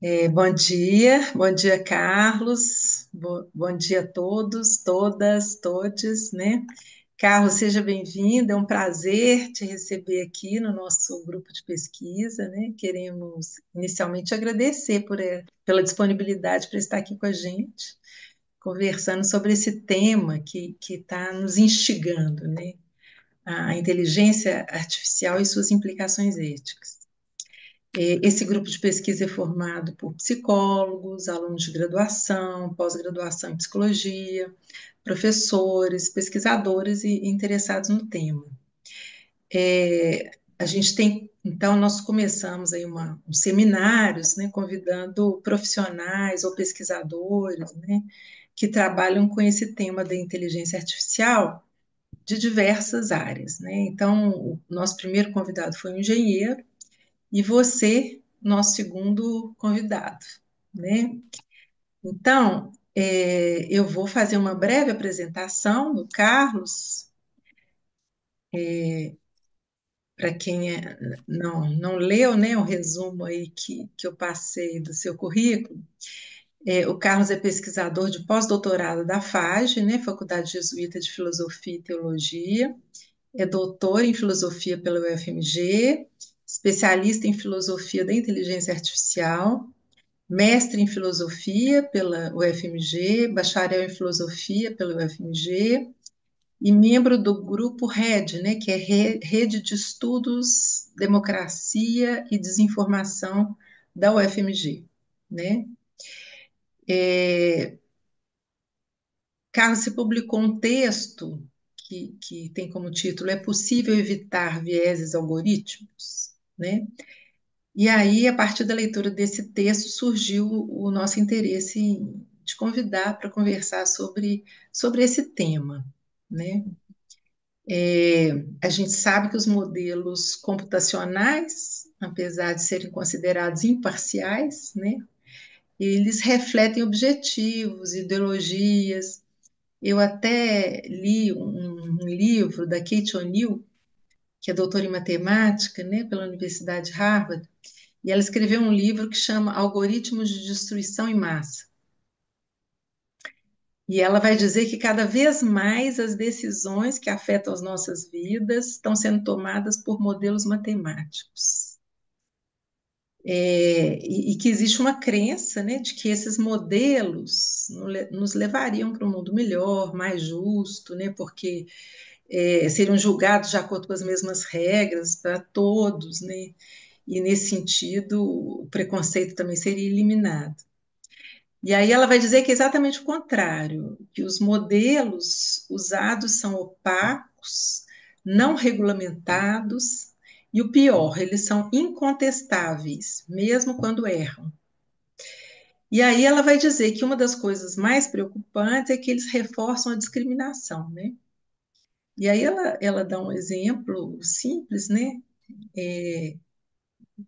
É, bom dia, bom dia, Carlos, Bo, bom dia a todos, todas, todes, né? Carlos, seja bem-vindo, é um prazer te receber aqui no nosso grupo de pesquisa, né? Queremos inicialmente agradecer por, é, pela disponibilidade para estar aqui com a gente, conversando sobre esse tema que está nos instigando, né? A inteligência artificial e suas implicações éticas. É, esse grupo de pesquisa é formado por psicólogos, alunos de graduação, pós-graduação em psicologia, professores, pesquisadores e interessados no tema. É, a gente tem, então, nós começamos aí uma, seminários, né, convidando profissionais ou pesquisadores, né, que trabalham com esse tema da inteligência artificial de diversas áreas, né? Então, o nosso primeiro convidado foi um engenheiro, e você, nosso segundo convidado, né? Então, é, eu vou fazer uma breve apresentação do Carlos. É, Para quem é, não, não leu, né, o resumo aí que, que eu passei do seu currículo, é, o Carlos é pesquisador de pós-doutorado da FAGE, né, Faculdade Jesuíta de Filosofia e Teologia, é doutor em Filosofia pela UFMG, especialista em filosofia da inteligência artificial, mestre em filosofia pela UFMG, bacharel em filosofia pela UFMG e membro do grupo RED, né, que é Rede de Estudos Democracia e Desinformação da UFMG, né? É, Carlos se publicou um texto que, que tem como título É possível evitar vieses algorítmicos? né? E aí, a partir da leitura desse texto, surgiu o nosso interesse em te convidar para conversar sobre, sobre esse tema, né? É, a gente sabe que os modelos computacionais, apesar de serem considerados imparciais, né, eles refletem objetivos, ideologias. Eu até li um, um livro da Kate O'Neill, que é doutora em matemática, né, pela Universidade Harvard, e ela escreveu um livro que chama Algoritmos de Destruição em Massa. E ela vai dizer que cada vez mais as decisões que afetam as nossas vidas estão sendo tomadas por modelos matemáticos. É, e, e, que existe uma crença né, de que esses modelos nos levariam para um mundo melhor, mais justo, né, porque é, seriam julgados de acordo com as mesmas regras para todos, né? E nesse sentido, o preconceito também seria eliminado. E aí ela vai dizer que é exatamente o contrário, que os modelos usados são opacos, não regulamentados e o pior, eles são incontestáveis, mesmo quando erram. E aí ela vai dizer que uma das coisas mais preocupantes é que eles reforçam a discriminação, né? E aí ela, ela dá um exemplo simples, né? É,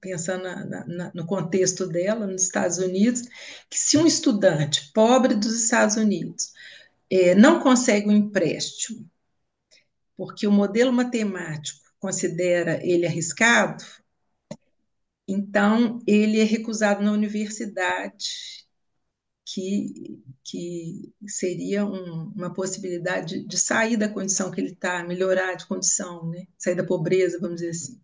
pensando na, na, no contexto dela, nos Estados Unidos, que se um estudante pobre dos Estados Unidos é, não consegue um empréstimo, porque o modelo matemático considera ele arriscado, então ele é recusado na universidade que, que seria um, uma possibilidade de sair da condição que ele está, melhorar de condição, né? sair da pobreza, vamos dizer assim.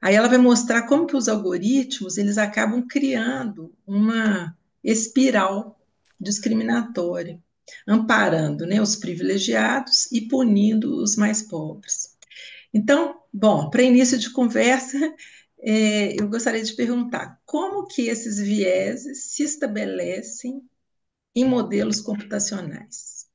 Aí ela vai mostrar como que os algoritmos eles acabam criando uma espiral discriminatória, amparando né, os privilegiados e punindo os mais pobres. Então, bom, para início de conversa, é, eu gostaria de perguntar como que esses vieses se estabelecem em modelos computacionais?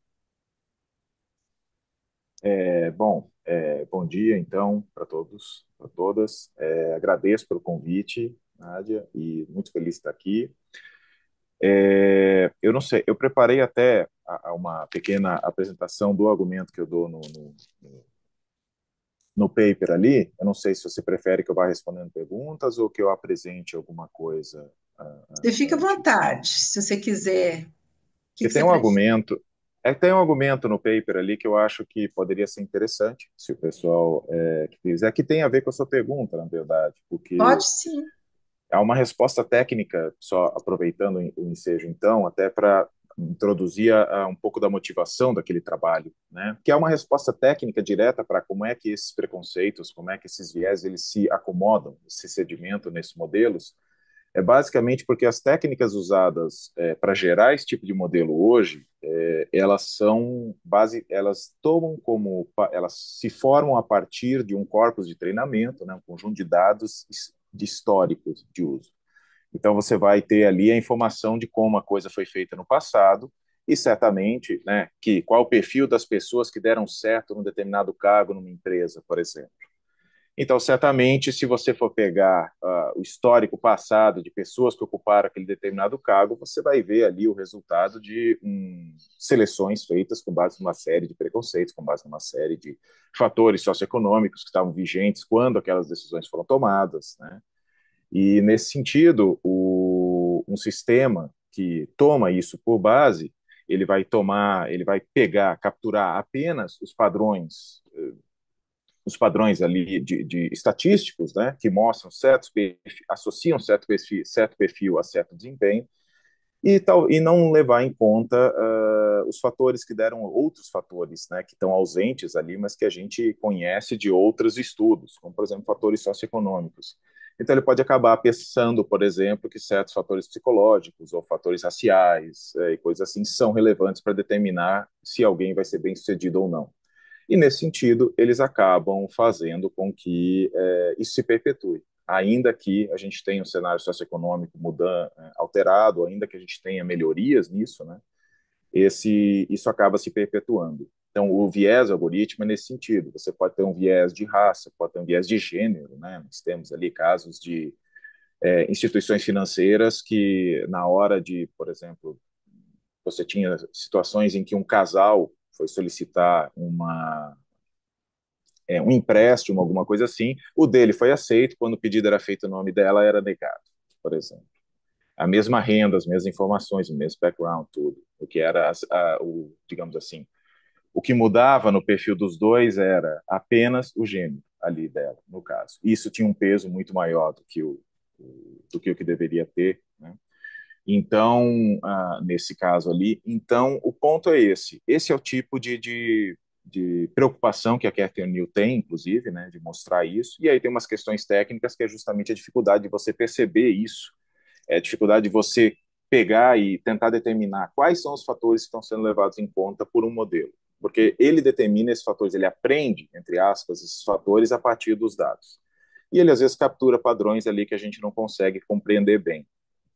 É, bom, é, bom dia, então, para todos, para todas. É, agradeço pelo convite, Nádia, e muito feliz de estar aqui. É, eu não sei, eu preparei até a, a uma pequena apresentação do argumento que eu dou no, no, no paper ali, eu não sei se você prefere que eu vá respondendo perguntas ou que eu apresente alguma coisa. Ah, ah, você fica à vontade, se você quiser. Que, que tem um argumento, é, tem um argumento no paper ali que eu acho que poderia ser interessante, se o pessoal é, quiser, é que tem a ver com a sua pergunta, na verdade, porque pode sim. Há uma resposta técnica, só aproveitando o ensejo então, até para introduzia uh, um pouco da motivação daquele trabalho, né? Que é uma resposta técnica direta para como é que esses preconceitos, como é que esses viés eles se acomodam, se sedimentam nesses modelos. É basicamente porque as técnicas usadas é, para gerar esse tipo de modelo hoje, é, elas são base, elas tomam como, elas se formam a partir de um corpus de treinamento, né? Um conjunto de dados de históricos de uso. Então, você vai ter ali a informação de como a coisa foi feita no passado e certamente né, que qual o perfil das pessoas que deram certo num determinado cargo numa empresa, por exemplo. Então, certamente, se você for pegar uh, o histórico passado de pessoas que ocuparam aquele determinado cargo, você vai ver ali o resultado de um, seleções feitas com base numa série de preconceitos, com base numa série de fatores socioeconômicos que estavam vigentes quando aquelas decisões foram tomadas, né? E, nesse sentido, o, um sistema que toma isso por base, ele vai tomar, ele vai pegar, capturar apenas os padrões, eh, os padrões ali de, de estatísticos, né, que mostram certos perfis, associam certo perfil, certo perfil a certo desempenho, e, tal, e não levar em conta uh, os fatores que deram outros fatores, né, que estão ausentes ali, mas que a gente conhece de outros estudos, como por exemplo fatores socioeconômicos. Então, ele pode acabar pensando, por exemplo, que certos fatores psicológicos ou fatores raciais é, e coisas assim são relevantes para determinar se alguém vai ser bem-sucedido ou não. E, nesse sentido, eles acabam fazendo com que é, isso se perpetue. Ainda que a gente tenha um cenário socioeconômico mudando, é, alterado, ainda que a gente tenha melhorias nisso, né, esse, isso acaba se perpetuando. Então, o viés algoritmo é nesse sentido. Você pode ter um viés de raça, pode ter um viés de gênero, né? Nós temos ali casos de é, instituições financeiras que, na hora de, por exemplo, você tinha situações em que um casal foi solicitar uma é, um empréstimo, alguma coisa assim, o dele foi aceito, quando o pedido era feito o nome dela era negado, por exemplo. A mesma renda, as mesmas informações, o mesmo background, tudo, o que era a, a, o, digamos assim, o que mudava no perfil dos dois era apenas o gênio ali dela, no caso. Isso tinha um peso muito maior do que o, do que, o que deveria ter. Né? Então, ah, nesse caso ali, então o ponto é esse. Esse é o tipo de, de, de preocupação que a Catherine New tem, inclusive, né, de mostrar isso. E aí tem umas questões técnicas que é justamente a dificuldade de você perceber isso, é a dificuldade de você pegar e tentar determinar quais são os fatores que estão sendo levados em conta por um modelo porque ele determina esses fatores, ele aprende, entre aspas, esses fatores a partir dos dados. E ele, às vezes, captura padrões ali que a gente não consegue compreender bem.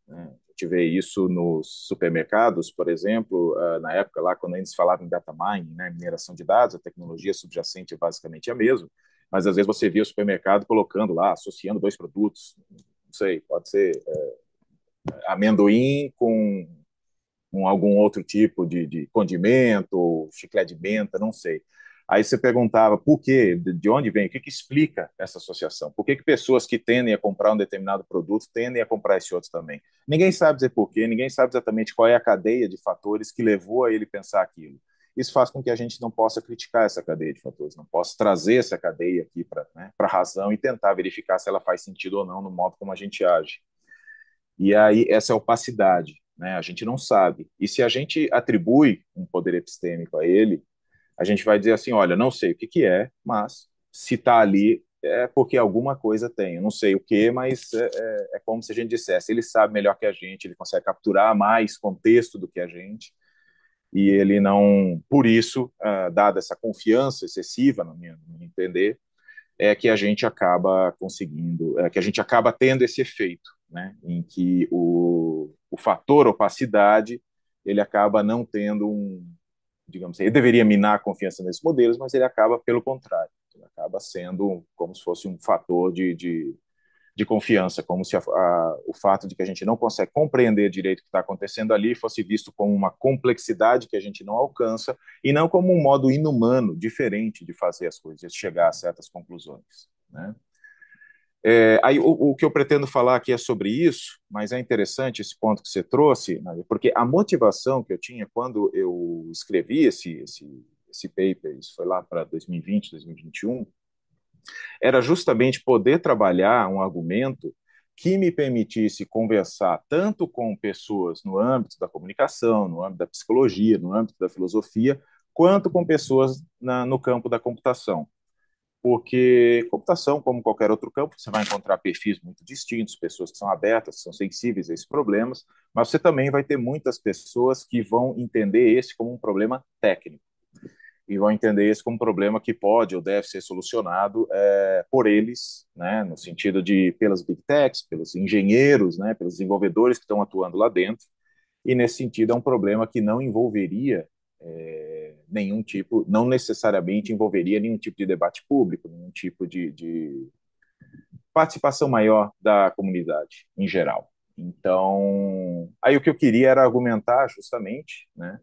Né? A gente vê isso nos supermercados, por exemplo, ah, na época lá, quando ainda se falava em data mining, né, mineração de dados, a tecnologia subjacente é basicamente a mesma, mas às vezes você via o supermercado colocando lá, associando dois produtos, não sei, pode ser é, amendoim com um, algum outro tipo de, de condimento, chiclete de benta, não sei. Aí você perguntava por quê, de onde vem, o que, que explica essa associação? Por que, que pessoas que tendem a comprar um determinado produto tendem a comprar esse outro também? Ninguém sabe dizer porquê, ninguém sabe exatamente qual é a cadeia de fatores que levou a ele pensar aquilo. Isso faz com que a gente não possa criticar essa cadeia de fatores, não possa trazer essa cadeia aqui para né, a razão e tentar verificar se ela faz sentido ou não no modo como a gente age. E aí, essa opacidade né? A gente não sabe. E se a gente atribui um poder epistêmico a ele, a gente vai dizer assim: olha, não sei o que, que é, mas se está ali é porque alguma coisa tem. Eu não sei o que, mas é, é, é, como se a gente dissesse: ele sabe melhor que a gente, ele consegue capturar mais contexto do que a gente. E ele não, por isso, uh, dada essa confiança excessiva, no meu, no meu entender, é que a gente acaba conseguindo, é que a gente acaba tendo esse efeito, né, em que o, o fator opacidade, ele acaba não tendo um, digamos assim, ele deveria minar a confiança nesses modelos, mas ele acaba pelo contrário, ele acaba sendo como se fosse um fator de, de, de confiança, como se a, a, o fato de que a gente não consegue compreender direito o que está acontecendo ali fosse visto como uma complexidade que a gente não alcança e não como um modo inumano, diferente de fazer as coisas, de chegar a certas conclusões, né? É, aí, o, o, que eu pretendo falar aqui é sobre isso, mas é interessante esse ponto que você trouxe, né, porque a motivação que eu tinha quando eu escrevi esse, esse, esse paper, isso foi lá para 2020, 2021, era justamente poder trabalhar um argumento que me permitisse conversar tanto com pessoas no âmbito da comunicação, no âmbito da psicologia, no âmbito da filosofia, quanto com pessoas na, no campo da computação porque computação, como qualquer outro campo, você vai encontrar perfis muito distintos, pessoas que são abertas, que são sensíveis a esses problemas, mas você também vai ter muitas pessoas que vão entender esse como um problema técnico e vão entender esse como um problema que pode ou deve ser solucionado é, por eles, né, no sentido de pelas big techs, pelos engenheiros, né, pelos desenvolvedores que estão atuando lá dentro. E nesse sentido é um problema que não envolveria é, nenhum tipo, não necessariamente envolveria nenhum tipo de debate público, nenhum tipo de, de participação maior da comunidade em geral. Então, aí o que eu queria era argumentar justamente, né,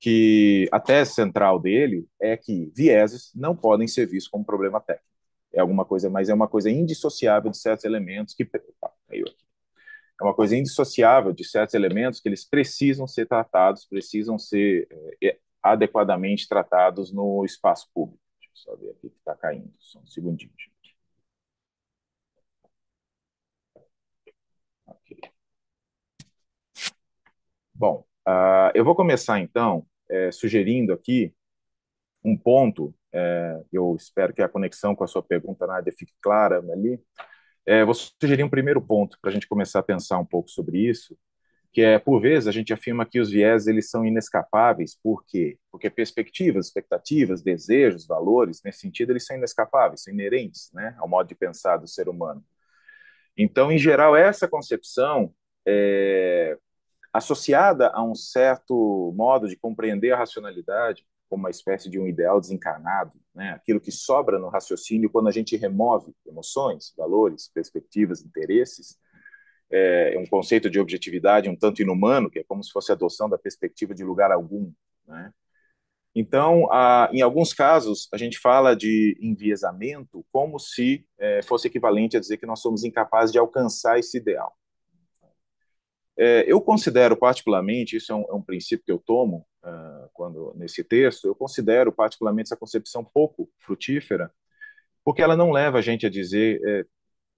que a tese central dele é que vieses não podem ser vistos como problema técnico. É alguma coisa, mas é uma coisa indissociável de certos elementos que é uma coisa indissociável de certos elementos que eles precisam ser tratados, precisam ser é, adequadamente tratados no espaço público. Deixa eu só ver aqui que está caindo, só um segundinho, gente. Okay. Bom, uh, eu vou começar então é, sugerindo aqui um ponto, é, eu espero que a conexão com a sua pergunta, Nádia, fique clara ali, é, vou sugerir um primeiro ponto para a gente começar a pensar um pouco sobre isso, que é, por vezes, a gente afirma que os viés eles são inescapáveis, por quê? Porque perspectivas, expectativas, desejos, valores, nesse sentido, eles são inescapáveis, são inerentes né, ao modo de pensar do ser humano. Então, em geral, essa concepção é associada a um certo modo de compreender a racionalidade como uma espécie de um ideal desencarnado, né? aquilo que sobra no raciocínio quando a gente remove emoções, valores, perspectivas, interesses. É, é um conceito de objetividade um tanto inumano, que é como se fosse a adoção da perspectiva de lugar algum. Né? Então, a, em alguns casos, a gente fala de enviesamento como se é, fosse equivalente a dizer que nós somos incapazes de alcançar esse ideal. É, eu considero, particularmente, isso é um, é um princípio que eu tomo, ah, quando nesse texto, eu considero particularmente essa concepção pouco frutífera, porque ela não leva a gente a dizer, é,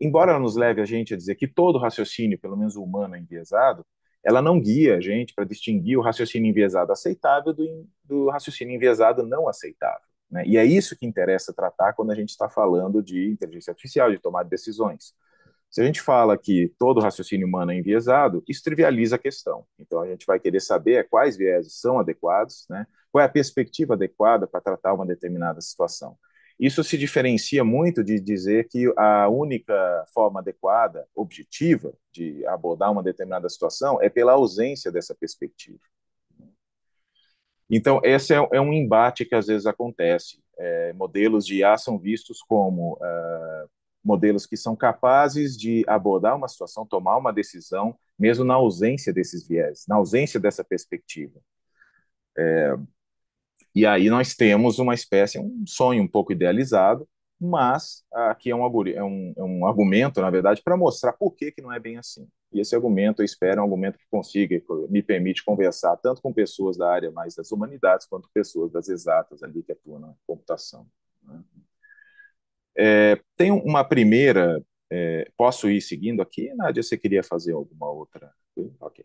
embora ela nos leve a gente a dizer que todo raciocínio, pelo menos o humano, é enviesado, ela não guia a gente para distinguir o raciocínio enviesado aceitável do, do raciocínio enviesado não aceitável. Né? E é isso que interessa tratar quando a gente está falando de inteligência artificial, de tomar decisões. Se a gente fala que todo raciocínio humano é enviesado, isso trivializa a questão. Então, a gente vai querer saber quais vieses são adequados, né? qual é a perspectiva adequada para tratar uma determinada situação. Isso se diferencia muito de dizer que a única forma adequada, objetiva, de abordar uma determinada situação é pela ausência dessa perspectiva. Então, esse é, é um embate que às vezes acontece. É, modelos de IA são vistos como uh, modelos que são capazes de abordar uma situação, tomar uma decisão, mesmo na ausência desses viés, na ausência dessa perspectiva. É, e aí nós temos uma espécie, um sonho um pouco idealizado, mas aqui é um, é um, é um argumento, na verdade, para mostrar por que, que não é bem assim. E esse argumento, eu espero, é um argumento que consiga, me permite conversar tanto com pessoas da área mais das humanidades, quanto pessoas das exatas ali que atuam na computação. Né? É, tem uma primeira. É, posso ir seguindo aqui, Nádia? Você queria fazer alguma outra? Ok.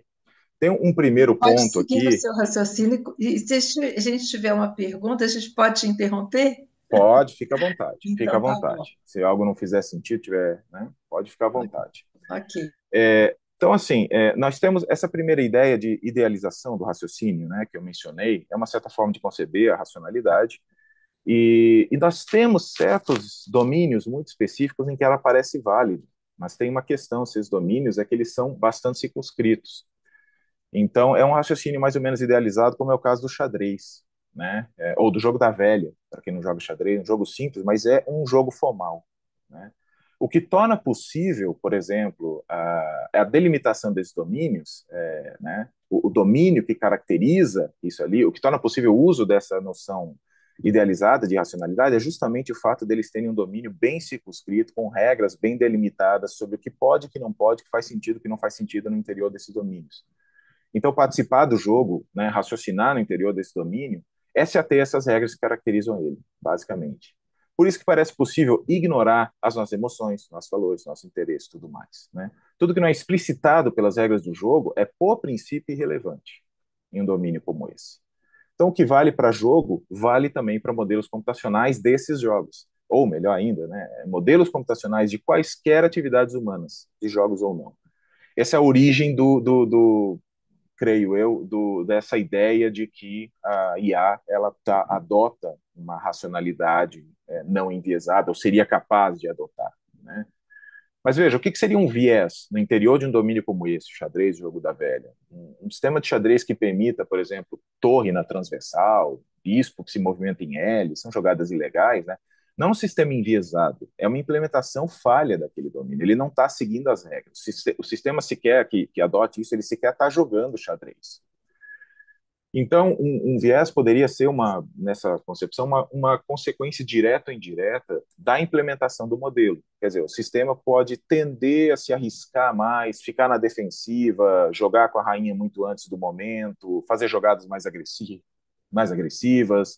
Tem um primeiro ponto aqui. O seu raciocínio. E se a gente tiver uma pergunta, a gente pode te interromper? Pode, fica à vontade. Então, fica à tá vontade. Tá se algo não fizer sentido, tiver, né, pode ficar à vontade. Ok. É, então, assim, é, nós temos essa primeira ideia de idealização do raciocínio, né, que eu mencionei, é uma certa forma de conceber a racionalidade, e, e nós temos certos domínios muito específicos em que ela parece válida, mas tem uma questão: esses domínios é que eles são bastante circunscritos. Então, é um raciocínio mais ou menos idealizado, como é o caso do xadrez, né? É, ou do jogo da velha, para quem não joga xadrez, um jogo simples, mas é um jogo formal, né? O que torna possível, por exemplo, a, é a delimitação desses domínios, é, né? O, o, domínio que caracteriza isso ali, o que torna possível o uso dessa noção idealizada de racionalidade é justamente o fato deles terem um domínio bem circunscrito, com regras bem delimitadas sobre o que pode, o que não pode, o que faz sentido, o que não faz sentido no interior desses domínios. Então, participar do jogo, né, raciocinar no interior desse domínio, é se ater a essas regras que caracterizam ele, basicamente. Por isso que parece possível ignorar as nossas emoções, nossos valores, nosso interesse, tudo mais. Né? Tudo que não é explicitado pelas regras do jogo é, por princípio, irrelevante em um domínio como esse. Então, o que vale para jogo, vale também para modelos computacionais desses jogos. Ou melhor ainda, né, modelos computacionais de quaisquer atividades humanas, de jogos ou não. Essa é a origem do, do, do creio eu, do, dessa ideia de que a IA ela tá, adota uma racionalidade é, não enviesada, ou seria capaz de adotar. Né? Mas veja, o que, seria um viés no interior de um domínio como esse, xadrez, jogo da velha? Um, um sistema de xadrez que permita, por exemplo, torre na transversal, bispo que se movimenta em L, são jogadas ilegais, né? Não é um sistema enviesado, é uma implementação falha daquele domínio. Ele não está seguindo as regras. O sistema sequer que, que adote isso, ele sequer está jogando xadrez. Então, um, um, viés poderia ser, uma, nessa concepção, uma, uma consequência direta ou indireta da implementação do modelo. Quer dizer, o sistema pode tender a se arriscar mais, ficar na defensiva, jogar com a rainha muito antes do momento, fazer jogadas mais, mais agressivas.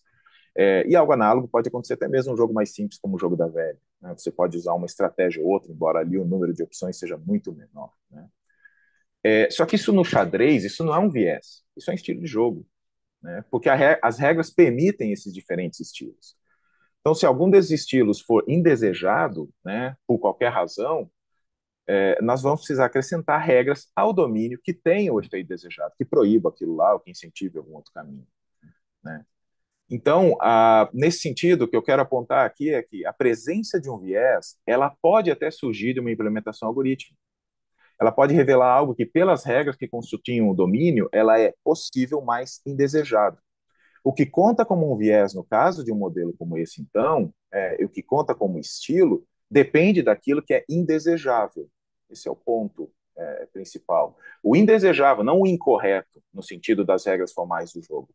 É, e algo análogo pode acontecer até mesmo um jogo mais simples, como o jogo da velha. Né? Você pode usar uma estratégia ou outra, embora ali o número de opções seja muito menor. Né? É, só que isso no xadrez, isso não é um viés, isso é um estilo de jogo, né? porque as regras permitem esses diferentes estilos. Então, se algum desses estilos for indesejado, né, por qualquer razão, é, nós vamos precisar acrescentar regras ao domínio que tenha o efeito desejado, que proíba aquilo lá ou que incentive algum outro caminho. Né? Então, a, nesse sentido, o que eu quero apontar aqui é que a presença de um viés, ela pode até surgir de uma implementação algorítmica. Ela pode revelar algo que, pelas regras que constituem o domínio, ela é possível, mas indesejado. O que conta como um viés no caso de um modelo como esse, então, é, o que conta como estilo, depende daquilo que é indesejável. Esse é o ponto é, principal. O indesejável, não o incorreto, no sentido das regras formais do jogo.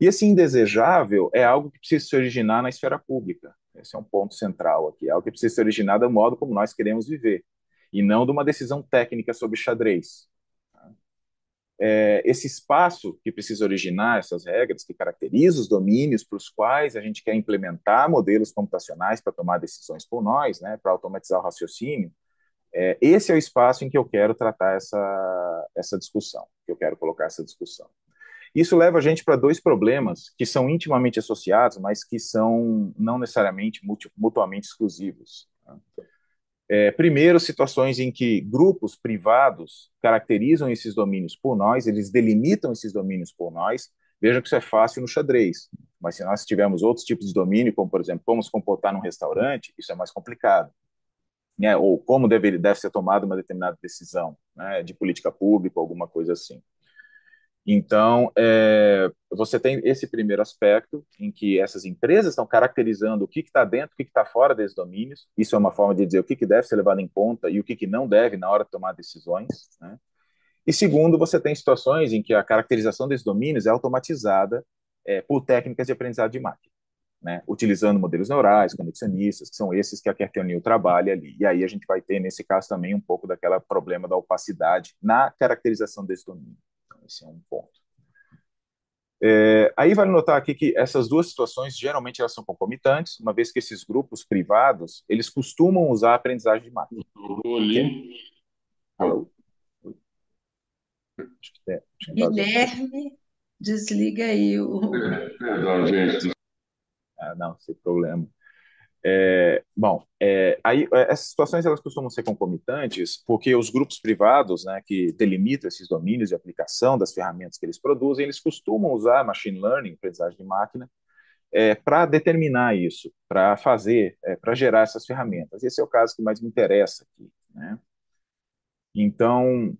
E esse indesejável é algo que precisa se originar na esfera pública. Esse é um ponto central aqui. É algo que precisa se originar do modo como nós queremos viver e não de uma decisão técnica sobre xadrez. É, esse espaço que precisa originar essas regras, que caracteriza os domínios para os quais a gente quer implementar modelos computacionais para tomar decisões por nós, né, para automatizar o raciocínio, é, esse é o espaço em que eu quero tratar essa, essa discussão, que eu quero colocar essa discussão. Isso leva a gente para dois problemas que são intimamente associados, mas que são não necessariamente mutuamente exclusivos. Né? É, primeiro, situações em que grupos privados caracterizam esses domínios por nós, eles delimitam esses domínios por nós. Veja que isso é fácil no xadrez, mas se nós tivermos outros tipos de domínio, como, por exemplo, como se comportar num restaurante, isso é mais complicado. Né? Ou como deve, deve ser tomada uma determinada decisão né? de política pública, alguma coisa assim. Então, é, você tem esse primeiro aspecto em que essas empresas estão caracterizando o que está dentro, o que está fora desses domínios. Isso é uma forma de dizer o que, que deve ser levado em conta e o que, que não deve na hora de tomar decisões. Né? E segundo, você tem situações em que a caracterização desses domínios é automatizada é, por técnicas de aprendizado de máquina, né? utilizando modelos neurais, conexionistas, que são esses que a Kerr O'Neill trabalha ali. E aí a gente vai ter, nesse caso também, um pouco daquela problema da opacidade na caracterização desses domínios. Esse assim, é um ponto. É, aí vale notar aqui que essas duas situações geralmente elas são concomitantes, uma vez que esses grupos privados eles costumam usar a aprendizagem de máquina. É, é Guilherme, desliga aí o. Perdão, é, gente. Ah, não, sem problema. É, bom, é, aí, é, essas situações elas costumam ser concomitantes porque os grupos privados né, que delimitam esses domínios de aplicação das ferramentas que eles produzem, eles costumam usar machine learning, aprendizagem de máquina, é, para determinar isso, para fazer, é, para gerar essas ferramentas. Esse é o caso que mais me interessa aqui. Né? Então,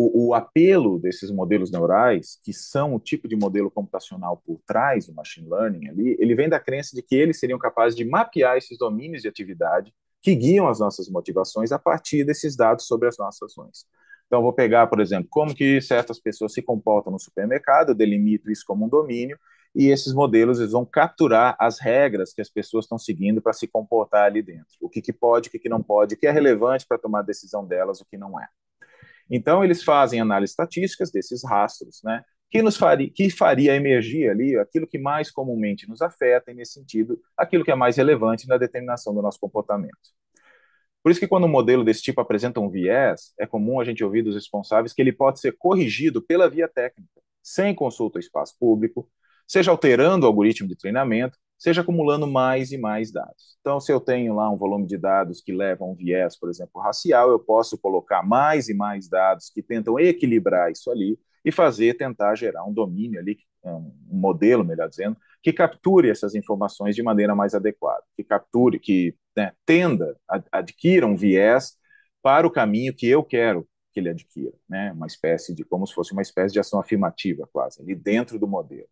o, o, apelo desses modelos neurais, que são o tipo de modelo computacional por trás do machine learning ali, ele vem da crença de que eles seriam capazes de mapear esses domínios de atividade que guiam as nossas motivações a partir desses dados sobre as nossas ações. Então, vou pegar, por exemplo, como que certas pessoas se comportam no supermercado, eu delimito isso como um domínio, e esses modelos eles vão capturar as regras que as pessoas estão seguindo para se comportar ali dentro. O que, que pode, o que, que não pode, o que é relevante para tomar a decisão delas, o que não é. Então, eles fazem análises estatísticas desses rastros, né? Que, nos faria, que faria emergir ali aquilo que mais comumente nos afeta, e nesse sentido, aquilo que é mais relevante na determinação do nosso comportamento. Por isso que quando um modelo desse tipo apresenta um viés, é comum a gente ouvir dos responsáveis que ele pode ser corrigido pela via técnica, sem consulta ao espaço público, seja alterando o algoritmo de treinamento seja acumulando mais e mais dados. Então, se eu tenho lá um volume de dados que leva a um viés, por exemplo, racial, eu posso colocar mais e mais dados que tentam equilibrar isso ali e fazer, tentar gerar um domínio ali, é um modelo, melhor dizendo, que capture essas informações de maneira mais adequada, que capture, que né, tenda, adquira um viés para o caminho que eu quero que ele adquira, né? Uma espécie de, como se fosse uma espécie de ação afirmativa, quase, ali dentro do modelo.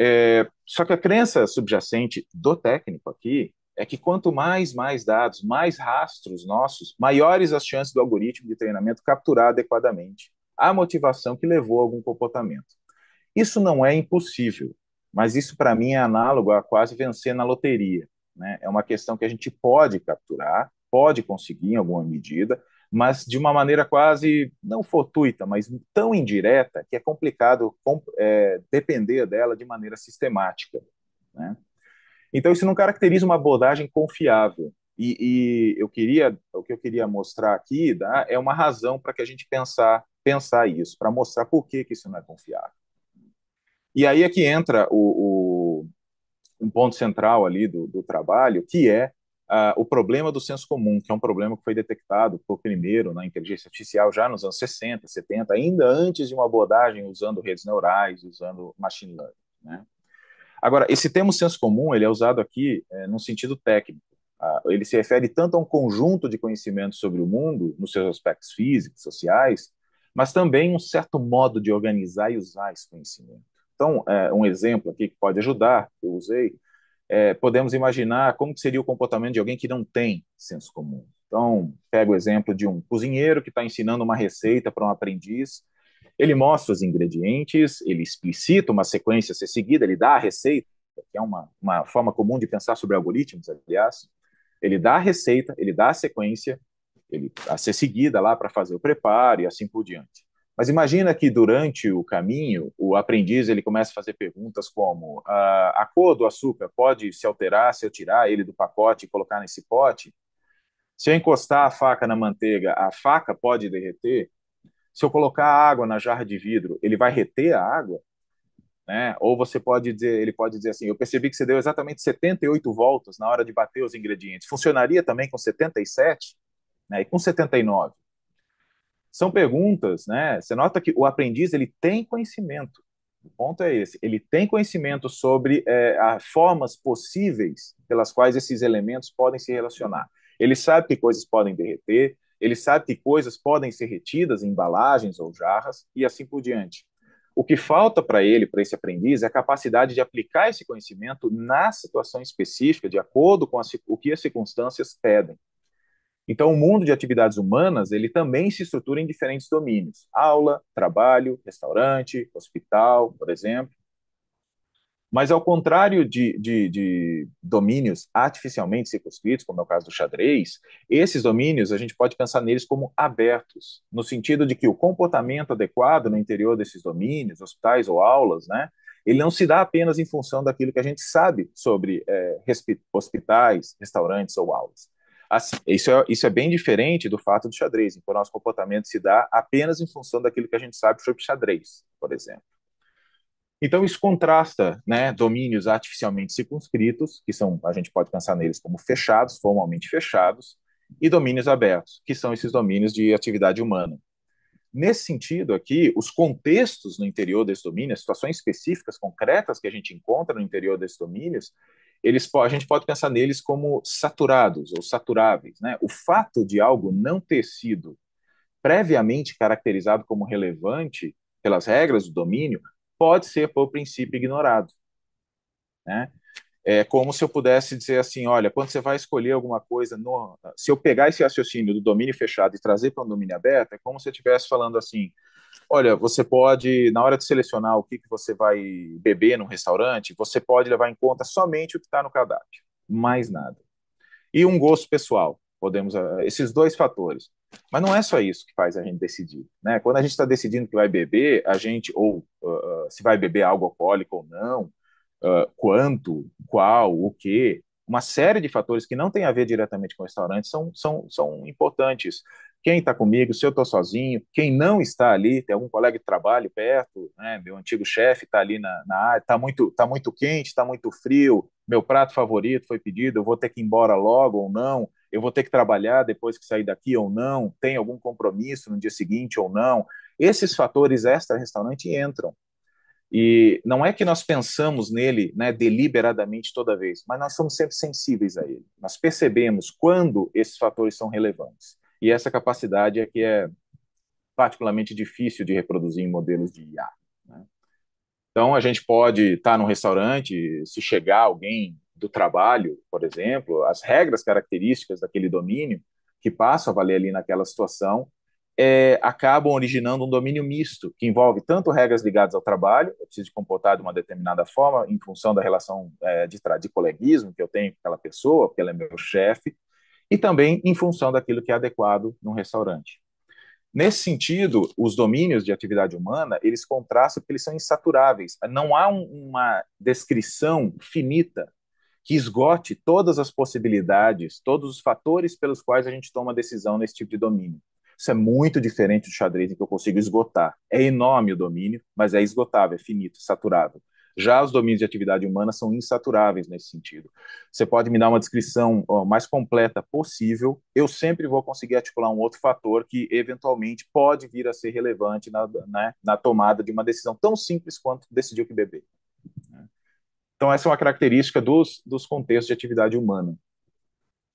É, só que a crença subjacente do técnico aqui é que quanto mais, mais dados, mais rastros nossos, maiores as chances do algoritmo de treinamento capturar adequadamente a motivação que levou a algum comportamento. Isso não é impossível, mas isso para mim é análogo a quase vencer na loteria. Né? É uma questão que a gente pode capturar, pode conseguir em alguma medida, mas de uma maneira quase, não fortuita, mas tão indireta, que é complicado é, depender dela de maneira sistemática. Né? Então, isso não caracteriza uma abordagem confiável. E, e, eu queria, o que eu queria mostrar aqui tá, é uma razão para que a gente pensar, pensar isso, para mostrar por que, que isso não é confiável. E aí é que entra o, o um ponto central ali do, do trabalho, que é uh, o problema do senso comum, que é um problema que foi detectado por primeiro na inteligência artificial já nos anos 60, 70, ainda antes de uma abordagem usando redes neurais, usando machine learning. Né? Agora, esse termo senso comum ele é usado aqui é, num sentido técnico. Uh, ele se refere tanto a um conjunto de conhecimentos sobre o mundo, nos seus aspectos físicos, sociais, mas também um certo modo de organizar e usar esse conhecimento. Então, é, um exemplo aqui que pode ajudar, que eu usei, é, podemos imaginar como seria o comportamento de alguém que não tem senso comum. Então, pego o exemplo de um cozinheiro que está ensinando uma receita para um aprendiz. Ele mostra os ingredientes, ele explicita uma sequência a ser seguida, ele dá a receita, que é uma, uma forma comum de pensar sobre algoritmos, aliás. Ele dá a receita, ele dá a sequência ele, a ser seguida lá para fazer o preparo e assim por diante. Mas imagina que durante o caminho o aprendiz ele começa a fazer perguntas como a, ah, a cor do açúcar pode se alterar se eu tirar ele do pacote e colocar nesse pote? Se eu encostar a faca na manteiga, a faca pode derreter? Se eu colocar água na jarra de vidro, ele vai reter a água? Né? Ou você pode dizer, ele pode dizer assim: eu percebi que você deu exatamente 78 voltas na hora de bater os ingredientes. Funcionaria também com 77, né? E com 79? São perguntas, né? Você nota que o aprendiz ele tem conhecimento. O ponto é esse. Ele tem conhecimento sobre é, as formas possíveis pelas quais esses elementos podem se relacionar. Ele sabe que coisas podem derreter, ele sabe que coisas podem ser retidas em embalagens ou jarras e assim por diante. O que falta para ele, para esse aprendiz, é a capacidade de aplicar esse conhecimento na situação específica, de acordo com o que as circunstâncias pedem. Então, o mundo de atividades humanas ele também se estrutura em diferentes domínios: aula, trabalho, restaurante, hospital, por exemplo. Mas, ao contrário de, de, de domínios artificialmente circunscritos, como é o caso do xadrez, esses domínios a gente pode pensar neles como abertos, no sentido de que o comportamento adequado no interior desses domínios, hospitais ou aulas, né, ele não se dá apenas em função daquilo que a gente sabe sobre é, hospitais, restaurantes ou aulas Assim, isso, é, isso é bem diferente do fato do xadrez, em que o nosso comportamento se dá apenas em função daquilo que a gente sabe sobre xadrez, por exemplo. Então, isso contrasta né, domínios artificialmente circunscritos, que são, a gente pode pensar neles como fechados, formalmente fechados, e domínios abertos, que são esses domínios de atividade humana. Nesse sentido aqui, os contextos no interior desse domínio, as situações específicas, concretas que a gente encontra no interior desses domínios, eles, a gente pode pensar neles como saturados ou saturáveis. Né? O fato de algo não ter sido previamente caracterizado como relevante pelas regras do domínio pode ser, por princípio, ignorado. Né? É como se eu pudesse dizer assim: olha, quando você vai escolher alguma coisa, no... se eu pegar esse raciocínio do domínio fechado e trazer para um domínio aberto, é como se eu estivesse falando assim: Olha, você pode, na hora de selecionar o que, que você vai beber num restaurante, você pode levar em conta somente o que está no cardápio, mais nada. E um gosto pessoal, podemos ah, esses dois fatores. Mas não é só isso que faz a gente decidir, né? Quando a gente está decidindo que vai beber, a gente ou uh, se vai beber algo alcoólico ou não, uh, quanto, qual, o que, uma série de fatores que não tem a ver diretamente com o restaurante são, são, são importantes. Quem está comigo, se eu estou sozinho, quem não está ali, tem algum colega de trabalho perto, né, meu antigo chefe está ali na, na área, está muito, tá muito quente, está muito frio, meu prato favorito foi pedido, eu vou ter que ir embora logo ou não, eu vou ter que trabalhar depois que sair daqui ou não, tem algum compromisso no dia seguinte ou não. Esses fatores extra-restaurante entram e não é que nós pensamos nele né, deliberadamente toda vez, mas nós somos sempre sensíveis a ele. Nós percebemos quando esses fatores são relevantes. E essa capacidade é que é particularmente difícil de reproduzir em modelos de IA. Né? Então, a gente pode estar tá num restaurante, se chegar alguém do trabalho, por exemplo, as regras características daquele domínio que passa a valer ali naquela situação, é, acabam originando um domínio misto, que envolve tanto regras ligadas ao trabalho, eu preciso comportar de uma determinada forma em função da relação é, de, de coleguismo que eu tenho com aquela pessoa, porque ela é meu chefe, e também em função daquilo que é adequado num restaurante. Nesse sentido, os domínios de atividade humana, eles contrastam porque eles são insaturáveis. Não há um, uma descrição finita que esgote todas as possibilidades, todos os fatores pelos quais a gente toma decisão nesse tipo de domínio. Isso é muito diferente do xadrez em que eu consigo esgotar. É enorme o domínio, mas é esgotável, é finito, saturável. Já os domínios de atividade humana são insaturáveis nesse sentido. Você pode me dar uma descrição mais completa possível, eu sempre vou conseguir articular um outro fator que eventualmente pode vir a ser relevante na, né, na tomada de uma decisão tão simples quanto decidir o que beber. Né. Então, essa é uma característica dos, dos contextos de atividade humana.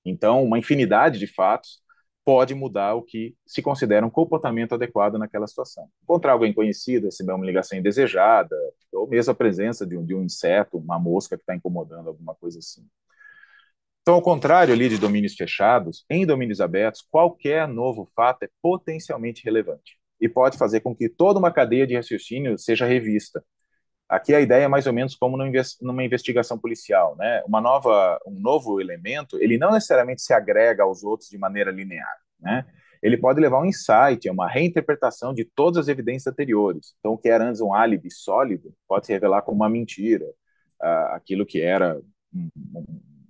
Então, uma infinidade de fatos pode mudar o que se considera um comportamento adequado naquela situação. Encontrar alguém conhecido, receber uma ligação indesejada, ou mesmo a presença de um, de um inseto, uma mosca que está incomodando, alguma coisa assim. Então, ao contrário ali de domínios fechados, em domínios abertos, qualquer novo fato é potencialmente relevante e pode fazer com que toda uma cadeia de raciocínio seja revista, Aqui a ideia é mais ou menos como numa investigação policial, né? Uma nova, um novo elemento, ele não necessariamente se agrega aos outros de maneira linear, né? Ele pode levar um insight, uma reinterpretação de todas as evidências anteriores. Então, o que era antes um álibi sólido pode se revelar como uma mentira. aquilo que era,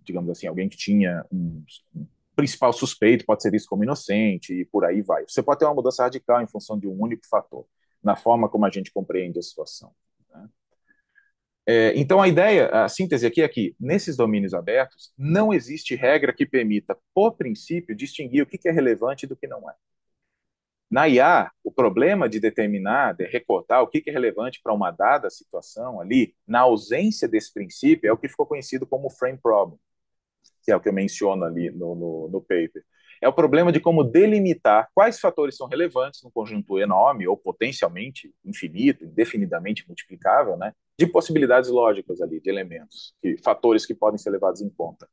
digamos assim, alguém que tinha um, um principal suspeito pode ser visto como inocente e por aí vai. Você pode ter uma mudança radical em função de um único fator, na forma como a gente compreende a situação. É, então, a ideia, a síntese aqui é que, nesses domínios abertos, não existe regra que permita, por princípio, distinguir o que é relevante do que não é. Na IA, o problema de determinar, de recortar o que é relevante para uma dada situação ali, na ausência desse princípio, é o que ficou conhecido como frame problem, que é o que eu menciono ali no, no, no paper é o problema de como delimitar quais fatores são relevantes num conjunto enorme ou potencialmente infinito, indefinidamente multiplicável, né, de possibilidades lógicas ali, de elementos, de fatores que podem ser levados em conta.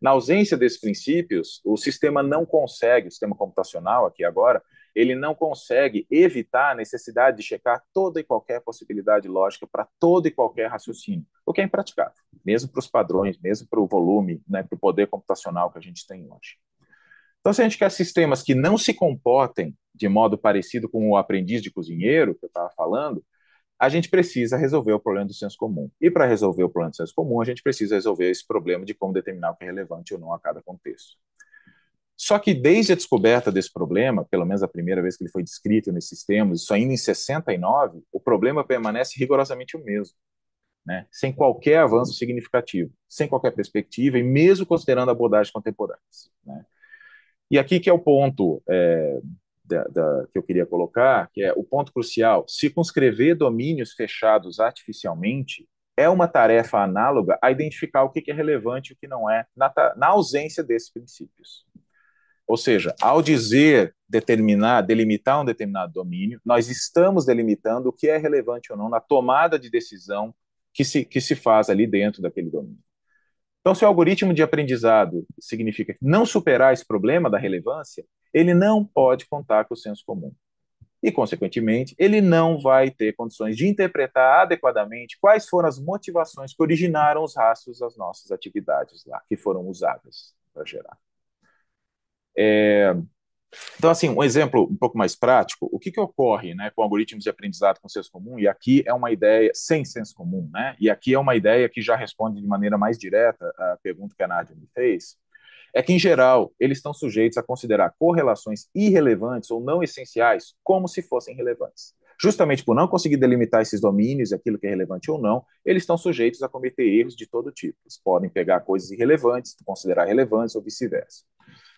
Na ausência desses princípios, o sistema não consegue, o sistema computacional aqui agora, ele não consegue evitar a necessidade de checar toda e qualquer possibilidade lógica para todo e qualquer raciocínio, o que é impraticável, mesmo para os padrões, mesmo para o volume, né, para o poder computacional que a gente tem hoje. Então, se a gente quer sistemas que não se comportem de modo parecido com o aprendiz de cozinheiro que eu estava falando, a gente precisa resolver o problema do senso comum. E para resolver o problema do senso comum, a gente precisa resolver esse problema de como determinar o que é relevante ou não a cada contexto. Só que desde a descoberta desse problema, pelo menos a primeira vez que ele foi descrito nesses sistemas, isso ainda em 69, o problema permanece rigorosamente o mesmo, né? sem qualquer avanço significativo, sem qualquer perspectiva e mesmo considerando abordagens contemporâneas. Né? E aqui que é o ponto é, da, da, que eu queria colocar, que é o ponto crucial. Circunscrever domínios fechados artificialmente é uma tarefa análoga a identificar o que é relevante e o que não é, na, na ausência desses princípios. Ou seja, ao dizer determinar, delimitar um determinado domínio, nós estamos delimitando o que é relevante ou não na tomada de decisão que se, que se faz ali dentro daquele domínio. Então, se o algoritmo de aprendizado significa não superar esse problema da relevância, ele não pode contar com o senso comum. E, consequentemente, ele não vai ter condições de interpretar adequadamente quais foram as motivações que originaram os rastros das nossas atividades lá, que foram usadas para gerar. É, então, assim, um exemplo um pouco mais prático, o que, que ocorre né, com algoritmos de aprendizado com senso comum? E aqui é uma ideia sem senso comum, né? E aqui é uma ideia que já responde de maneira mais direta à pergunta que a Nádia me fez, é que, em geral, eles estão sujeitos a considerar correlações irrelevantes ou não essenciais como se fossem relevantes. Justamente por não conseguir delimitar esses domínios, aquilo que é relevante ou não, eles estão sujeitos a cometer erros de todo tipo. Eles podem pegar coisas irrelevantes, considerar relevantes ou vice-versa.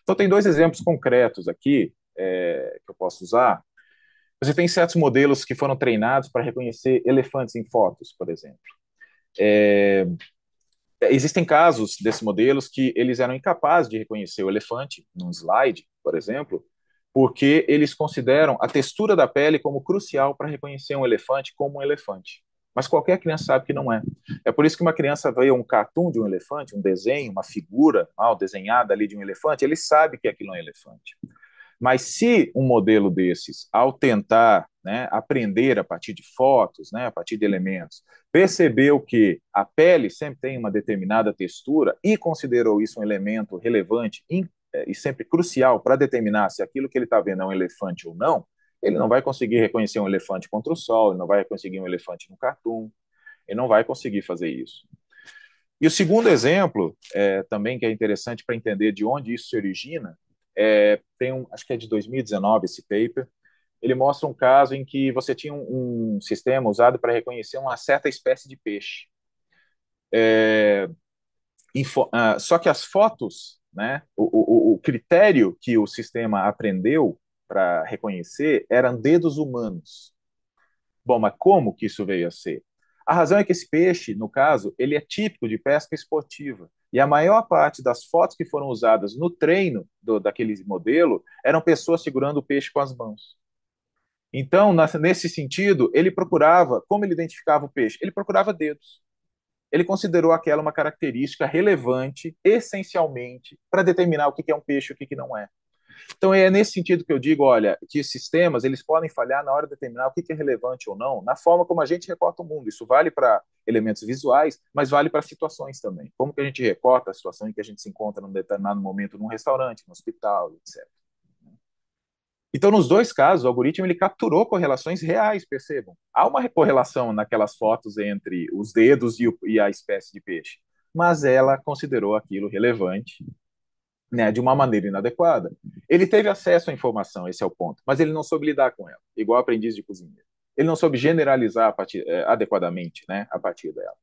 Então, tem dois exemplos concretos aqui é, que eu posso usar. Você tem certos modelos que foram treinados para reconhecer elefantes em fotos, por exemplo. É, existem casos desses modelos que eles eram incapazes de reconhecer o elefante num slide, por exemplo, porque eles consideram a textura da pele como crucial para reconhecer um elefante como um elefante. Mas qualquer criança sabe que não é. É por isso que uma criança vê um cartoon de um elefante, um desenho, uma figura mal desenhada ali de um elefante, ele sabe que aquilo é um elefante. Mas se um modelo desses, ao tentar né, aprender a partir de fotos, né, a partir de elementos, percebeu que a pele sempre tem uma determinada textura e considerou isso um elemento relevante eh, e sempre crucial para determinar se aquilo que ele está vendo é um elefante ou não, ele não vai conseguir reconhecer um elefante contra o sol, ele não vai conseguir um elefante no cartoon, ele não vai conseguir fazer isso. E o segundo exemplo, é, também que é interessante para entender de onde isso se origina, é, tem um, acho que é de 2019 esse paper, ele mostra um caso em que você tinha um, um sistema usado para reconhecer uma certa espécie de peixe. É, info, ah, só que as fotos, né, o, o, o critério que o sistema aprendeu para reconhecer eram dedos humanos. Bom, mas como que isso veio a ser? A razão é que esse peixe, no caso, ele é típico de pesca esportiva. E a maior parte das fotos que foram usadas no treino do, daquele modelo eram pessoas segurando o peixe com as mãos. Então, nesse sentido, ele procurava, como ele identificava o peixe? Ele procurava dedos. Ele considerou aquela uma característica relevante, essencialmente, para determinar o que é um peixe e o que não é. Então é nesse sentido que eu digo, olha, que sistemas eles podem falhar na hora de determinar o que é relevante ou não, na forma como a gente recorta o mundo. Isso vale para elementos visuais, mas vale para situações também. Como que a gente recorta a situação em que a gente se encontra num determinado momento num restaurante, num hospital, etc. Então, nos dois casos, o algoritmo ele capturou correlações reais, percebam. Há uma correlação naquelas fotos entre os dedos e, o, e a espécie de peixe, mas ela considerou aquilo relevante né, de uma maneira inadequada. Ele teve acesso à informação, esse é o ponto, mas ele não soube lidar com ela, igual aprendiz de cozinha. Ele não soube generalizar partir, eh, adequadamente né, a partir dela.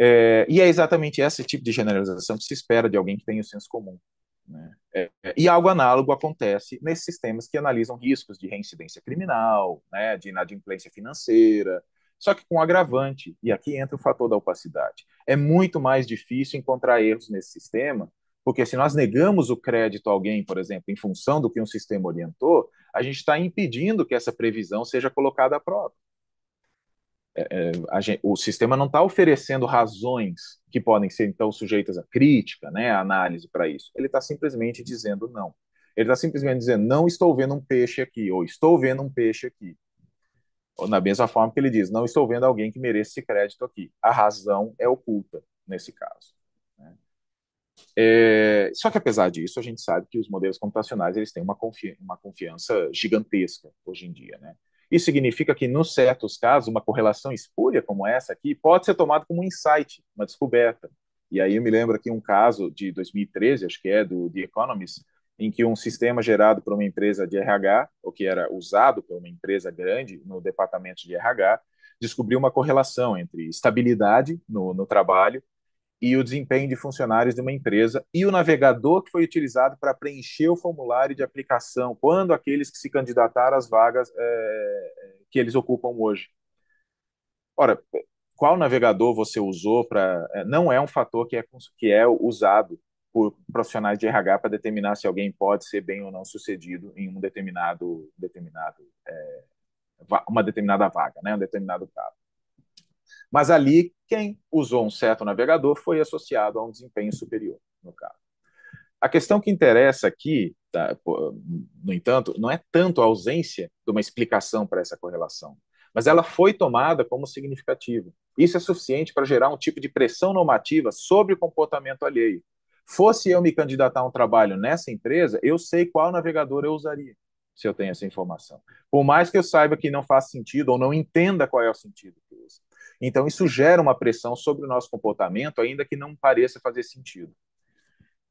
É, e é exatamente esse tipo de generalização que se espera de alguém que tem o senso comum. Né? É, é, e algo análogo acontece nesses sistemas que analisam riscos de reincidência criminal, né, de inadimplência financeira, só que com um agravante, e aqui entra o fator da opacidade. É muito mais difícil encontrar erros nesse sistema porque se nós negamos o crédito a alguém, por exemplo, em função do que um sistema orientou, a gente está impedindo que essa previsão seja colocada à prova. É, é, gente, o sistema não está oferecendo razões que podem ser, então, sujeitas à crítica, né, à análise para isso. Ele está simplesmente dizendo não. Ele está simplesmente dizendo, não estou vendo um peixe aqui, ou estou vendo um peixe aqui. Ou, na mesma forma que ele diz, não estou vendo alguém que merece esse crédito aqui. A razão é oculta, nesse caso. É, só que apesar disso, a gente sabe que os modelos computacionais eles têm uma, confi uma confiança gigantesca hoje em dia, né? Isso significa que, nos certos casos, uma correlação espúria como essa aqui pode ser tomada como um insight, uma descoberta. E aí eu me lembro aqui um caso de 2013, acho que é, do The Economist, em que um sistema gerado por uma empresa de RH, ou que era usado por uma empresa grande no departamento de RH, descobriu uma correlação entre estabilidade no, no trabalho e o desempenho de funcionários de uma empresa e o navegador que foi utilizado para preencher o formulário de aplicação quando aqueles que se candidataram às vagas é, que eles ocupam hoje. Ora, qual navegador você usou para eh, não é um fator que é que é usado por profissionais de RH para determinar se alguém pode ser bem ou não sucedido em um determinado determinado é, uma determinada vaga, né, um determinado cargo. Mas ali, quem usou um certo navegador foi associado a um desempenho superior, no caso. A questão que interessa aqui, tá, no entanto, não é tanto a ausência de uma explicação para essa correlação, mas ela foi tomada como significativa. Isso é suficiente para gerar um tipo de pressão normativa sobre o comportamento alheio. Fosse eu me candidatar a um trabalho nessa empresa, eu sei qual navegador eu usaria, se eu tenho essa informação. Por mais que eu saiba que não faz sentido ou não entenda qual é o sentido que usa. Então, isso gera uma pressão sobre o nosso comportamento, ainda que não pareça fazer sentido.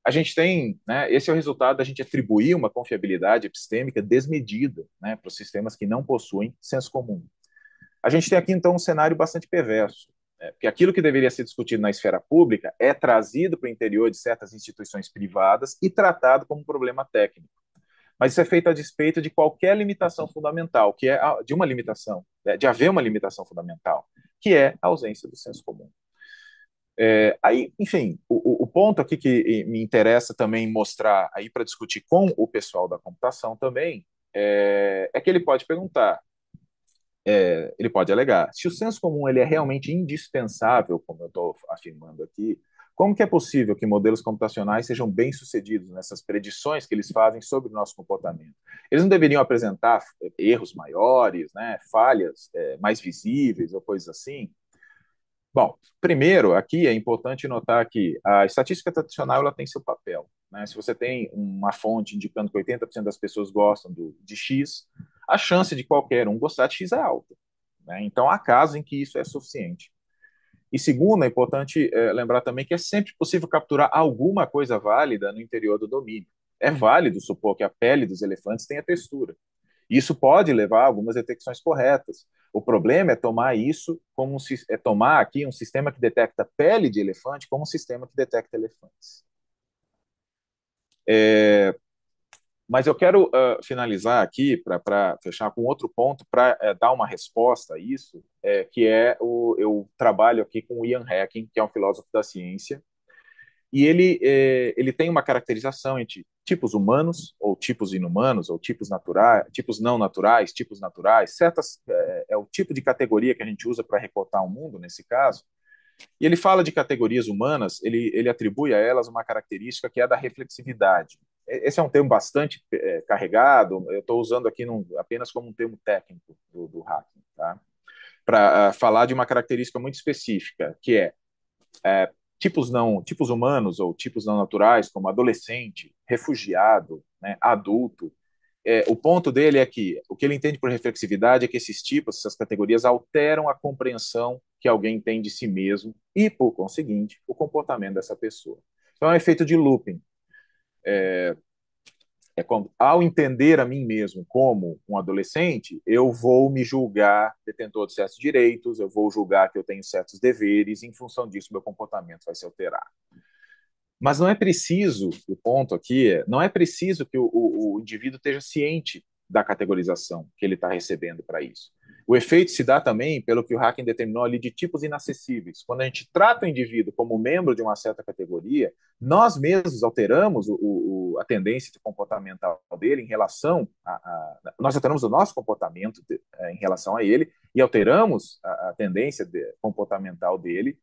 A gente tem, né, esse é o resultado da gente atribuir uma confiabilidade epistêmica desmedida né, para os sistemas que não possuem senso comum. A gente tem aqui, então, um cenário bastante perverso, né, porque aquilo que deveria ser discutido na esfera pública é trazido para o interior de certas instituições privadas e tratado como um problema técnico mas isso é feito a despeito de qualquer limitação fundamental, que é de uma limitação, né, de haver uma limitação fundamental, que é a ausência do senso comum. É, aí, enfim, o, o, ponto aqui que me interessa também mostrar aí para discutir com o pessoal da computação também é, é que ele pode perguntar, é, ele pode alegar, se o senso comum ele é realmente indispensável, como eu estou afirmando aqui, como que é possível que modelos computacionais sejam bem-sucedidos nessas predições que eles fazem sobre o nosso comportamento? Eles não deveriam apresentar eh, erros maiores, né, falhas é, mais visíveis ou coisas assim? Bom, primeiro, aqui é importante notar que a estatística tradicional ela tem seu papel. Né? Se você tem uma fonte indicando que 80% das pessoas gostam do, de X, a chance de qualquer um gostar de X é alta. Né? Então, há casos em que isso é suficiente. E segundo, é importante é, lembrar também que é sempre possível capturar alguma coisa válida no interior do domínio. É uhum. válido supor que a pele dos elefantes tenha textura. Isso pode levar a algumas detecções corretas. O problema é tomar isso como um, é tomar aqui um sistema que detecta pele de elefante como um sistema que detecta elefantes. É, mas eu quero uh, finalizar aqui, para fechar com outro ponto, para uh, eh, dar uma resposta a isso, é, que é o eu trabalho aqui com o Ian Hacking, que é um filósofo da ciência, e ele, eh, ele tem uma caracterização entre tipos humanos, ou tipos inumanos, ou tipos naturais, tipos não naturais, tipos naturais, certas, é, é o tipo de categoria que a gente usa para recortar o um mundo, nesse caso, e ele fala de categorias humanas, ele, ele atribui a elas uma característica que é a da reflexividade esse é um termo bastante é, carregado, eu estou usando aqui num, apenas como um termo técnico do, do hacking, tá? para uh, ah, falar de uma característica muito específica, que é, é, tipos não tipos humanos ou tipos não naturais, como adolescente, refugiado, né, adulto. É, o ponto dele é que o que ele entende por reflexividade é que esses tipos, essas categorias, alteram a compreensão que alguém tem de si mesmo e, por conseguinte, o comportamento dessa pessoa. Então, é um efeito de looping é, é como, ao entender a mim mesmo como um adolescente, eu vou me julgar detentor de certos direitos, eu vou julgar que eu tenho certos deveres, e em função disso, meu comportamento vai se alterar. Mas não é preciso, o ponto aqui é, não é preciso que o, o, o indivíduo esteja ciente da categorização que ele está recebendo para isso. O efeito se dá também pelo que o Hacking determinou ali de tipos inacessíveis. Quando a gente trata o indivíduo como membro de uma certa categoria, nós mesmos alteramos o, o, a tendência de comportamental dele em relação a, a nós alteramos o nosso comportamento de, eh, em relação a ele e alteramos a, a tendência de, comportamental dele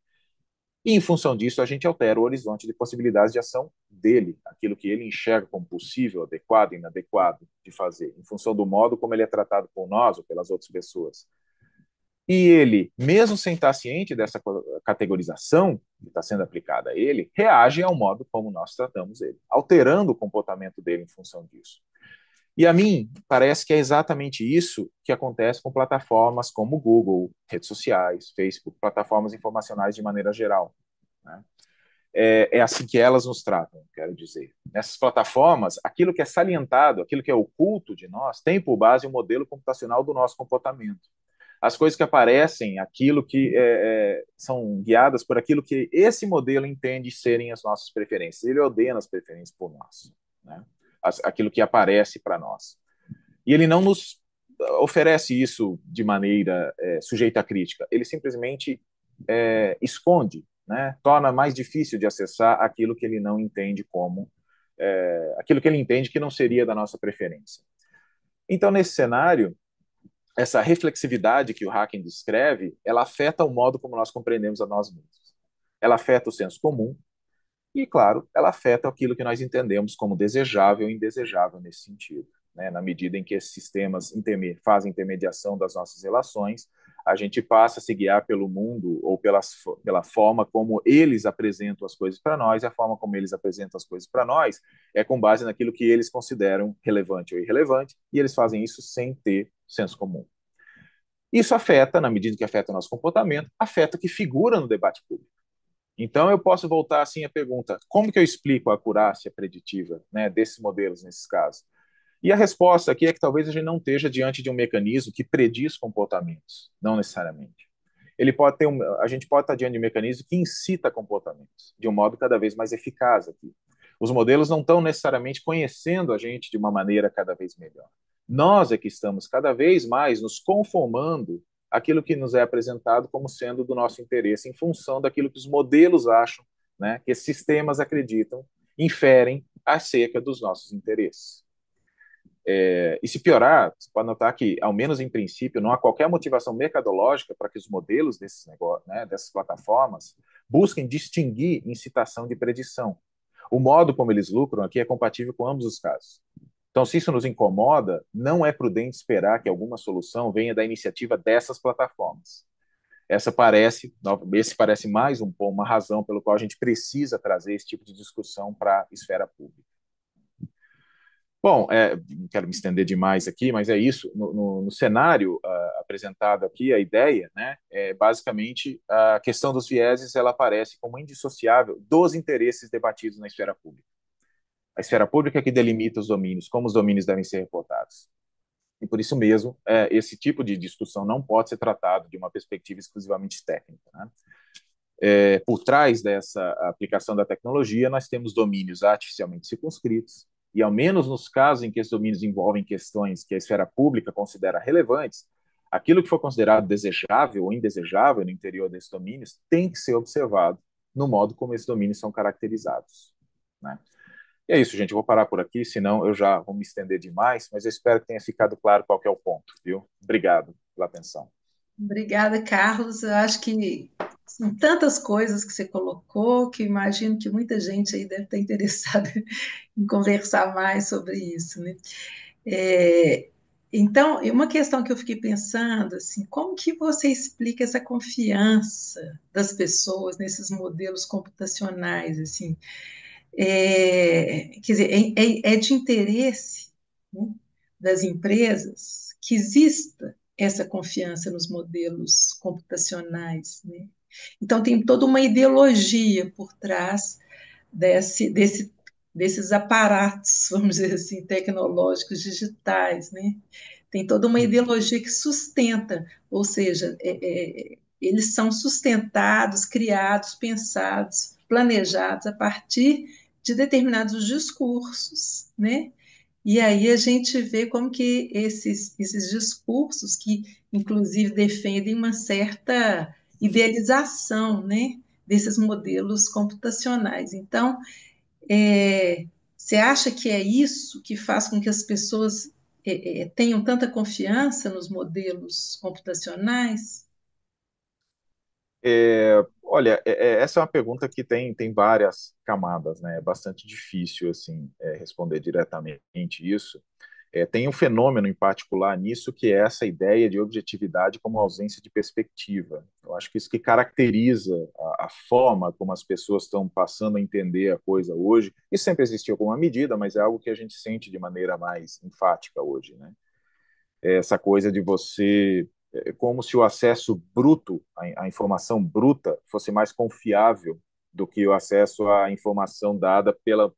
e, em função disso, a gente altera o horizonte de possibilidades de ação dele, aquilo que ele enxerga como possível, adequado, inadequado de fazer, em função do modo como ele é tratado por nós ou pelas outras pessoas. E ele, mesmo sem estar ciente dessa categorização que está sendo aplicada a ele, reage ao modo como nós tratamos ele, alterando o comportamento dele em função disso. E a mim parece que é exatamente isso que acontece com plataformas como Google, redes sociais, Facebook, plataformas informacionais de maneira geral. Né? É, é, assim que elas nos tratam, quero dizer. Nessas plataformas, aquilo que é salientado, aquilo que é oculto de nós, tem por base o um modelo computacional do nosso comportamento. As coisas que aparecem, aquilo que é, é, são guiadas por aquilo que esse modelo entende serem as nossas preferências. Ele ordena as preferências por nós. Né? aquilo que aparece para nós. E ele não nos oferece isso de maneira é, sujeita à crítica, ele simplesmente é, esconde, né? torna mais difícil de acessar aquilo que ele não entende como, é, aquilo que ele entende que não seria da nossa preferência. Então, nesse cenário, essa reflexividade que o Hacking descreve, ela afeta o modo como nós compreendemos a nós mesmos. Ela afeta o senso comum, e, claro, ela afeta aquilo que nós entendemos como desejável e indesejável nesse sentido. Né? Na medida em que esses sistemas fazem intermediação das nossas relações, a gente passa a se guiar pelo mundo ou pelas, pela forma como eles apresentam as coisas para nós, e a forma como eles apresentam as coisas para nós é com base naquilo que eles consideram relevante ou irrelevante, e eles fazem isso sem ter senso comum. Isso afeta, na medida que afeta o nosso comportamento, afeta o que figura no debate público. Então, eu posso voltar assim à pergunta: como que eu explico a acurácia preditiva né, desses modelos nesses casos? E a resposta aqui é que talvez a gente não esteja diante de um mecanismo que prediz comportamentos, não necessariamente. Ele pode ter um, a gente pode estar diante de um mecanismo que incita comportamentos de um modo cada vez mais eficaz aqui. Os modelos não estão necessariamente conhecendo a gente de uma maneira cada vez melhor. Nós é que estamos cada vez mais nos conformando aquilo que nos é apresentado como sendo do nosso interesse, em função daquilo que os modelos acham, né, que esses sistemas acreditam, inferem acerca dos nossos interesses. É, e se piorar, você pode notar que, ao menos em princípio, não há qualquer motivação mercadológica para que os modelos desses negócios, né, dessas plataformas busquem distinguir incitação de predição. O modo como eles lucram aqui é compatível com ambos os casos. Então, se isso nos incomoda, não é prudente esperar que alguma solução venha da iniciativa dessas plataformas. Essa parece, esse parece mais um, uma razão pelo qual a gente precisa trazer esse tipo de discussão para a esfera pública. Bom, é, quero me estender demais aqui, mas é isso. No, no, no cenário uh, apresentado aqui, a ideia, né, é basicamente a questão dos vieses, ela aparece como indissociável dos interesses debatidos na esfera pública a esfera pública que delimita os domínios, como os domínios devem ser reportados. E por isso mesmo, é, esse tipo de discussão não pode ser tratado de uma perspectiva exclusivamente técnica. Né? É, por trás dessa aplicação da tecnologia, nós temos domínios artificialmente circunscritos, e ao menos nos casos em que esses domínios envolvem questões que a esfera pública considera relevantes, aquilo que for considerado desejável ou indesejável no interior desses domínios tem que ser observado no modo como esses domínios são caracterizados. Né? E é isso, gente. Eu vou parar por aqui, senão eu já vou me estender demais, mas eu espero que tenha ficado claro qual é o ponto, viu? Obrigado pela atenção. Obrigada, Carlos. Eu acho que são tantas coisas que você colocou que imagino que muita gente aí deve estar interessada em conversar mais sobre isso, né? É, então, uma questão que eu fiquei pensando, assim, como que você explica essa confiança das pessoas nesses modelos computacionais, assim? é, quer dizer, é, é, é de interesse né, das empresas que exista essa confiança nos modelos computacionais. Né? Então, tem toda uma ideologia por trás desse, desse, desses aparatos, vamos dizer assim, tecnológicos digitais. Né? Tem toda uma ideologia que sustenta, ou seja, é, é, eles são sustentados, criados, pensados, planejados a partir de determinados discursos, né? E aí a gente vê como que esses, esses discursos, que inclusive defendem uma certa idealização, né? Desses modelos computacionais. Então, é, você acha que é isso que faz com que as pessoas é, é, tenham tanta confiança nos modelos computacionais? É, olha, é, é, essa é uma pergunta que tem, tem várias camadas, né? É bastante difícil assim é, responder diretamente isso. É, tem um fenômeno em particular nisso que é essa ideia de objetividade como ausência de perspectiva. Eu acho que isso que caracteriza a, a forma como as pessoas estão passando a entender a coisa hoje. Isso sempre existiu com uma medida, mas é algo que a gente sente de maneira mais enfática hoje, né? Essa coisa de você é como se o acesso bruto, à informação bruta, fosse mais confiável do que o acesso à informação dada pela,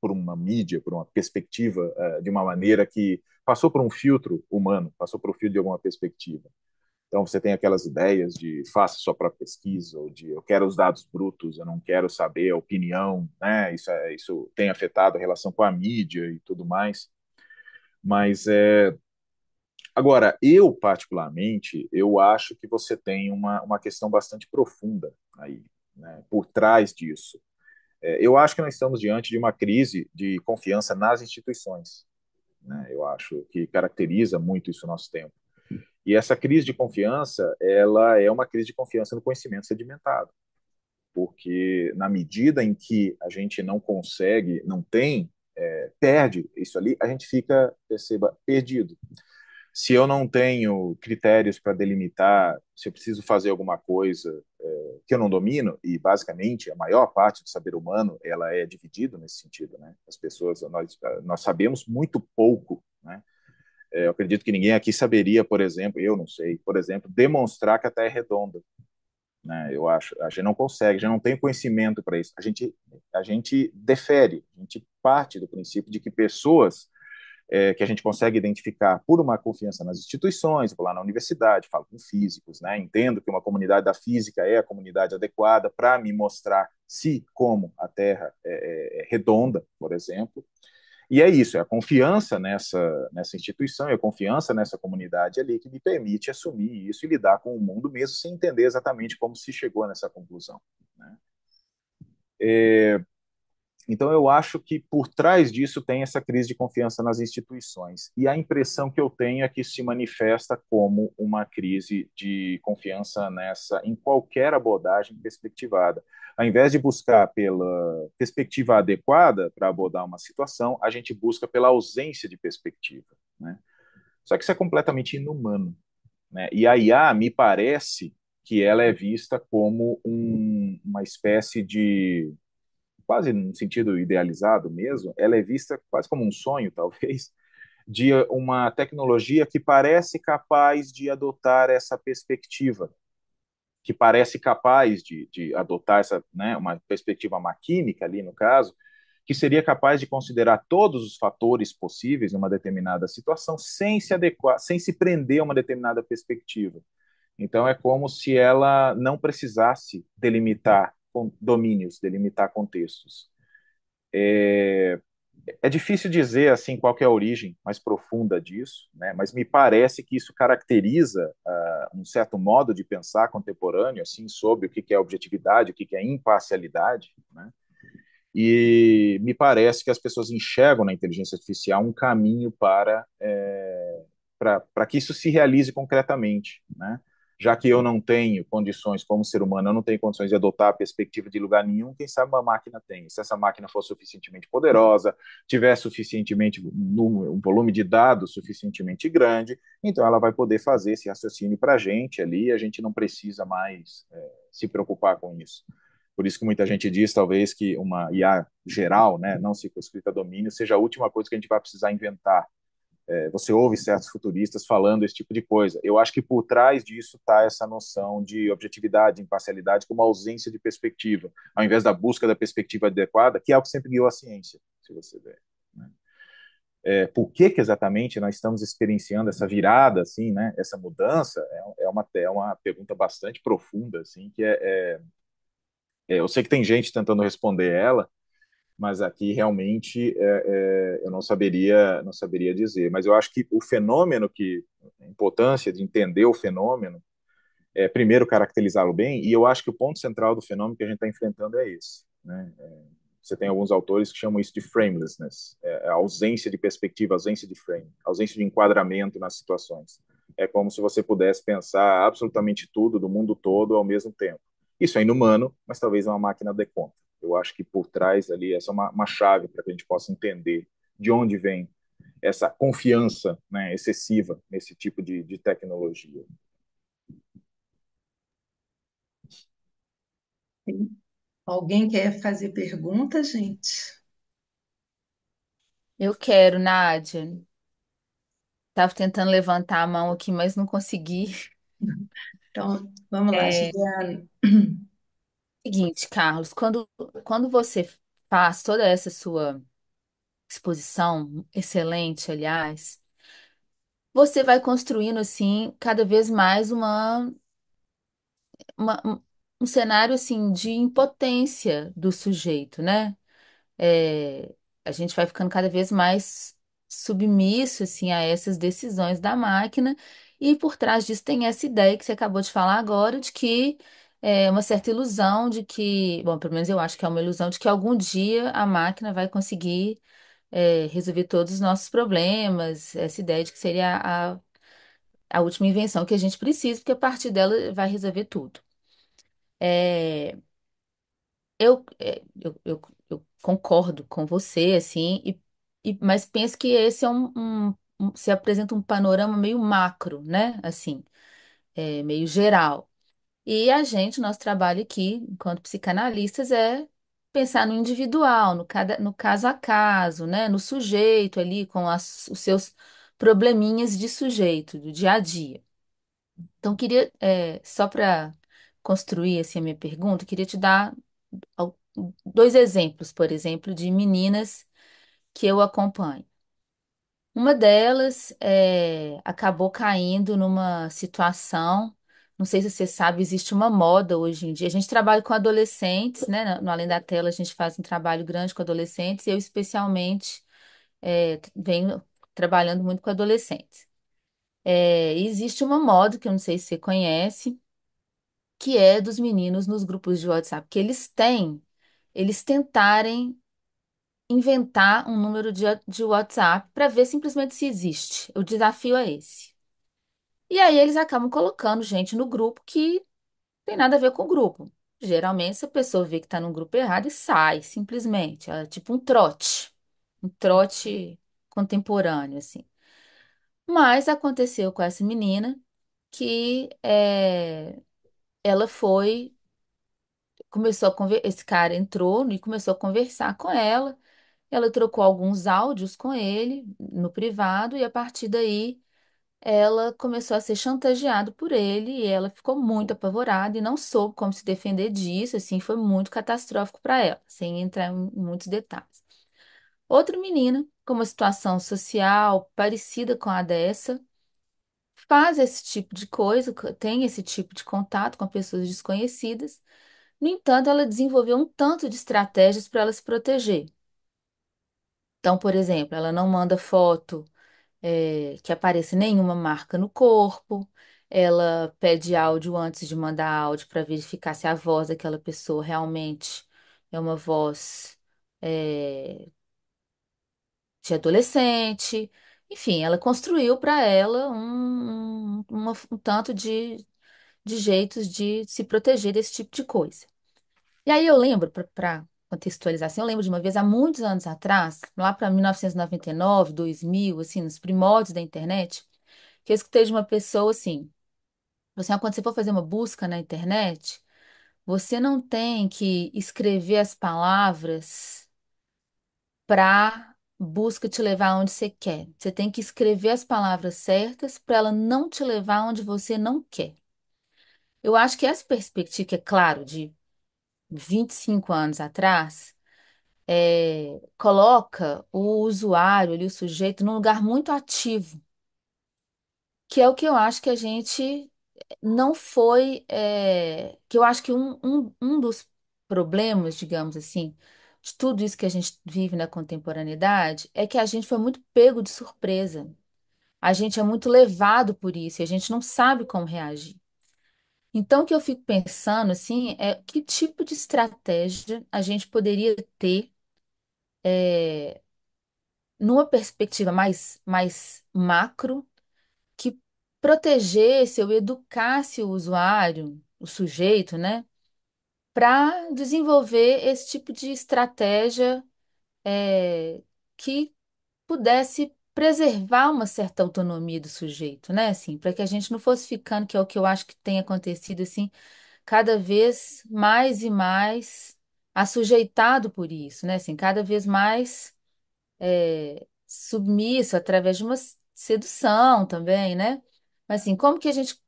por uma mídia, por uma perspectiva, é, de uma maneira que passou por um filtro humano, passou por um filtro de alguma perspectiva. Então você tem aquelas ideias de faça sua própria pesquisa ou de eu quero os dados brutos, eu não quero saber a opinião, né? Isso é, isso tem afetado a relação com a mídia e tudo mais. Mas é Agora, eu particularmente, eu acho que você tem uma, uma questão bastante profunda aí, né, por trás disso. É, eu acho que nós estamos diante de uma crise de confiança nas instituições. Né, eu acho que caracteriza muito isso no nosso tempo. E essa crise de confiança, ela é uma crise de confiança no conhecimento sedimentado. Porque na medida em que a gente não consegue, não tem, é, perde isso ali, a gente fica, perceba, perdido se eu não tenho critérios para delimitar se eu preciso fazer alguma coisa é, que eu não domino, e basicamente a maior parte do saber humano ela é dividido nesse sentido, né? As pessoas, nós, nós sabemos muito pouco, né? É, eu acredito que ninguém aqui saberia, por exemplo, eu não sei, por exemplo, demonstrar que a Terra é redonda. Né? Eu acho, a gente não consegue, a gente não tem conhecimento para isso. A gente, a gente defere, a gente parte do princípio de que pessoas é, que a gente consegue identificar por uma confiança nas instituições, vou lá na universidade, falo com físicos, né? entendo que uma comunidade da física é a comunidade adequada para me mostrar se, como a Terra é, é, é, redonda, por exemplo. E é isso, é a confiança nessa, nessa instituição, é a confiança nessa comunidade ali que me permite assumir isso e lidar com o mundo mesmo sem entender exatamente como se chegou nessa conclusão. Né? É, então, eu acho que por trás disso tem essa crise de confiança nas instituições. E a impressão que eu tenho é que se manifesta como uma crise de confiança nessa, em qualquer abordagem perspectivada. Ao invés de buscar pela perspectiva adequada para abordar uma situação, a gente busca pela ausência de perspectiva. Né? Só que isso é completamente inumano. Né? E a IA, me parece que ela é vista como um, uma espécie de quase no sentido idealizado mesmo, ela é vista quase como um sonho, talvez, de uma tecnologia que parece capaz de adotar essa perspectiva, que parece capaz de, de adotar essa, né, uma perspectiva maquínica ali no caso, que seria capaz de considerar todos os fatores possíveis numa determinada situação sem se adequar, sem se prender a uma determinada perspectiva. Então é como se ela não precisasse delimitar domínios, delimitar contextos. É, é difícil dizer assim qual é a origem mais profunda disso, né? mas me parece que isso caracteriza uh, um certo modo de pensar contemporâneo assim, sobre o que, que é objetividade, o que, que é imparcialidade. Né? E me parece que as pessoas enxergam na inteligência artificial um caminho para, é, para, para que isso se realize concretamente. Né? já que eu não tenho condições, como ser humano, eu não tenho condições de adotar a perspectiva de lugar nenhum, quem sabe uma máquina tem. Se essa máquina for suficientemente poderosa, tiver suficientemente um volume de dados suficientemente grande, então ela vai poder fazer esse raciocínio para a gente ali, a gente não precisa mais é, se preocupar com isso. Por isso que muita gente diz, talvez, que uma IA geral, né, não circunscrita a domínio, seja a última coisa que a gente vai precisar inventar é, você ouve certos futuristas falando esse tipo de coisa. Eu acho que por trás disso está essa noção de objetividade, imparcialidade, como ausência de perspectiva, ao invés da busca da perspectiva adequada, que é o que sempre guiou a ciência, se você ver. Né? É, por que, que, exatamente nós estamos experienciando essa virada, assim, né? Essa mudança é, é uma é uma pergunta bastante profunda, assim, que é, é, é eu sei que tem gente tentando responder ela, mas aqui realmente é, é, eu não saberia não saberia dizer. Mas eu acho que o fenômeno que a importância de entender o fenômeno é primeiro caracterizá-lo bem e eu acho que o ponto central do fenômeno que a gente está enfrentando é esse. Né? É, você tem alguns autores que chamam isso de framelessness, é, é, a ausência de perspectiva, ausência de frame, ausência de enquadramento nas situações. É como se você pudesse pensar absolutamente tudo do mundo todo ao mesmo tempo. Isso é inumano, mas talvez uma máquina dê conta. Eu acho que por trás ali, essa é uma, uma chave para que a gente possa entender de onde vem essa confiança né, excessiva nesse tipo de, de tecnologia. Alguém quer fazer pergunta, gente? Eu quero, Nádia. Estava tentando levantar a mão aqui, mas não consegui. Então, vamos lá, é... Juliana. Seguinte, Carlos, quando, quando você faz toda essa sua exposição, excelente, aliás, você vai construindo assim cada vez mais uma, uma- um cenário assim de impotência do sujeito, né? É, a gente vai ficando cada vez mais submisso assim a essas decisões da máquina e por trás disso tem essa ideia que você acabou de falar agora de que é, uma certa ilusão de que, bom, pelo menos eu acho que é uma ilusão de que algum dia a máquina vai conseguir é, resolver todos os nossos problemas, essa ideia de que seria a, a última invenção que a gente precisa, porque a partir dela vai resolver tudo. É, eu, é, eu, eu, eu concordo com você, assim, e, e- mas penso que esse é um, um- um- se apresenta um panorama meio macro, né? Assim, é, meio geral. E a gente, nosso trabalho aqui, enquanto psicanalistas, é pensar no individual, no, cada, no caso a caso, né? No sujeito ali, com as- os seus probleminhas de sujeito, do dia a dia. Então, queria, é, só para construir assim, a minha pergunta, queria te dar dois exemplos, por exemplo, de meninas que eu acompanho. Uma delas é, acabou caindo numa situação não sei se você sabe, existe uma moda hoje em dia. A gente trabalha com adolescentes, né? No Além da Tela, a gente faz um trabalho grande com adolescentes, e eu especialmente é, venho trabalhando muito com adolescentes. É, existe uma moda que eu não sei se você conhece, que é dos meninos nos grupos de WhatsApp, que eles têm, eles tentarem inventar um número de, de WhatsApp para ver simplesmente se existe. O desafio é esse. E aí eles acabam colocando gente no grupo que tem nada a ver com o grupo. Geralmente, se a pessoa vê que tá num grupo errado e sai, simplesmente. É tipo um trote. Um trote contemporâneo, assim. Mas aconteceu com essa menina que é, ela foi. Começou a conver... Esse cara entrou e começou a conversar com ela. Ela trocou alguns áudios com ele no privado, e a partir daí ela começou a ser chantageada por ele e ela ficou muito apavorada e não soube como se defender disso, assim, foi muito catastrófico para ela, sem entrar em muitos detalhes. Outra menina, com uma situação social parecida com a dessa, faz esse tipo de coisa, tem esse tipo de contato com pessoas desconhecidas. No entanto, ela desenvolveu um tanto de estratégias para ela se proteger. Então, por exemplo, ela não manda foto é, que apareça nenhuma marca no corpo. Ela pede áudio antes de mandar áudio para verificar se a voz daquela pessoa realmente é uma voz é, de adolescente. Enfim, ela construiu para ela um, um, um tanto de, de jeitos de se proteger desse tipo de coisa. E aí eu lembro, para textualização. Eu lembro de uma vez, há muitos anos atrás, lá para 1999, 2000, assim, nos primórdios da internet, que eu escutei de uma pessoa assim, assim, quando você for fazer uma busca na internet, você não tem que escrever as palavras para busca te levar onde você quer. Você tem que escrever as palavras certas para ela não te levar onde você não quer. Eu acho que essa perspectiva, que é claro, de 25 anos atrás, é, coloca o usuário, ali, o sujeito, num lugar muito ativo, que é o que eu acho que a gente eh, não foi. é, que eu acho que um, um, um dos problemas, digamos assim, de tudo isso que a gente vive na contemporaneidade, é que a gente foi muito pego de surpresa. A gente é muito levado por isso e a gente não sabe como reagir. Então, o que eu fico pensando, assim, é que tipo de estratégia a gente poderia ter, é, numa perspectiva mais, mais macro, que protegesse ou educasse o usuário, o sujeito, né, para desenvolver esse tipo de estratégia, é, que pudesse preservar uma certa autonomia do sujeito, né? Assim, para que a gente não fosse ficando, que é o que eu acho que tem acontecido, assim, cada vez mais e mais assujeitado por isso, né? Assim, cada vez mais é, submisso através de uma sedução também, né? Mas assim, como que a gente,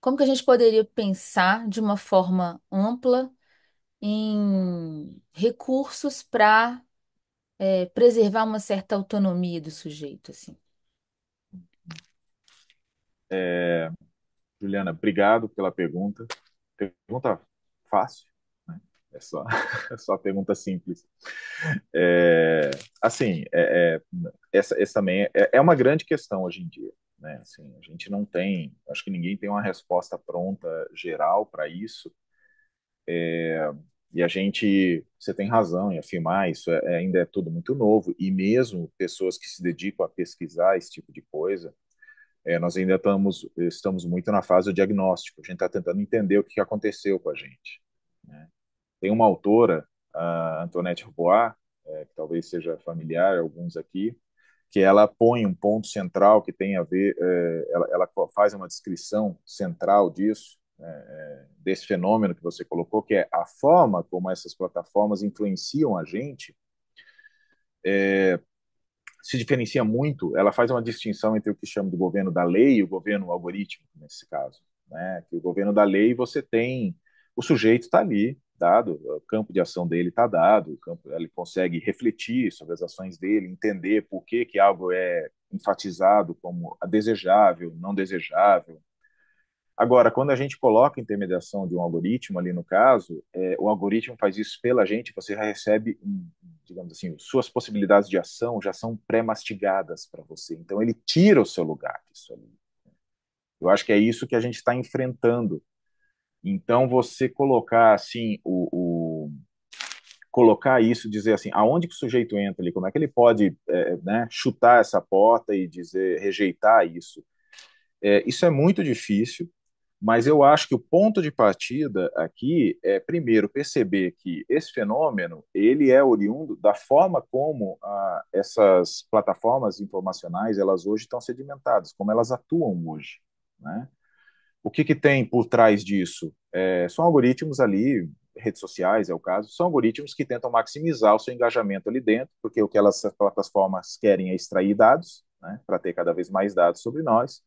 como que a gente poderia pensar de uma forma ampla em recursos para é, preservar uma certa autonomia do sujeito, assim. É, Juliana, obrigado pela pergunta. Pergunta fácil, né? é só, é só pergunta simples. É, assim, é, é essa, essa também é, é, é, uma grande questão hoje em dia. Né? Assim, a gente não tem, acho que ninguém tem uma resposta pronta geral para isso. E a gente, você tem razão em afirmar, isso é, é, ainda é tudo muito novo, e mesmo pessoas que se dedicam a pesquisar esse tipo de coisa, é, nós ainda estamos, estamos muito na fase do diagnóstico, a gente está tentando entender o que aconteceu com a gente. Né? Tem uma autora, a Antoinette Bois, é, que talvez seja familiar a alguns aqui, que ela põe um ponto central que tem a ver, é, ela, ela faz uma descrição central disso, né, é, desse fenômeno que você colocou, que é a forma como essas plataformas influenciam a gente, é, se diferencia muito. Ela faz uma distinção entre o que chama de governo da lei e o governo algorítmico, nesse caso. Né? Que o governo da lei você tem o sujeito está ali dado, o campo de ação dele está dado, o campo, ele consegue refletir sobre as ações dele, entender por que que algo é enfatizado como desejável, não desejável, Agora, quando a gente coloca a intermediação de um algoritmo ali no caso, é, o algoritmo faz isso pela gente, você já recebe, digamos assim, suas possibilidades de ação já são pré-mastigadas para você. Então, ele tira o seu lugar disso ali. Eu acho que é isso que a gente está enfrentando. Então, você colocar assim o, o colocar isso, dizer assim, aonde que o sujeito entra ali, como é que ele pode é, né, chutar essa porta e dizer, rejeitar isso. É, isso é muito difícil, mas eu acho que o ponto de partida aqui é primeiro perceber que esse fenômeno ele é oriundo da forma como ah, essas plataformas informacionais elas hoje estão sedimentadas, como elas atuam hoje. Né? O que, que tem por trás disso? É, são algoritmos ali, redes sociais é o caso, são algoritmos que tentam maximizar o seu engajamento ali dentro, porque o que elas, essas plataformas querem é extrair dados, né, para ter cada vez mais dados sobre nós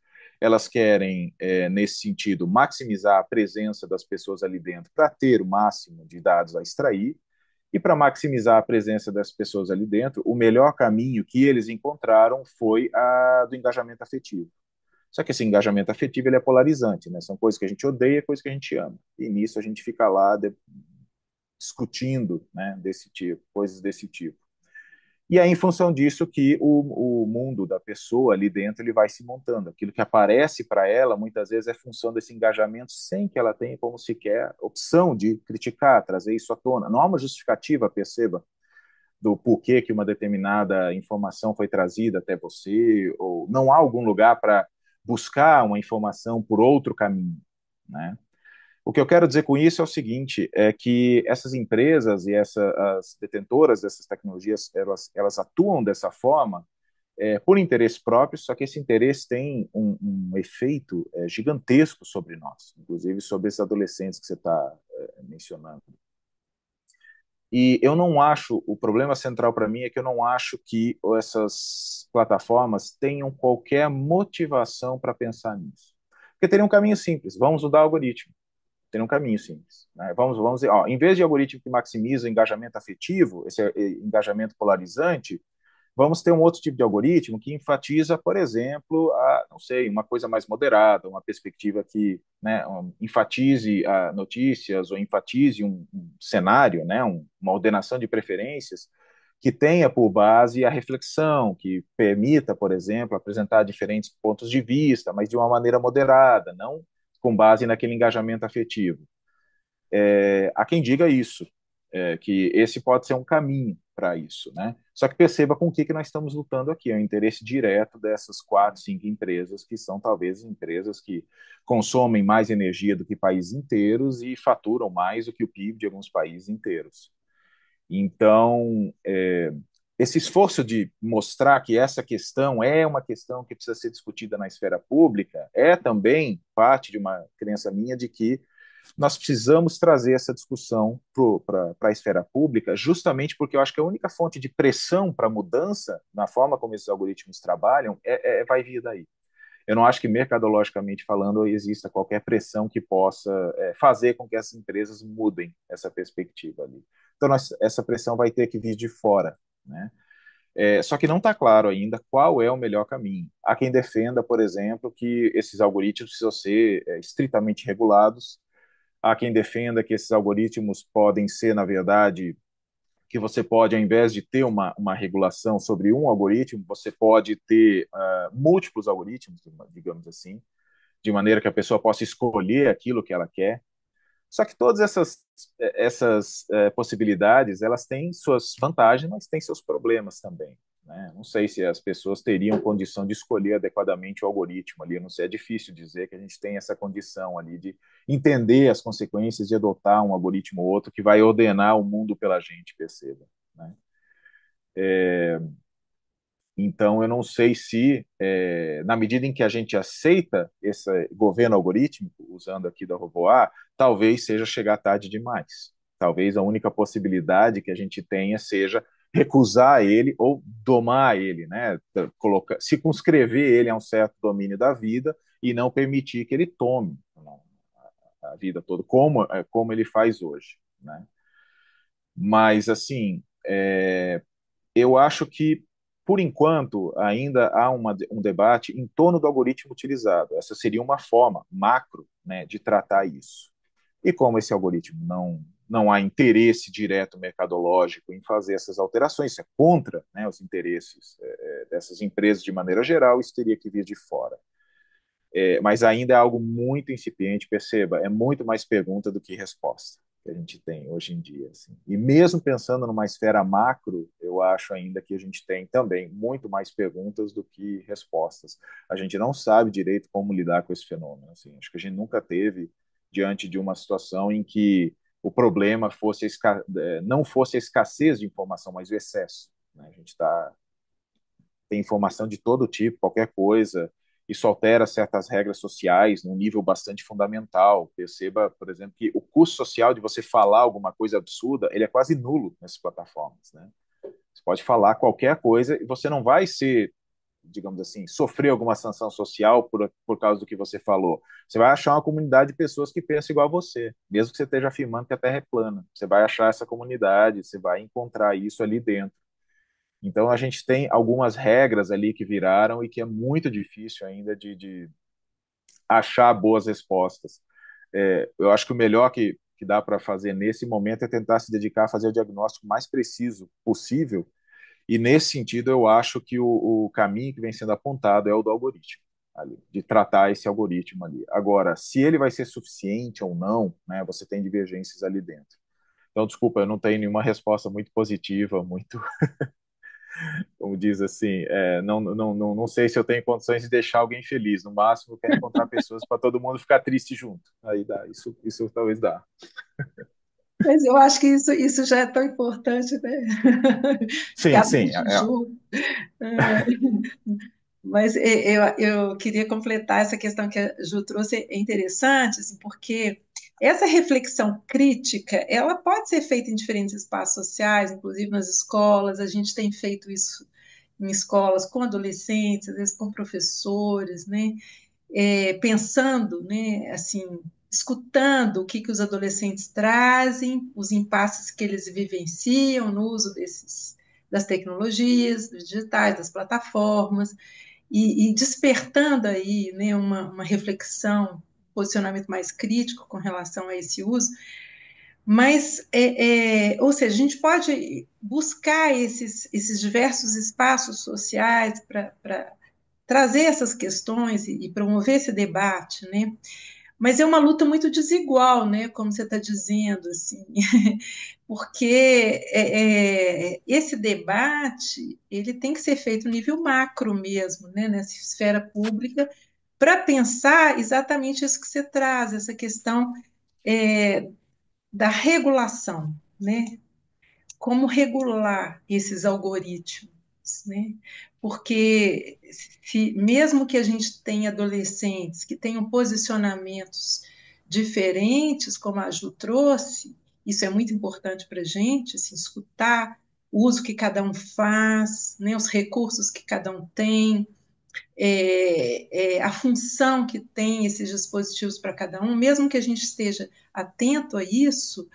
elas querem, é, nesse sentido, maximizar a presença das pessoas ali dentro para ter o máximo de dados a extrair. E para maximizar a presença das pessoas ali dentro, o melhor caminho que eles encontraram foi a do engajamento afetivo. Só que esse engajamento afetivo ele é polarizante, né? São coisas que a gente odeia coisas que a gente ama. E nisso a gente fica lá de... discutindo, né, desse tipo, coisas desse tipo. E é em função disso, que o, o mundo da pessoa ali dentro ele vai se montando. Aquilo que aparece para ela, muitas vezes, é função desse engajamento sem que ela tenha como sequer opção de criticar, trazer isso à tona. Não há uma justificativa, perceba, do porquê que uma determinada informação foi trazida até você, ou não há algum lugar para buscar uma informação por outro caminho. Né? O que eu quero dizer com isso é o seguinte, é que essas empresas e essas detentoras dessas tecnologias, elas, elas atuam dessa forma é, por interesse próprio, só que esse interesse tem um, um efeito é, gigantesco sobre nós, inclusive sobre esses adolescentes que você está é, mencionando. E eu não acho, o problema central para mim é que eu não acho que essas plataformas tenham qualquer motivação para pensar nisso. Porque teria um caminho simples, vamos mudar o algoritmo tem um caminho simples. Né? Vamos, vamos dizer, ó, em vez de algoritmo que maximiza o engajamento afetivo, esse eh, engajamento polarizante, vamos ter um outro tipo de algoritmo que enfatiza, por exemplo, a, não sei, uma coisa mais moderada, uma perspectiva que né, um, enfatize a notícias ou enfatize um, um cenário, né, um, uma ordenação de preferências que tenha por base a reflexão, que permita, por exemplo, apresentar diferentes pontos de vista, mas de uma maneira moderada, não com base naquele engajamento afetivo. É, há quem diga isso, é, que esse pode ser um caminho para isso, né? Só que perceba com o que, que nós estamos lutando aqui, é o interesse direto dessas quatro, cinco empresas que são talvez empresas que consomem mais energia do que países inteiros e faturam mais do que o PIB de alguns países inteiros. Então, é, esse esforço de mostrar que essa questão é uma questão que precisa ser discutida na esfera pública é também parte de uma crença minha de que nós precisamos trazer essa discussão para a esfera pública, justamente porque eu acho que a única fonte de pressão para mudança na forma como esses algoritmos trabalham é, é, vai vir daí. Eu não acho que mercadologicamente falando exista qualquer pressão que possa é, fazer com que essas empresas mudem essa perspectiva ali. Então nós, essa pressão vai ter que vir de fora né? É, só que não está claro ainda qual é o melhor caminho. Há quem defenda, por exemplo, que esses algoritmos precisam ser é, estritamente regulados. Há quem defenda que esses algoritmos podem ser, na verdade, que você pode, ao invés de ter uma, uma regulação sobre um algoritmo, você pode ter uh, múltiplos algoritmos, digamos assim, de maneira que a pessoa possa escolher aquilo que ela quer. Só que todas essas, eh, essas é, possibilidades, elas têm suas vantagens, mas têm seus problemas também. Né? Não sei se as pessoas teriam condição de escolher adequadamente o algoritmo ali, não sei, é difícil dizer que a gente tem essa condição ali de entender as consequências de adotar um algoritmo ou outro que vai ordenar o mundo pela gente, perceba. Né? É, então, eu não sei se, é, na medida em que a gente aceita esse governo algorítmico, usando aqui da RoboA, talvez seja chegar tarde demais. Talvez a única possibilidade que a gente tenha seja recusar ele ou domar ele, né? Colocar, circunscrever ele a um certo domínio da vida e não permitir que ele tome né, a vida toda, como, é, como ele faz hoje, né? Mas, assim, é, eu acho que por enquanto, ainda há uma, um debate em torno do algoritmo utilizado. Essa seria uma forma macro né, de tratar isso. E como esse algoritmo não, não há interesse direto mercadológico em fazer essas alterações, isso é contra né, os interesses é, é dessas empresas de maneira geral, isso teria que vir de fora. É, mas ainda é algo muito incipiente, perceba, é muito mais pergunta do que resposta que a gente tem hoje em dia. Assim. E mesmo pensando numa esfera macro, eu acho ainda que a gente tem também muito mais perguntas do que respostas. A gente não sabe direito como lidar com esse fenômeno. Assim. Acho que a gente nunca teve diante de uma situação em que o problema fosse esca... É, não fosse a escassez de informação, mas o excesso. Né? A gente tá... tem informação de todo tipo, qualquer coisa, isso altera certas regras sociais num nível bastante fundamental. Perceba, por exemplo, que o custo social de você falar alguma coisa absurda, ele é quase nulo nessas plataformas, né? Você pode falar qualquer coisa e você não vai ser, digamos assim, sofrer alguma sanção social por, por causa do que você falou. Você vai achar uma comunidade de pessoas que pensam igual a você, mesmo que você esteja afirmando que a Terra é plana. Você vai achar essa comunidade, você vai encontrar isso ali dentro. Então a gente tem algumas regras ali que viraram e que é muito difícil ainda de, de achar boas respostas. É, eu acho que o melhor que, que dá para fazer nesse momento é tentar se dedicar a fazer o diagnóstico mais preciso possível. E nesse sentido, eu acho que o, o caminho que vem sendo apontado é o do algoritmo, ali, de tratar esse algoritmo ali. Agora, se ele vai ser suficiente ou não, né, você tem divergências ali dentro. Então, desculpa, eu não tenho nenhuma resposta muito positiva, muito como diz assim, é, não, não, não, não sei se eu tenho condições de deixar alguém feliz. No máximo, eu quero encontrar pessoas para todo mundo ficar triste junto. Aí dá, isso, isso talvez dá. Mas eu acho que isso, isso já é tão importante, né? Sim, Ficar sim. É, é. é. Mas é, eu, eu queria completar essa questão que a Ju trouxe, é interessante, assim, porque essa reflexão crítica, ela pode ser feita em diferentes espaços sociais, inclusive nas escolas. A gente tem feito isso em escolas com adolescentes, às vezes com professores, né? É, pensando, né? Assim, escutando o que, que os adolescentes trazem, os impasses que eles vivenciam no uso desses, das tecnologias dos digitais, das plataformas, e, e despertando aí né, uma, uma reflexão posicionamento mais crítico com relação a esse uso. Mas, é, é, ou seja, a gente pode buscar esses, esses diversos espaços sociais para trazer essas questões e, e promover esse debate, né? mas é uma luta muito desigual, né? Como você está dizendo, assim, porque é, é, esse debate ele tem que ser feito no nível macro mesmo, né? Nessa esfera pública para pensar exatamente isso que você traz, essa questão é, da regulação, né? Como regular esses algoritmos, né? Porque se, mesmo que a gente tenha adolescentes que tenham posicionamentos diferentes, como a Ju trouxe, isso é muito importante para a gente, assim, escutar o uso que cada um faz, né, os recursos que cada um tem, é, é, a função que tem esses dispositivos para cada um, mesmo que a gente esteja atento a isso,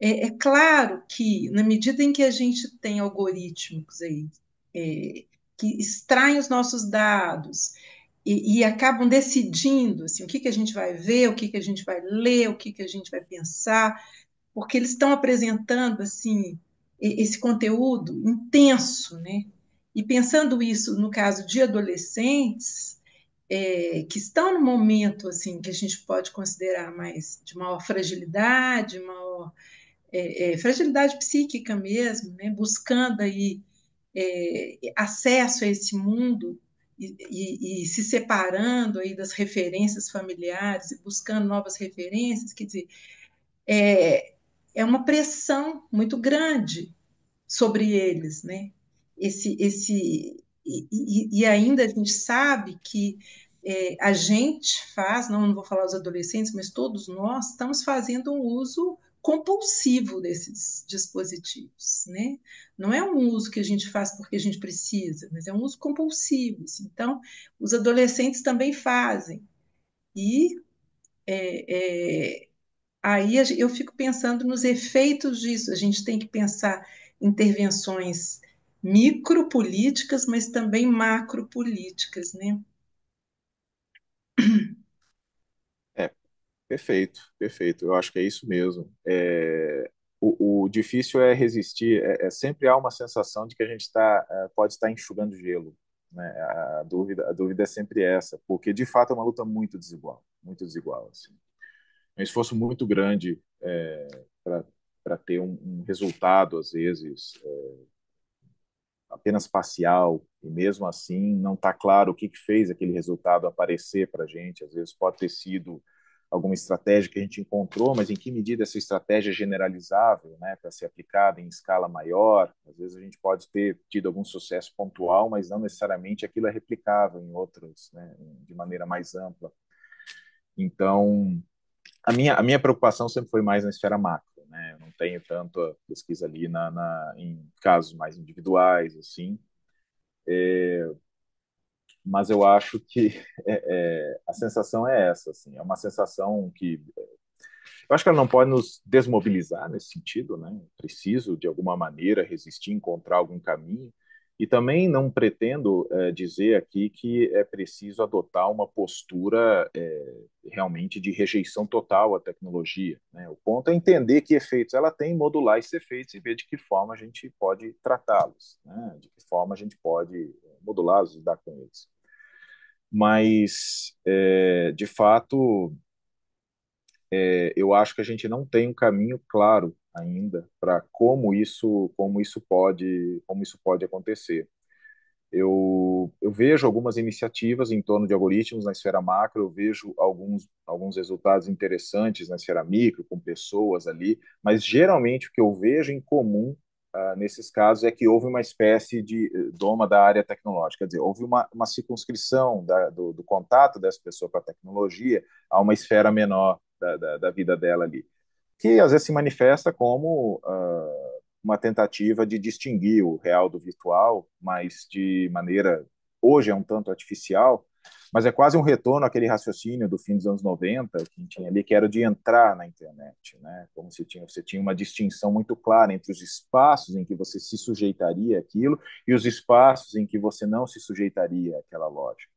é, é claro que, na medida em que a gente tem algoritmos aí, é, que extraem os nossos dados e, e, acabam decidindo assim, o que, que a gente vai ver, o que, que a gente vai ler, o que, que a gente vai pensar, porque eles estão apresentando assim esse conteúdo intenso, né? E pensando isso no caso de adolescentes, é, que estão no momento assim que a gente pode considerar mais de maior fragilidade, maior é, é, fragilidade psíquica mesmo, né? buscando aí é, acesso a esse mundo e, e, e, se separando aí das referências familiares e buscando novas referências, quer dizer, é, é uma pressão muito grande sobre eles, né? esse, esse e, e, ainda a gente sabe que é, a gente faz, não, não vou falar os adolescentes, mas todos nós estamos fazendo um uso compulsivo desses dispositivos, né? Não é um uso que a gente faz porque a gente precisa, mas é um uso compulsivo. Assim. Então, os adolescentes também fazem. E é, é, aí eu fico pensando nos efeitos disso. A gente tem que pensar intervenções micropolíticas, mas também macropolíticas, né? É, perfeito, perfeito. Eu acho que é isso mesmo. É, o, o, difícil é resistir. É, é, sempre há uma sensação de que a gente tá, é, pode estar enxugando gelo. Né? A dúvida, a dúvida é sempre essa, porque de fato é uma luta muito desigual, muito desigual. Assim. É um esforço muito grande é, para ter um, um, resultado às vezes é, apenas parcial, e mesmo assim não está claro o que, que fez aquele resultado aparecer para a gente. Às vezes pode ter sido alguma estratégia que a gente encontrou, mas em que medida essa estratégia é generalizável né, para ser aplicada em escala maior? Às vezes a gente pode ter tido algum sucesso pontual, mas não necessariamente aquilo é replicável em outros, né, de maneira mais ampla. Então, a minha, a minha preocupação sempre foi mais na esfera macro né? Eu não tenho tanto a pesquisa ali na, na em casos mais individuais, assim. É, mas eu acho que é, é, a sensação é essa, assim, é uma sensação que é, eu acho que ela não pode nos desmobilizar nesse sentido, né? Preciso de alguma maneira resistir, encontrar algum caminho, e também não pretendo é, dizer aqui que é preciso adotar uma postura é, realmente de rejeição total à tecnologia. Né? O ponto é entender que efeitos ela tem, modular esses efeitos e ver de que forma a gente pode tratá-los, né? de que forma a gente pode eh, modulá-los, lidar com eles. Mas, é, de fato, eu acho que a gente não tem um caminho claro ainda para como isso como isso pode como isso pode acontecer. Eu, eu vejo algumas iniciativas em torno de algoritmos na esfera macro, eu vejo alguns, alguns resultados interessantes na esfera micro, com pessoas ali, mas geralmente o que eu vejo em comum Uh, nesses casos é que houve uma espécie de eh, doma da área tecnológica, quer dizer, houve uma, uma circunscrição da, do, do, contato dessa pessoa com a tecnologia a uma esfera menor da, da, da vida dela ali que às vezes se manifesta como uh, uma tentativa de distinguir o real do virtual, mas de maneira, hoje é um tanto artificial, mas é quase um retorno àquele raciocínio do fim dos anos 90 que tinha ali, que era de entrar na internet, né? Como se tinha, você tinha uma distinção muito clara entre os espaços em que você se sujeitaria aquilo e os espaços em que você não se sujeitaria àquela lógica.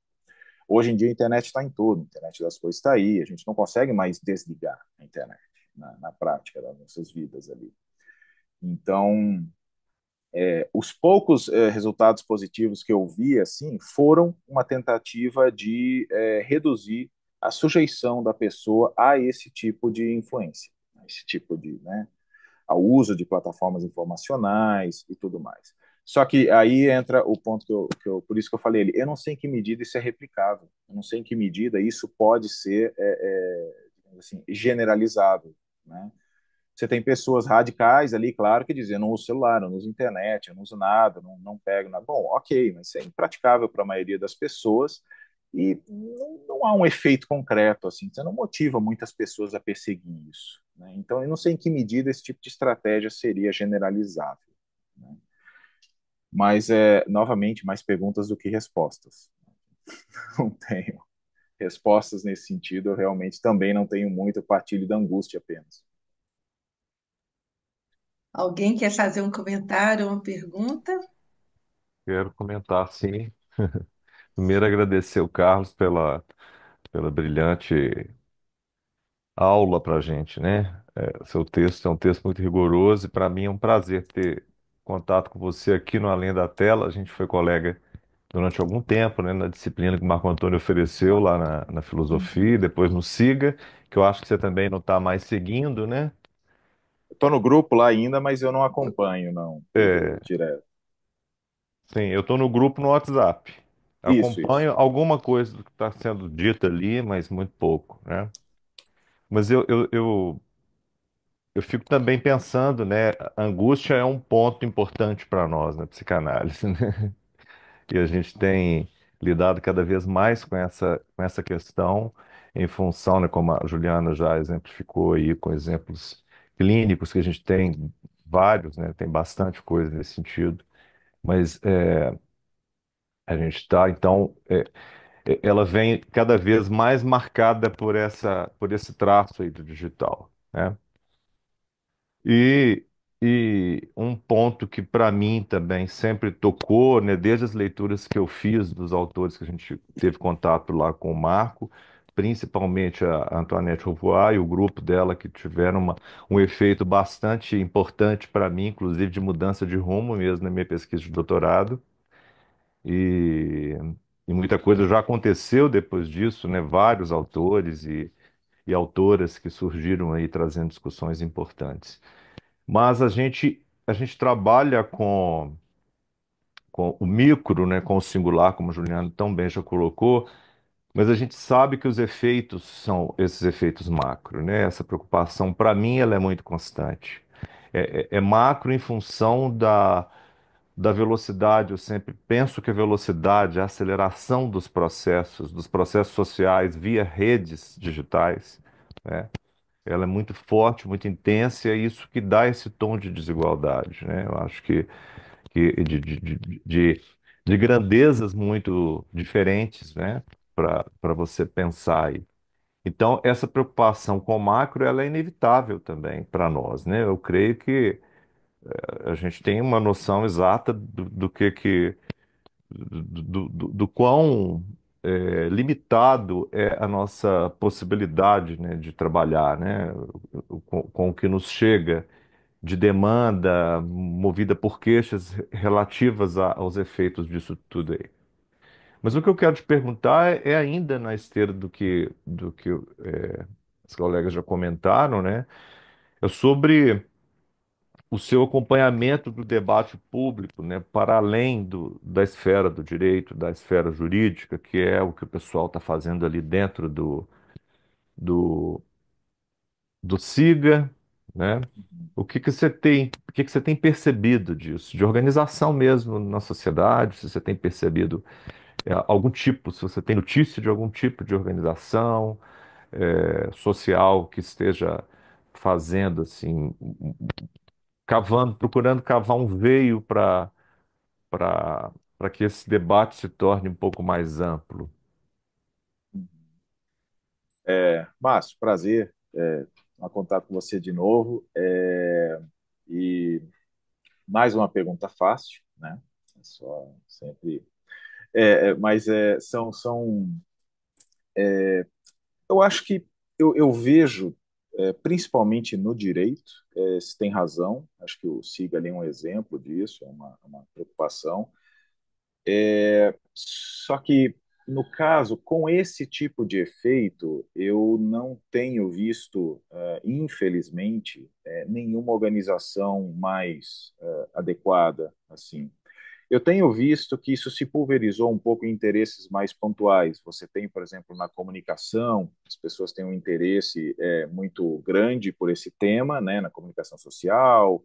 Hoje em dia a internet está em tudo, a internet das coisas está aí, a gente não consegue mais desligar a internet na, na prática das nossas vidas ali. Então, é, os poucos é, resultados positivos que eu vi assim foram uma tentativa de é, reduzir a sujeição da pessoa a esse tipo de influência, a esse tipo de, né, ao uso de plataformas informacionais e tudo mais. Só que aí entra o ponto que eu, que eu por isso que eu falei, ele, eu não sei em que medida isso é replicável, eu não sei em que medida isso pode ser é, é, assim generalizável né? Você tem pessoas radicais ali, claro, que dizem: eu não uso celular, eu não uso internet, eu não uso nada, não, não pego nada. Bom, ok, mas isso é impraticável para a maioria das pessoas e não, não, há um efeito concreto assim. Você não motiva muitas pessoas a perseguir isso. Né? Então, eu não sei em que medida esse tipo de estratégia seria generalizável. Né? Mas é novamente mais perguntas do que respostas. Não tenho respostas nesse sentido, eu realmente também não tenho muito, eu partilho da angústia apenas. Alguém quer fazer um comentário, uma pergunta? Quero comentar, sim. Primeiro, agradecer o Carlos pela, pela brilhante aula para a gente, né? É, seu texto é um texto muito rigoroso e para mim é um prazer ter contato com você aqui no Além da Tela. A gente foi colega durante algum tempo, né, na disciplina que o Marco Antônio ofereceu lá na, na filosofia, e depois no Siga, que eu acho que você também não está mais seguindo, né? Estou no grupo lá ainda, mas eu não acompanho, não, É, direto. sim, eu estou no grupo no WhatsApp. Isso, isso. Acompanho alguma coisa do que está sendo dita ali, mas muito pouco, né? Mas eu, eu, eu, eu fico também pensando, né? angústia é um ponto importante para nós na psicanálise, né? e a gente tem lidado cada vez mais com essa, com essa questão em função, né, como a Juliana já exemplificou aí, com exemplos clínicos que a gente tem vários, né, tem bastante coisa nesse sentido, mas é, a gente está, então, é, é, ela vem cada vez mais marcada por essa, por esse traço aí do digital, né? E e um ponto que para mim também sempre tocou, né, desde as leituras que eu fiz dos autores que a gente teve contato lá com o Marco, principalmente a Antoinette Rouvois e o grupo dela que tiveram uma, um efeito bastante importante para mim, inclusive de mudança de rumo mesmo na minha pesquisa de doutorado. E, e muita coisa já aconteceu depois disso, né, vários autores e, e autoras que surgiram aí trazendo discussões importantes. Mas a gente, a gente trabalha com, com o micro, né, com o singular, como o Juliano tão bem já colocou, mas a gente sabe que os efeitos são esses efeitos macro, né? Essa preocupação, para mim, ela é muito constante. É, é- é macro em função da, da velocidade. Eu sempre penso que a velocidade, a aceleração dos processos, dos processos sociais via redes digitais, né? ela é muito forte, muito intensa, e é isso que dá esse tom de desigualdade, né? Eu acho que, que de, de, de, de grandezas muito diferentes, né? Para você pensar aí. Então, essa preocupação com o macro, ela é inevitável também para nós, né? Eu creio que eh, a gente tem uma noção exata do, do que que do, do, do, do quão é, limitado é a nossa possibilidade, né, de trabalhar, né, com, com o que nos chega de demanda movida por queixas relativas a- aos efeitos disso tudo aí. Mas o que eu quero te perguntar é, é ainda na esteira do que, do que os é, colegas já comentaram, né? É sobre o seu acompanhamento do debate público, né, para além do, da esfera do direito, da esfera jurídica, que é o que o pessoal está fazendo ali dentro do, do, do SIGA, né? O que que você tem, o que que você tem percebido disso, de organização mesmo na sociedade, se você tem percebido é, algum tipo, se você tem notícia de algum tipo de organização é, social que esteja fazendo assim cavando, procurando cavar um veio para para para que esse debate se torne um pouco mais amplo. É, Márcio, prazer é, a contar com você de novo. É, e mais uma pergunta fácil, né? É só sempre. É, é mas é, são, são é, eu acho que eu, eu vejo é, principalmente no direito, é, se tem razão, acho que o SIGA ali é um exemplo disso, é uma, é uma preocupação. É, só que, no caso, com esse tipo de efeito, eu não tenho visto, é, infelizmente, é, nenhuma organização mais adequada, assim, eu tenho visto que isso se pulverizou um pouco em interesses mais pontuais. Você tem, por exemplo, na comunicação, as pessoas têm um interesse é, muito grande por esse tema, né, na comunicação social,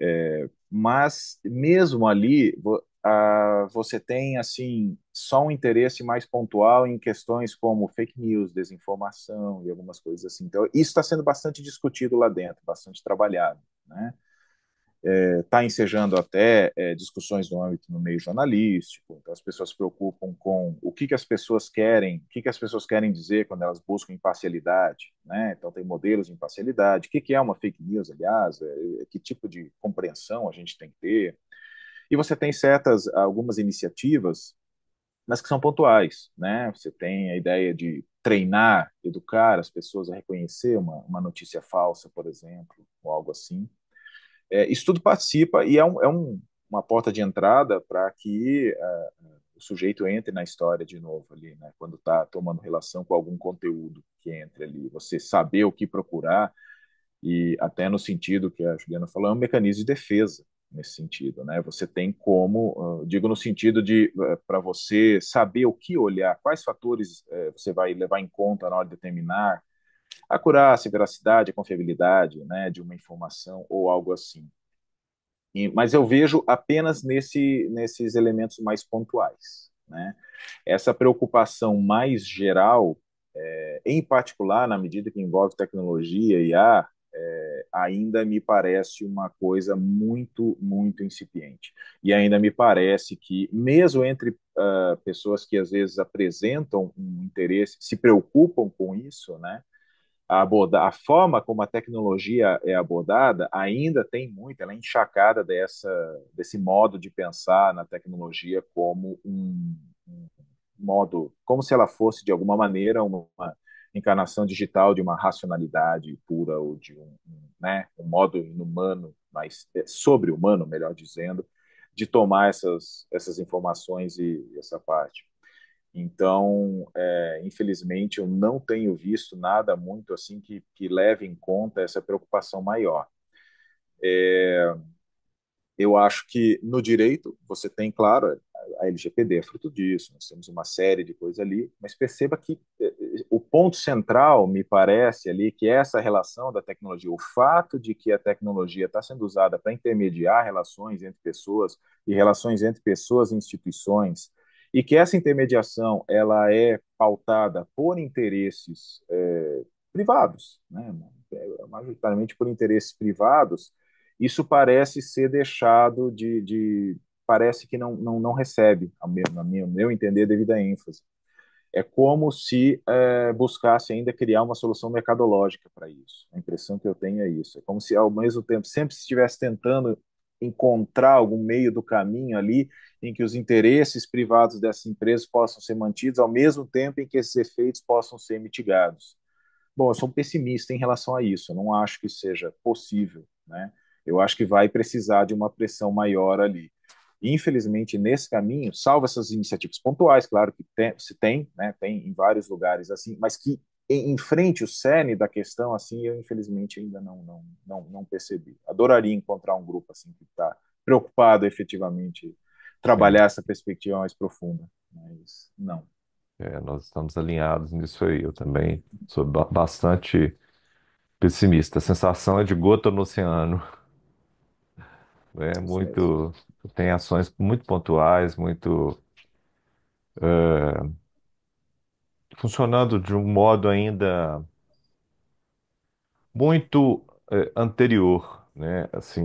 é, mas mesmo ali a, você tem assim só um interesse mais pontual em questões como fake news, desinformação e algumas coisas assim. Então isso está sendo bastante discutido lá dentro, bastante trabalhado, né? está eh, é, ensejando até é, discussões no âmbito no meio jornalístico. Então as pessoas se preocupam com o que, que as pessoas querem, o que, que as pessoas querem dizer quando elas buscam imparcialidade, né? Então tem modelos de imparcialidade. O que, que é uma fake news, aliás? É, que tipo de compreensão a gente tem que ter? E você tem certas algumas iniciativas, mas que são pontuais, né? Você tem a ideia de treinar, educar as pessoas a reconhecer uma, uma notícia falsa, por exemplo, ou algo assim. É, isso tudo participa e é, um, é um, uma porta de entrada para que uh, o sujeito entre na história de novo ali, né? Quando está tomando relação com algum conteúdo que entre ali, você saber o que procurar e até no sentido que a Juliana falou, é um mecanismo de defesa nesse sentido, né? Você tem como, ah, digo no sentido de eh, para você saber o que olhar, quais fatores eh, você vai levar em conta na hora de determinar acurácia, veracidade, a confiabilidade né, de uma informação ou algo assim. E, mas eu vejo apenas nesse, nesses elementos mais pontuais. Né? Essa preocupação mais geral, é, em particular na medida que envolve tecnologia e IA, é, ainda me parece uma coisa muito, muito incipiente. E ainda me parece que, mesmo entre uh, pessoas que às vezes apresentam um interesse, se preocupam com isso, né? a, aborda, a forma como a tecnologia é abordada ainda tem muito, ela é enxacada dessa, desse modo de pensar na tecnologia como um, um modo, como se ela fosse, de alguma maneira, uma, encarnação digital de uma racionalidade pura ou de um, um, né, um modo inumano, mas é, sobre-humano, melhor dizendo, de tomar essas, essas informações e essa parte. Então, é, infelizmente, eu não tenho visto nada muito assim que, que leve em conta essa preocupação maior. É, eu acho que no direito você tem, claro, a LGPD é fruto disso, nós temos uma série de coisas ali, mas perceba que é, o ponto central, me parece ali, que é essa relação da tecnologia, o fato de que a tecnologia está sendo usada para intermediar relações entre pessoas e relações entre pessoas e instituições, e que essa intermediação ela é pautada por interesses é, privados, né, é, majoritariamente por interesses privados, isso parece ser deixado de, de parece que não, não, não recebe, a meu, a meu, entender entender, devida ênfase. É como se é, buscasse ainda criar uma solução mercadológica para isso. A impressão que eu tenho é isso. É como se, ao mesmo tempo, sempre estivesse tentando encontrar algum meio do caminho ali em que os interesses privados dessas empresas possam ser mantidos, ao mesmo tempo em que esses efeitos possam ser mitigados. Bom, eu sou um pessimista em relação a isso, eu não acho que seja possível, né? Eu acho que vai precisar de uma pressão maior ali. Infelizmente, nesse caminho, salvo essas iniciativas pontuais, claro que tem, se tem, né, tem em vários lugares assim, mas que em frente o cerne da questão, assim, eu infelizmente ainda não, não, não, não percebi. Adoraria encontrar um grupo assim que está preocupado efetivamente trabalhar essa perspectiva mais profunda, mas não. É, nós estamos alinhados nisso aí. Eu também sou bastante pessimista. A sensação é de gota no oceano. É muito, tem ações muito pontuais, muito uh, funcionando de um modo ainda muito é, anterior, né? Assim,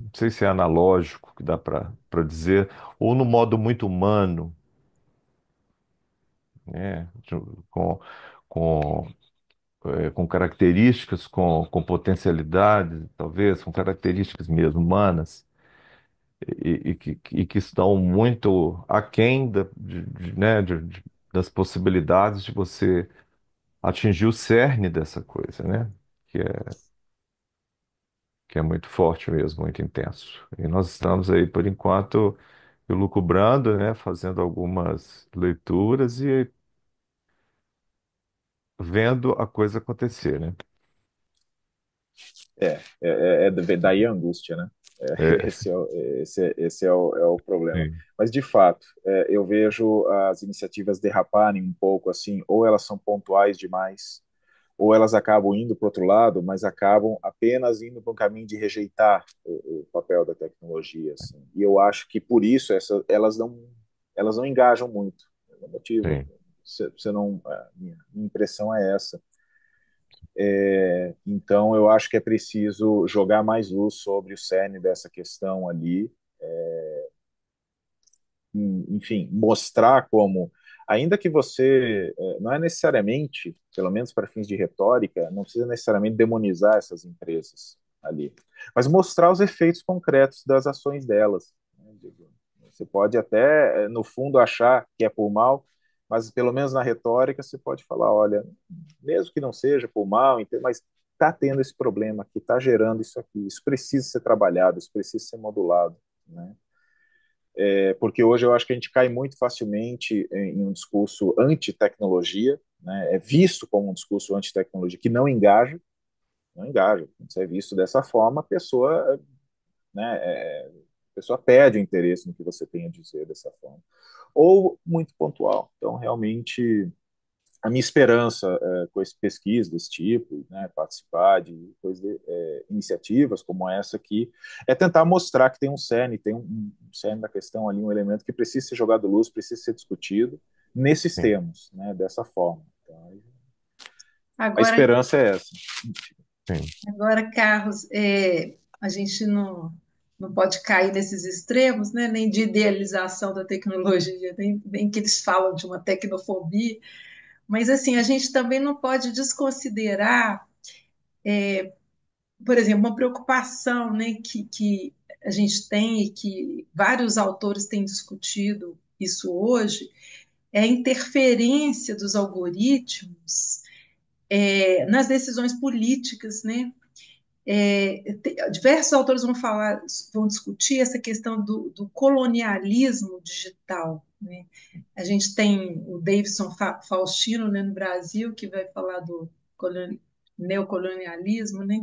não sei se é analógico que dá para para dizer, ou no modo muito humano, né? De- Com, com, é, com características, com, com potencialidades, talvez, com características mesmo humanas. e, e que, e que estão muito aquém da, de, de, né, de, de das possibilidades de você atingir o cerne dessa coisa, né? Que é, que é muito forte mesmo, muito intenso. E nós estamos aí, por enquanto, elucubrando, né? Fazendo algumas leituras e vendo a coisa acontecer, né? É, é, é, é daí a angústia, né? É, é. É, é. Esse, é, esse, é, o, é o problema. Sim. Mas, de fato, é, eu vejo as iniciativas derraparem um pouco, assim, ou elas são pontuais demais, ou elas acabam indo para outro lado, mas acabam apenas indo para um caminho de rejeitar o, o papel da tecnologia. Assim. E eu acho que, por isso, essa, elas, não, elas não engajam muito. O motivo, você, não, minha impressão é essa. É, então, eu acho que é preciso jogar mais luz sobre o cerne dessa questão ali. É, enfim, mostrar como, ainda que você, é, não é necessariamente, pelo menos para fins de retórica, não precisa necessariamente demonizar essas empresas ali, mas mostrar os efeitos concretos das ações delas. Né, você pode até, no fundo, achar que é por mal, mas pelo menos na retórica você pode falar, olha, mesmo que não seja por mal, mas está tendo esse problema que está gerando isso aqui, isso precisa ser trabalhado, isso precisa ser modulado, né? É, porque hoje eu acho que a gente cai muito facilmente em, em um discurso anti-tecnologia, né? é visto como um discurso anti-tecnologia que não engaja, não engaja. Quando é visto dessa forma, a pessoa né, é, pessoa perde o interesse no que você tem a dizer dessa forma. Ou muito pontual. Então, realmente, a minha esperança é, com esse pesquisa desse tipo, né, participar de, de é, iniciativas como essa aqui, é tentar mostrar que tem um cerne, tem um, um cerne da questão ali, um elemento que precisa ser jogado luz, precisa ser discutido nesses Sim. termos, né, dessa forma. Então, Agora, a esperança é essa. Sim. Agora, Carlos, é, a gente não não pode cair nesses extremos, né? nem de idealização da tecnologia, nem, nem que eles falam de uma tecnofobia, mas assim a gente também não pode desconsiderar, é, por exemplo, uma preocupação né, que, que a gente tem e que vários autores têm discutido isso hoje, é a interferência dos algoritmos é, nas decisões políticas, né? É, diversos autores vão falar, vão discutir essa questão do, do colonialismo digital. Né? A gente tem o Davidson Faustino né, no Brasil, que vai falar do neocolonialismo, né?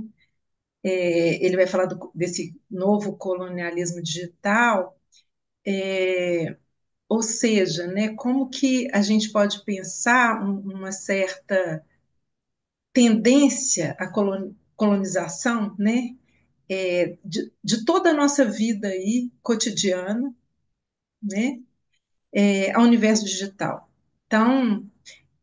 É, ele vai falar do, desse novo colonialismo digital, é, ou seja, né, como que a gente pode pensar uma certa tendência a colonizar colonização, né? É, de, de, toda a nossa vida aí cotidiana, né? É, ao universo digital. Então,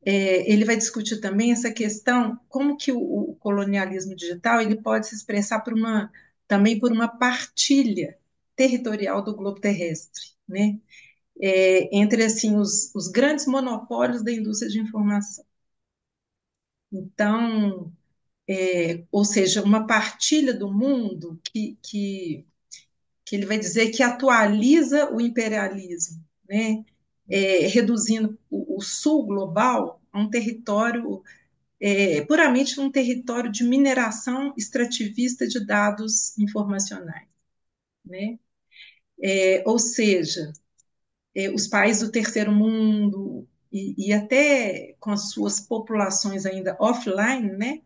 é, ele vai discutir também essa questão como que o, o, colonialismo digital ele pode se expressar por uma também por uma partilha territorial do globo terrestre, né? É, entre assim os, os grandes monopólios da indústria de informação. Então é, ou seja, uma partilha do mundo que, que, que ele vai dizer que atualiza o imperialismo, né? É, reduzindo o, o, sul global a um território, é, puramente um território de mineração extrativista de dados informacionais. Né? É, ou seja, é, os países do terceiro mundo e, e até com as suas populações ainda offline, né?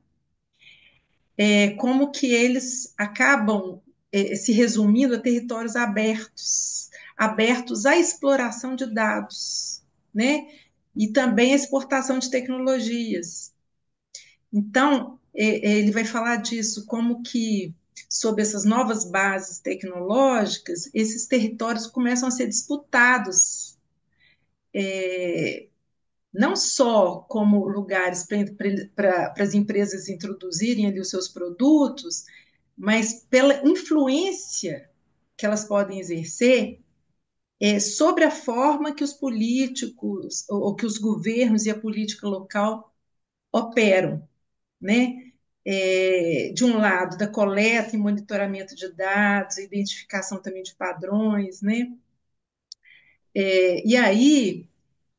é, como que eles acabam é, se resumindo a territórios abertos, abertos à exploração de dados, né? E também à exportação de tecnologias. Então, é, é, ele vai falar disso, como que, sob essas novas bases tecnológicas, esses territórios começam a ser disputados é, não só como lugares para as empresas introduzirem ali os seus produtos, mas pela influência que elas podem exercer é, sobre a forma que os políticos ou, ou, que os governos e a política local operam, né? É, de um lado, da coleta e monitoramento de dados, identificação também de padrões, né? É, e aí,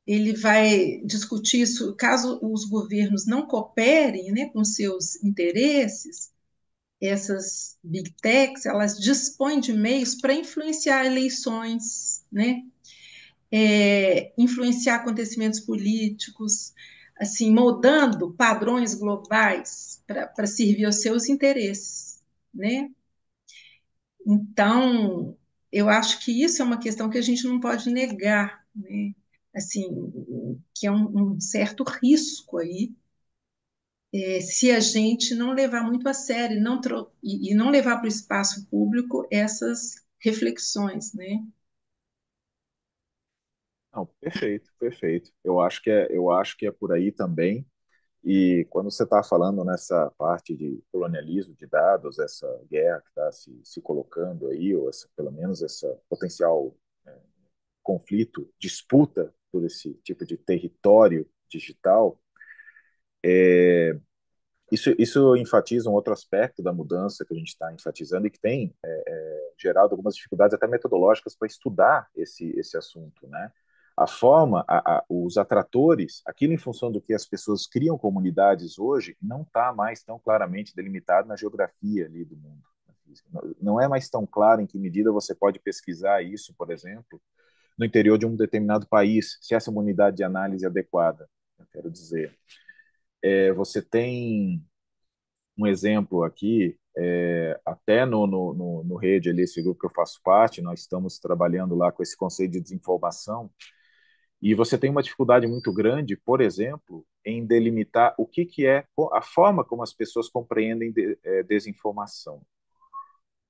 ele vai discutir isso, caso os governos não cooperem né, com seus interesses, essas big techs, elas dispõem de meios para influenciar eleições, né? É, influenciar acontecimentos políticos, assim, moldando padrões globais para servir aos seus interesses, né? Então, eu acho que isso é uma questão que a gente não pode negar, né? assim, que é um, um certo risco aí, é, se a gente não levar muito a sério não e, e não levar para o espaço público essas reflexões, né? Não, perfeito, perfeito. Eu acho que é, eu acho que é por aí também. E quando você está falando nessa parte de colonialismo de dados, essa guerra que está se, se colocando aí, ou essa, pelo menos essa potencial é, conflito, disputa todo esse tipo de território digital, é, isso, isso enfatiza um outro aspecto da mudança que a gente está enfatizando e que tem é, é, gerado algumas dificuldades até metodológicas para estudar esse, esse assunto, né? A forma, a, a, os atratores, aquilo em função do que as pessoas criam comunidades hoje, não está mais tão claramente delimitado na geografia ali do mundo. Não é mais tão claro em que medida você pode pesquisar isso, por exemplo, no interior de um determinado país, se essa é uma unidade de análise adequada, eu quero dizer. É, você tem um exemplo aqui, é, até no, no, no, no Rede, ali, esse grupo que eu faço parte, nós estamos trabalhando lá com esse conceito de desinformação, e você tem uma dificuldade muito grande, por exemplo, em delimitar o que, que é a forma como as pessoas compreendem é, desinformação.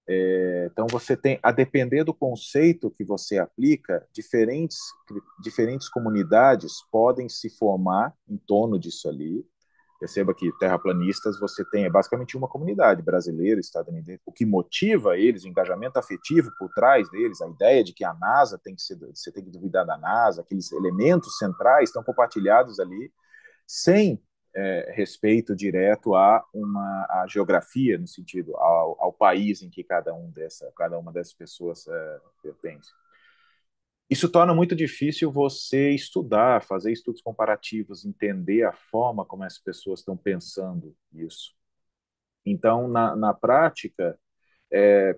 É, então você tem, a depender do conceito que você aplica, diferentes, diferentes comunidades podem se formar em torno disso ali. Perceba que terraplanistas você tem é basicamente uma comunidade brasileira, estadunidense, o que motiva eles, o engajamento afetivo por trás deles, a ideia de que a NASA tem que ser, você tem que duvidar da NASA, aqueles elementos centrais estão compartilhados ali, sem é, respeito direto a uma a geografia, no sentido ao, ao, país em que cada um dessa, cada uma dessas pessoas é, pertence. Isso torna muito difícil você estudar, fazer estudos comparativos, entender a forma como as pessoas estão pensando isso. Então, na, na prática, é,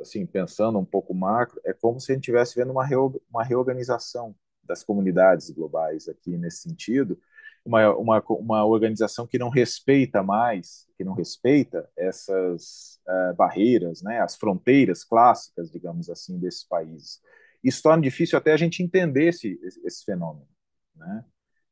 assim, pensando um pouco macro, é como se a gente estivesse vendo uma, uma reorganização das comunidades globais aqui nesse sentido, uma, uma, uma organização que não respeita mais, que não respeita essas uh, barreiras, né, as fronteiras clássicas, digamos assim, desses países. Isso torna difícil até a gente entender esse, esse fenômeno. Né?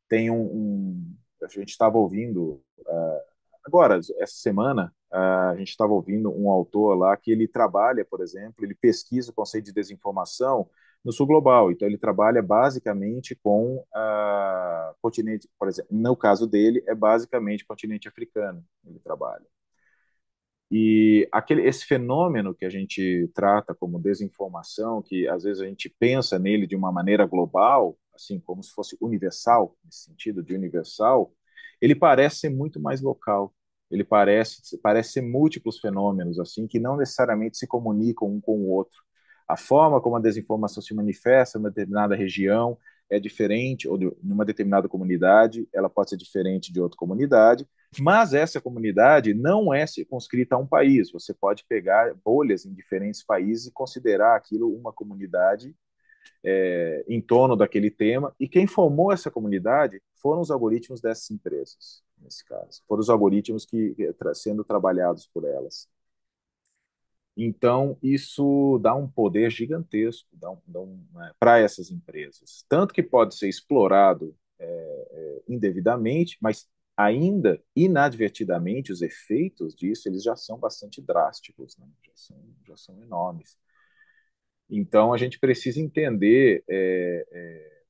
Tem um, um a gente estava ouvindo uh, agora essa semana uh, a gente estava ouvindo um autor lá que ele trabalha, por exemplo, ele pesquisa o conceito de desinformação no sul global. Então, ele trabalha basicamente com a ah, continente, por exemplo, no caso dele, é basicamente continente africano ele trabalha. E aquele, esse fenômeno que a gente trata como desinformação, que às vezes a gente pensa nele de uma maneira global, assim, como se fosse universal, nesse sentido de universal, ele parece ser muito mais local. Ele parece, parece ser múltiplos fenômenos, assim, que não necessariamente se comunicam um com o outro. A forma como a desinformação se manifesta em uma determinada região é diferente, ou em uma determinada comunidade, ela pode ser diferente de outra comunidade, mas essa comunidade não é circunscrita a um país. Você pode pegar bolhas em diferentes países e considerar aquilo uma comunidade é, em torno daquele tema. E quem formou essa comunidade foram os algoritmos dessas empresas, nesse caso. Foram os algoritmos que sendo trabalhados por elas. Então, isso dá um poder gigantesco um, né, para essas empresas. Tanto que pode ser explorado é, é, indevidamente, mas ainda inadvertidamente, os efeitos disso eles já são bastante drásticos, né? já, são, já, são, enormes. Então, a gente precisa entender, é, é,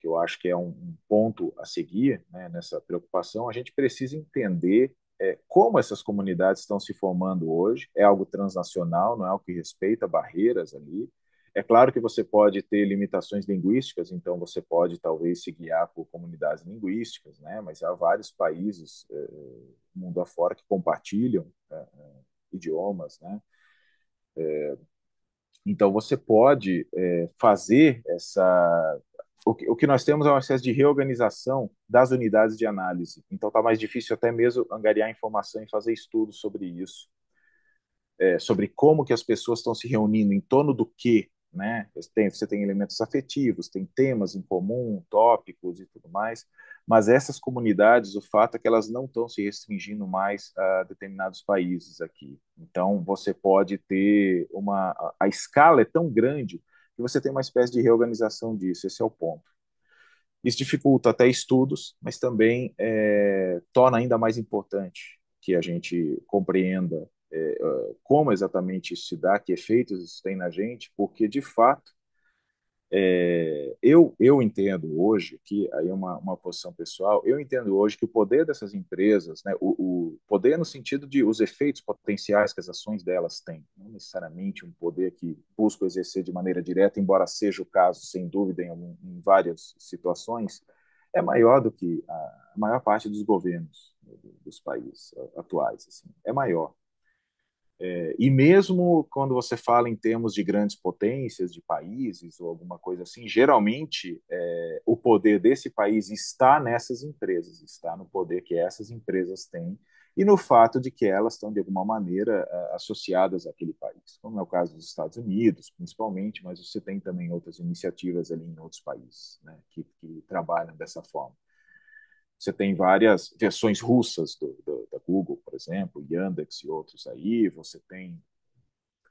que eu acho que é um, um ponto a seguir né, nessa preocupação, a gente precisa entender é, como essas comunidades estão se formando hoje, é algo transnacional, não é algo que respeita barreiras ali. É claro que você pode ter limitações linguísticas, então você pode talvez se guiar por comunidades linguísticas, né? mas há vários países, é, é mundo afora, que compartilham é, é, idiomas. Né? É, então você pode é, fazer essa, o que, o que nós temos é um processo de reorganização das unidades de análise. Então, está mais difícil até mesmo angariar informação e fazer estudos sobre isso, é, sobre como que as pessoas estão se reunindo, em torno do que, né? Tem, você tem elementos afetivos, tem temas em comum, tópicos e tudo mais, mas essas comunidades, o fato é que elas não estão se restringindo mais a determinados países aqui. Então, você pode ter uma... a escala é tão grande que você tem uma espécie de reorganização disso, esse é o ponto. Isso dificulta até estudos, mas também é, torna ainda mais importante que a gente compreenda é, é como exatamente isso se dá, que efeitos isso tem na gente, porque de fato é, eu, eu entendo hoje, que aí é uma, uma posição pessoal, eu entendo hoje que o poder dessas empresas, né, o, o poder no sentido de os efeitos potenciais que as ações delas têm, não necessariamente um poder que busco exercer de maneira direta, embora seja o caso, sem dúvida, em, algum, em várias situações, é maior do que a maior parte dos governos né, dos países atuais. Assim, é maior. É, e mesmo quando você fala em termos de grandes potências, de países ou alguma coisa assim, geralmente é, o poder desse país está nessas empresas, está no poder que essas empresas têm e no fato de que elas estão, de alguma maneira, associadas àquele país, como é o caso dos Estados Unidos, principalmente, mas você tem também outras iniciativas ali em outros países né, que, que trabalham dessa forma. Você tem várias versões russas do, do, da Google, por exemplo, Yandex e outros aí. Você tem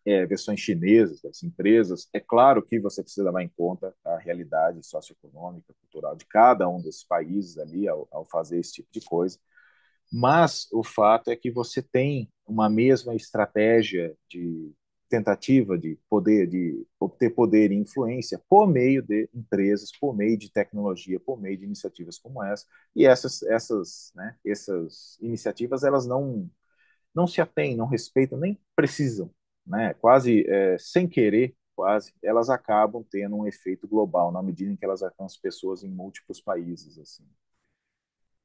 é, versões chinesas das empresas. É claro que você precisa levar em conta a realidade socioeconômica, cultural de cada um desses países ali ao, ao fazer esse tipo de coisa. Mas o fato é que você tem uma mesma estratégia de tentativa de poder, de obter poder e influência por meio de empresas, por meio de tecnologia, por meio de iniciativas como essa. E essas, essas, né, essas iniciativas, elas não, não se atêm, não respeitam, nem precisam, né? Quase é, sem querer, quase, elas acabam tendo um efeito global na medida em que elas alcançam pessoas em múltiplos países, assim.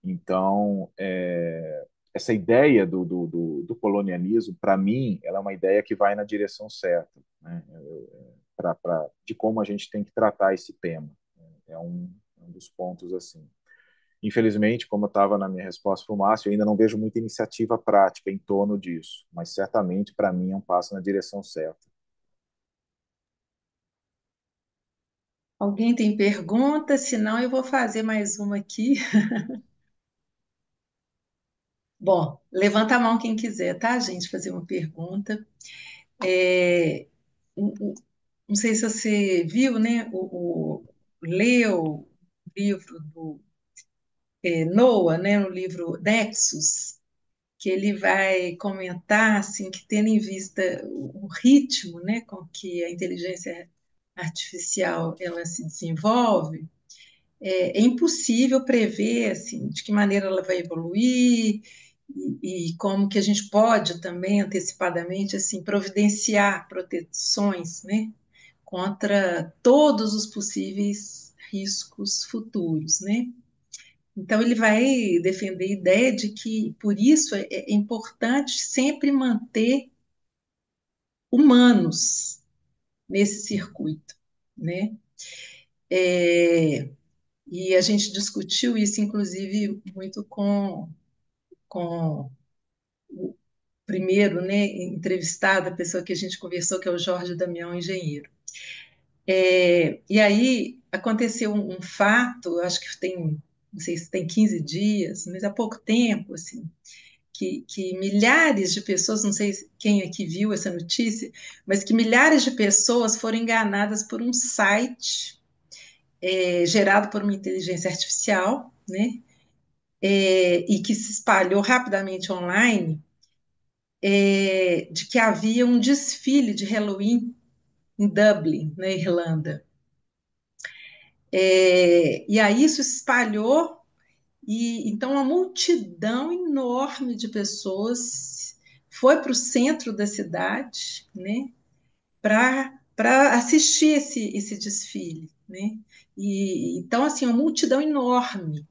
Então, é, essa ideia do, do, do, do colonialismo, para mim, ela é uma ideia que vai na direção certa, né? É, pra, pra, de como a gente tem que tratar esse tema. É, é um, é um dos pontos assim. Infelizmente, como eu estava na minha resposta para o Márcio, eu ainda não vejo muita iniciativa prática em torno disso, mas certamente para mim é um passo na direção certa. Alguém tem pergunta? Se não, eu vou fazer mais uma aqui. Bom, levanta a mão quem quiser, tá, gente? Fazer uma pergunta. É, não sei se você viu, né? O, o leu o livro do é, Noah, né? No livro Nexus, que ele vai comentar assim que tendo em vista o, o ritmo, né, com que a inteligência artificial ela se desenvolve, é, é impossível prever assim de que maneira ela vai evoluir e, como que a gente pode também antecipadamente assim providenciar proteções, né, contra todos os possíveis riscos futuros, né? Então ele vai defender a ideia de que por isso é, é importante sempre manter humanos nesse circuito, né? É, e a gente discutiu isso, inclusive, muito com com o primeiro né, entrevistado, a pessoa que a gente conversou, que é o Jorge Damião, engenheiro. É, e aí aconteceu um, um fato, acho que tem, não sei se tem 15 dias, mas há pouco tempo, assim, que, que, milhares de pessoas, não sei quem aqui é viu essa notícia, mas que milhares de pessoas foram enganadas por um site é, gerado por uma inteligência artificial, né? é, e que se espalhou rapidamente online, é, de que havia um desfile de Halloween em Dublin, na Irlanda. É, e aí isso espalhou, e então uma multidão enorme de pessoas foi para o centro da cidade né, para assistir esse, esse desfile. Né? E, então, assim, uma multidão enorme.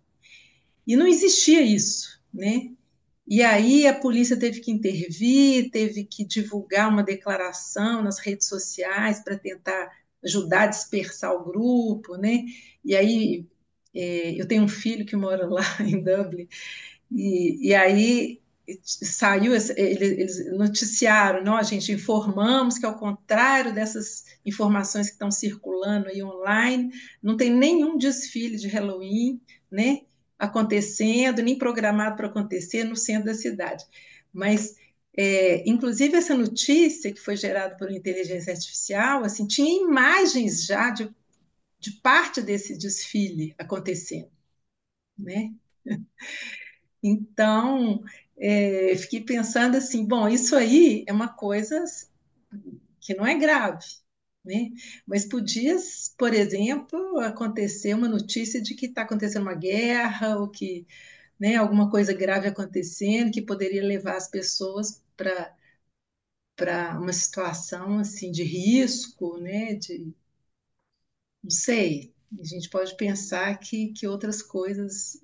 E não existia isso, né? E aí a polícia teve que intervir, teve que divulgar uma declaração nas redes sociais para tentar ajudar a dispersar o grupo, né? E aí é, eu tenho um filho que mora lá em Dublin, e, e aí saiu, eles noticiaram, não, a gente informamos que ao contrário dessas informações que estão circulando aí online, não tem nenhum desfile de Halloween, né? acontecendo, nem programado para acontecer no centro da cidade. Mas, é, inclusive, essa notícia que foi gerada por inteligência artificial, assim, tinha imagens já de, de parte desse desfile acontecendo, né? Então, é, fiquei pensando assim, bom, isso aí é uma coisa que não é grave, né? Mas podia, por exemplo, acontecer uma notícia de que está acontecendo uma guerra ou que né, alguma coisa grave acontecendo que poderia levar as pessoas para para uma situação assim de risco, né? De não sei. A gente pode pensar que, que outras coisas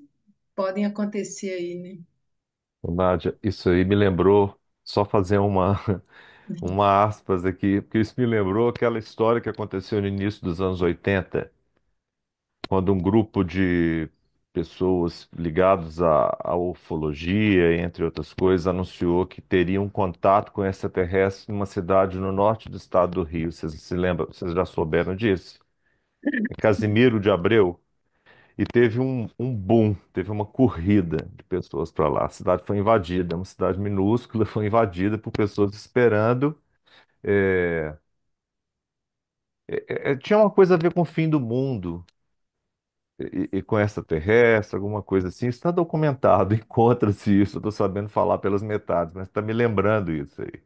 podem acontecer aí, né? Nádia, isso aí me lembrou só fazer uma uma aspas aqui, porque isso me lembrou aquela história que aconteceu no início dos anos 80, quando um grupo de pessoas ligadas à, à ufologia, entre outras coisas, anunciou que teria um contato com extraterrestres em uma cidade no norte do estado do Rio. Vocês se lembram? Vocês já souberam disso? Em Casimiro de Abreu e teve um, um boom, teve uma corrida de pessoas para lá. A cidade foi invadida, é uma cidade minúscula foi invadida por pessoas esperando. É, é, é, é, tinha uma coisa a ver com o fim do mundo e, e com terrestre, alguma coisa assim. Isso está documentado, encontra-se isso. estou sabendo falar pelas metades, mas está me lembrando isso aí.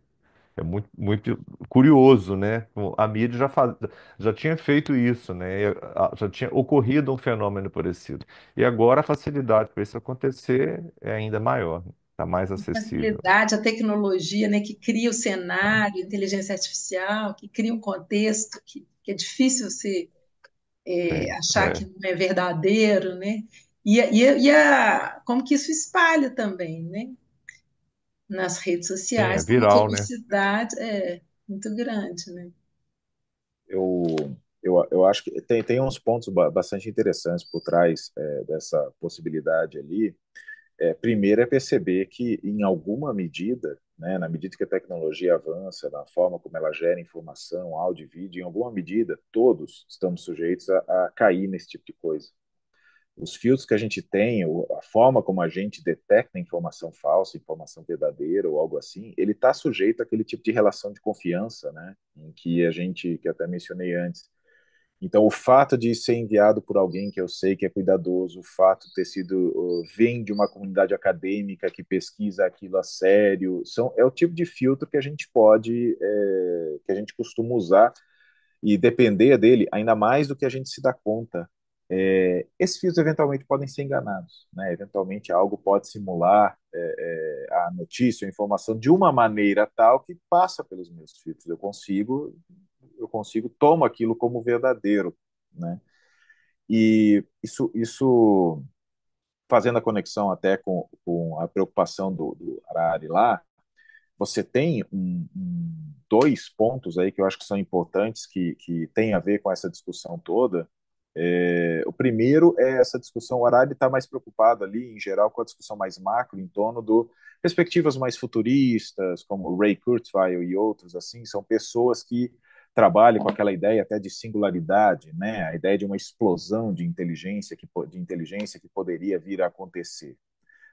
É muito, muito curioso, né? A mídia já, faz, já tinha feito isso, né? Já tinha ocorrido um fenômeno parecido. E agora a facilidade para isso acontecer é ainda maior, está mais acessível. facilidade, a tecnologia, né, que cria o cenário, inteligência artificial, que cria um contexto que, que é difícil você é, é achar é. que não é verdadeiro, né? E, e, e a, como que isso espalha também, né? nas redes sociais. É, viral, né? publicidade é muito grande, né? Eu, eu, eu acho que tem, tem uns pontos bastante interessantes por trás é, dessa possibilidade ali. É, primeiro é perceber que, em alguma medida, né, na medida que a tecnologia avança, na forma como ela gera informação, áudio e vídeo, em alguma medida, todos estamos sujeitos a, a cair nesse tipo de coisa os filtros que a gente tem, a forma como a gente detecta informação falsa, informação verdadeira ou algo assim, ele está sujeito àquele tipo de relação de confiança, né? Em que a gente, que até mencionei antes. Então, o fato de ser enviado por alguém que eu sei que é cuidadoso, o fato de ter sido vem de uma comunidade acadêmica que pesquisa aquilo a sério, são é o tipo de filtro que a gente pode, é, que a gente costuma usar e depender dele ainda mais do que a gente se dá conta é, esses fios eventualmente podem ser enganados, né? Eventualmente algo pode simular é, é, a notícia, a informação de uma maneira tal que passa pelos meus filtros. Eu consigo, eu consigo tomo aquilo como verdadeiro, né? E isso, isso fazendo a conexão até com, com a preocupação do, do Arari lá, você tem um, um, dois pontos aí que eu acho que são importantes que, que tem a ver com essa discussão toda é, o primeiro é essa discussão, o Harari está mais preocupado ali, em geral, com a discussão mais macro, em torno do perspectivas mais futuristas, como Ray Kurzweil e outros, assim, são pessoas que trabalham com aquela ideia até de singularidade, né, a ideia de uma explosão de inteligência que, de inteligência que poderia vir a acontecer.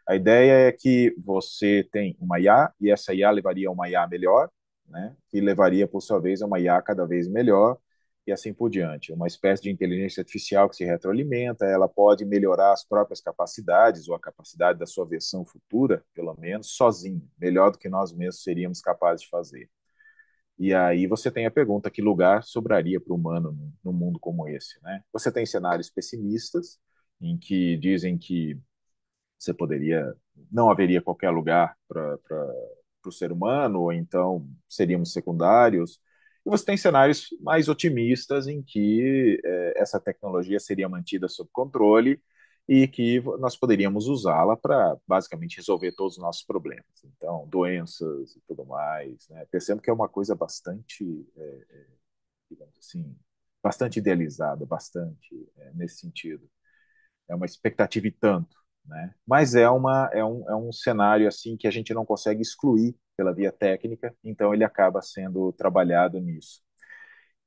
A ideia é que você tem uma IA, e essa IA levaria a uma IA melhor, né, que levaria, por sua vez, a uma IA cada vez melhor, e assim por diante. Uma espécie de inteligência artificial que se retroalimenta, ela pode melhorar as próprias capacidades, ou a capacidade da sua versão futura, pelo menos, sozinha, melhor do que nós mesmos seríamos capazes de fazer. E aí você tem a pergunta: que lugar sobraria para o humano num mundo como esse? Né? Você tem cenários pessimistas, em que dizem que você poderia não haveria qualquer lugar para o ser humano, ou então seríamos secundários e você tem cenários mais otimistas em que é, essa tecnologia seria mantida sob controle e que nós poderíamos usá-la para basicamente resolver todos os nossos problemas. Então, doenças e tudo mais, né? Percebo que é uma coisa bastante, é, é, digamos assim, bastante idealizada, bastante é, nesse sentido. É uma expectativa e tanto, né? Mas é uma é um, é um cenário assim que a gente não consegue excluir pela via técnica, então ele acaba sendo trabalhado nisso.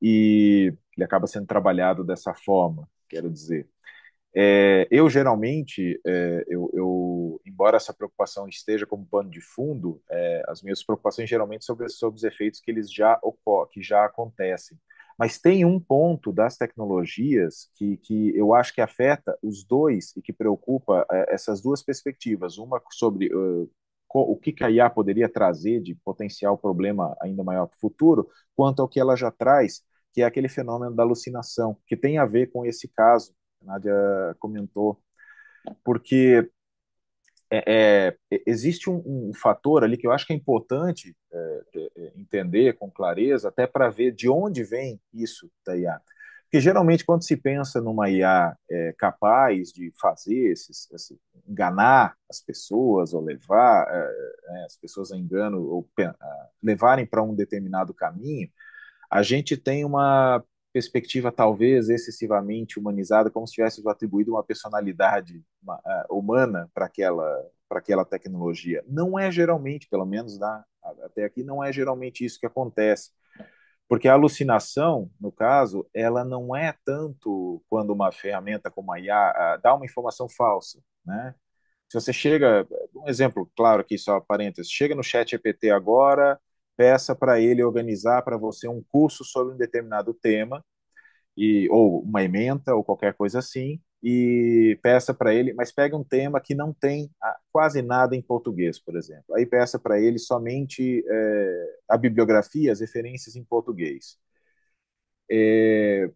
E ele acaba sendo trabalhado dessa forma, quero dizer. É, eu geralmente, é, eu, eu, embora essa preocupação esteja como pano de fundo, é, as minhas preocupações geralmente sobre, sobre os efeitos que eles já que já acontecem. Mas tem um ponto das tecnologias que, que eu acho que afeta os dois e que preocupa é, essas duas perspectivas, uma sobre uh, o que, a IA poderia trazer de potencial problema ainda maior para o futuro, quanto ao que ela já traz, que é aquele fenômeno da alucinação, que tem a ver com esse caso, a Nádia comentou, porque é, é, existe um, um, fator ali que eu acho que é importante é, é, é, entender com clareza, até para ver de onde vem isso da IA. Porque geralmente quando se pensa numa IA é, capaz de fazer, esses, esses, enganar as pessoas ou levar é, é as pessoas a engano ou levarem para um determinado caminho, a gente tem uma perspectiva talvez excessivamente humanizada, como se tivesse atribuído uma personalidade uma, uh, humana para aquela para aquela tecnologia. Não é geralmente, pelo menos na, até aqui, não é geralmente isso que acontece porque a alucinação, no caso, ela não é tanto quando uma ferramenta como a IA dá uma informação falsa, né? Se você chega, um exemplo claro aqui só parênteses, chega no chat EPT agora, peça para ele organizar para você um curso sobre um determinado tema e ou uma ementa ou qualquer coisa assim, e peça para ele, mas pega um tema que não tem ah, quase nada em português, por exemplo. Aí peça para ele somente é, a bibliografia, as referências em português. É,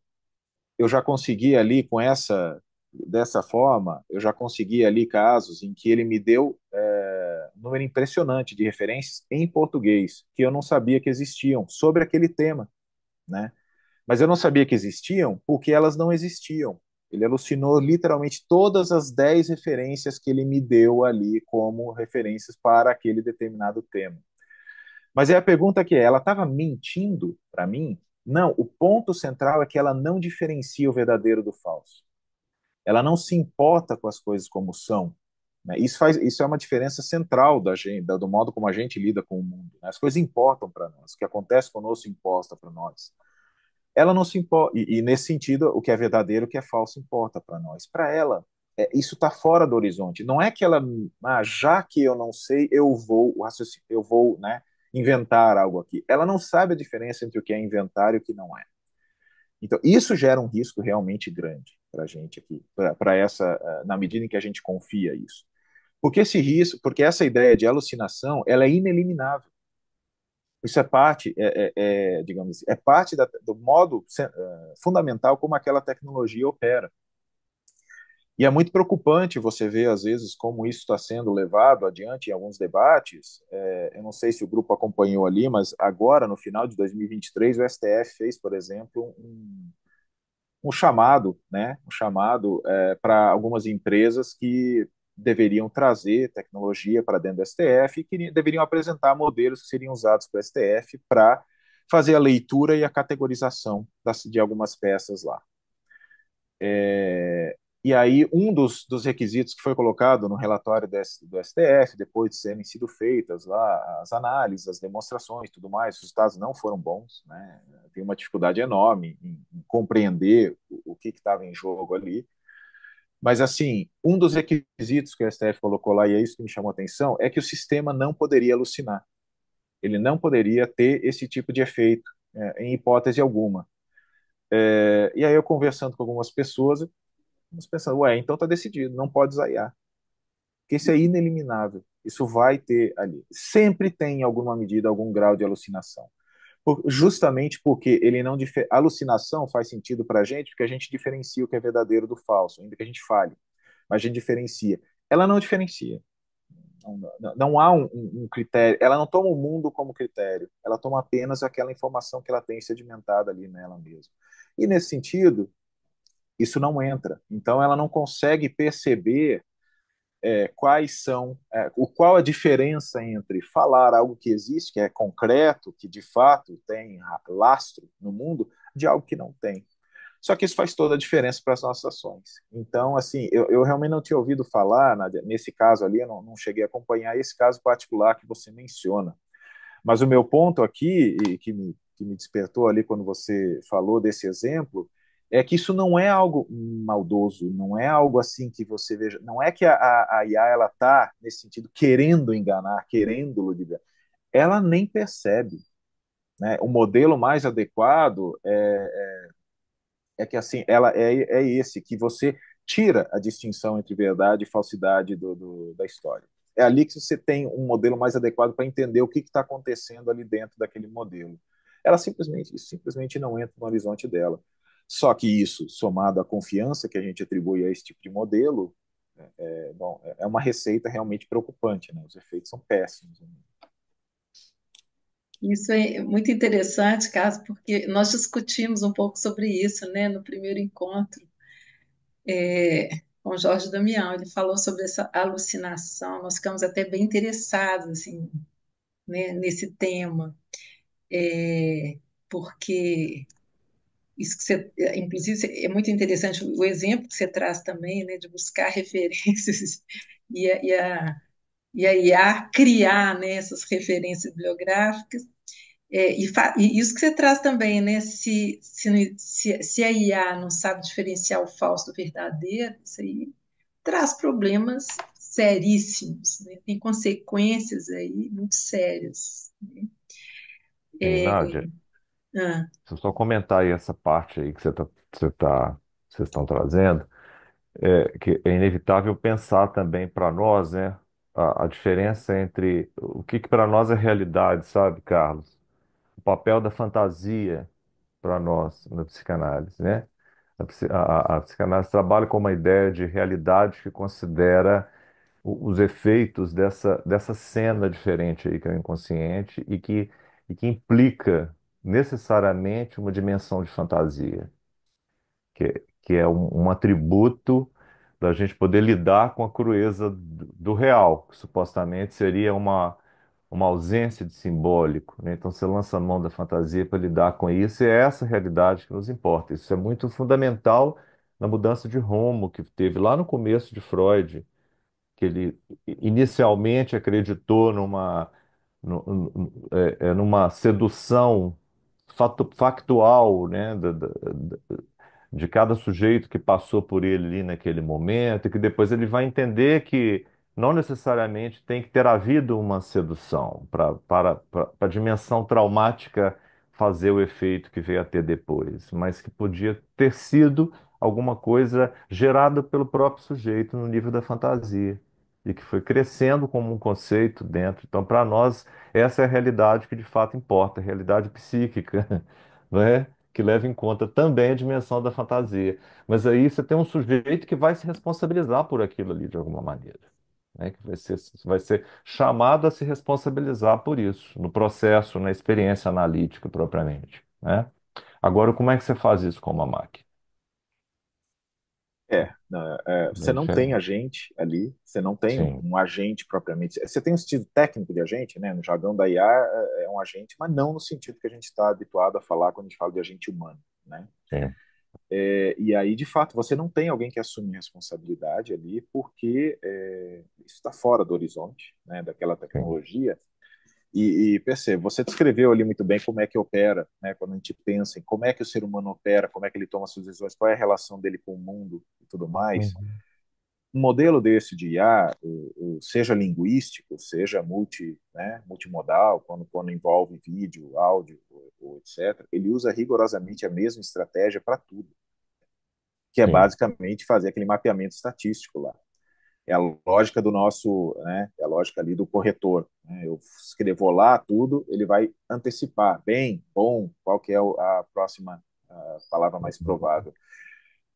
eu já consegui ali com essa dessa forma, eu já consegui ali casos em que ele me deu é, um número impressionante de referências em português que eu não sabia que existiam sobre aquele tema, né? Mas eu não sabia que existiam porque elas não existiam ele alucinou literalmente todas as 10 referências que ele me deu ali como referências para aquele determinado tema. Mas é a pergunta que é, ela estava mentindo para mim? Não, o ponto central é que ela não diferencia o verdadeiro do falso. Ela não se importa com as coisas como são. Né? Isso, faz, isso é uma diferença central da gente, do modo como a gente lida com o mundo. Né? As coisas importam para nós, o que acontece conosco importa para nós. Ela não se importa, e, e nesse sentido, o que é verdadeiro, o que é falso importa para nós. Para ela, é, isso está fora do horizonte. Não é que ela, ah, já que eu não sei, eu vou, eu vou né, inventar algo aqui. Ela não sabe a diferença entre o que é inventário e o que não é. Então, isso gera um risco realmente grande para a gente aqui, para essa, eh, na medida em que a gente confia isso. Porque esse risco, porque essa ideia de alucinação, ela é ineliminável. Isso é parte, é, é, é, digamos, é parte da, do modo é, fundamental como aquela tecnologia opera. E é muito preocupante você ver, às vezes, como isso está sendo levado adiante em alguns debates. É, eu não sei se o grupo acompanhou ali, mas agora, no final de 2023, o STF fez, por exemplo, um, um chamado, né, um chamado é, para algumas empresas que deveriam trazer tecnologia para dentro do STF e que deveriam apresentar modelos que seriam usados para o STF para fazer a leitura e a categorização das, de algumas peças lá. É, e aí, um dos, dos requisitos que foi colocado no relatório do, do STF, depois de serem sido feitas lá as análises, as demonstrações tudo mais, os resultados não foram bons, né? tem uma dificuldade enorme em, em compreender o, o que estava em jogo ali, mas, assim, um dos requisitos que o STF colocou lá, e é isso que me chamou a atenção, é que o sistema não poderia alucinar. Ele não poderia ter esse tipo de efeito, é, em hipótese alguma. É, e aí eu conversando com algumas pessoas, nós pensando, ué, então tá decidido, não pode zaiar. Porque isso é ineliminável, isso vai ter ali. Sempre tem alguma medida, algum grau de alucinação justamente porque ele não alucinação faz sentido para a gente porque a gente diferencia o que é verdadeiro do falso, ainda que a gente fale, mas a gente diferencia. Ela não diferencia. Não, não, não há um, um, critério. Ela não toma o mundo como critério. Ela toma apenas aquela informação que ela tem sedimentada ali nela mesma. E nesse sentido, isso não entra. Então ela não consegue perceber é, quais são, é, o qual a diferença entre falar algo que existe, que é concreto, que de fato tem lastro no mundo, de algo que não tem. Só que isso faz toda a diferença para as nossas ações. Então, assim, eu, eu realmente não tinha ouvido falar, nesse caso ali, eu não, não cheguei a acompanhar esse caso particular que você menciona. Mas o meu ponto aqui, e que me, que me despertou ali quando você falou desse exemplo, é que isso não é algo maldoso, não é algo assim que você veja, não é que a, a, a IA ela tá nesse sentido querendo enganar, querendo ludibriar, ela nem percebe, né? O modelo mais adequado é, é, é que assim ela é, é esse que você tira a distinção entre verdade e falsidade do, do da história. É ali que você tem um modelo mais adequado para entender o que está acontecendo ali dentro daquele modelo. Ela simplesmente simplesmente não entra no horizonte dela. Só que isso, somado à confiança que a gente atribui a esse tipo de modelo, é, é bom, é, é uma receita realmente preocupante, né? Os efeitos são péssimos. Né? Isso é muito interessante, Caso, porque nós discutimos um pouco sobre isso, né, no primeiro encontro é, com Jorge Damião. Ele falou sobre essa alucinação. Nós ficamos até bem interessados, assim, né, nesse tema, é, porque isso que você, eh, inclusive, é muito interessante o exemplo que você traz também, né, de buscar referências e a, e a, e a IA criar né, essas referências bibliográficas. É, e, e, isso que você traz também, né? Se, se, se, se, a IA não sabe diferenciar o falso do verdadeiro, isso aí traz problemas seríssimos, né? tem consequências aí muito sérias. Né? É, Nádia, se é. Deixa eu só comentar aí essa parte aí que você tá, você tá, vocês estão trazendo, é, que é inevitável pensar também para nós, né, a, a diferença entre o que, que para nós é realidade, sabe, Carlos? O papel da fantasia para nós na psicanálise, né? A, a- a- psicanálise trabalha com uma ideia de realidade que considera os efeitos dessa, dessa cena diferente aí que é o inconsciente e que, e que implica necessariamente uma dimensão de fantasia, que, que é um, um atributo da gente poder lidar com a crueza do, do real, que supostamente seria uma, uma ausência de simbólico, né? Então você lança a mão da fantasia para lidar com isso, e é essa realidade que nos importa. Isso é muito fundamental na mudança de rumo que teve lá no começo de Freud, que ele inicialmente acreditou numa, numa, é, é, numa sedução factual, né, de cada sujeito que passou por ele ali naquele momento, e que depois ele vai entender que não necessariamente tem que ter havido uma sedução para para para a dimensão traumática fazer o efeito que veio a ter depois, mas que podia ter sido alguma coisa gerada pelo próprio sujeito no nível da fantasia e que foi crescendo como um conceito dentro. Então, para nós, essa é a realidade que de fato importa, a realidade psíquica, né? Que leva em conta também a dimensão da fantasia. Mas aí você tem um sujeito que vai se responsabilizar por aquilo ali de alguma maneira, né? Que vai ser, vai ser chamado a se responsabilizar por isso, no processo, na experiência analítica propriamente, né? Agora, como é que você faz isso com uma máquina? É, né, é você né, não tem agente ali, você não tem um agente propriamente. Você tem um sentido técnico de agente, né? No jargão da IA é, é um agente, mas não no sentido que a gente está habituado a falar quando a gente fala de agente humano, né? É. é, e aí, de fato, você não tem alguém que assume responsabilidade ali, porque é, isso está fora do horizonte né, daquela tecnologia. Sim. E, e você descreveu ali muito bem como é que opera, né? Quando a gente pensa em como é que o ser humano opera, como é que ele toma suas decisões, qual é a relação dele com o mundo e tudo mais. Uhum. Um modelo desse de IA, seja linguístico, seja multi, né, multimodal, quando, quando envolve vídeo, áudio, etc., ele usa rigorosamente a mesma estratégia para tudo, que é Sim. basicamente fazer aquele mapeamento estatístico lá é a lógica do nosso, né, é a lógica ali do corretor. Né? Eu escrevo lá tudo, ele vai antecipar bem, bom, qual que é a próxima a palavra mais provável.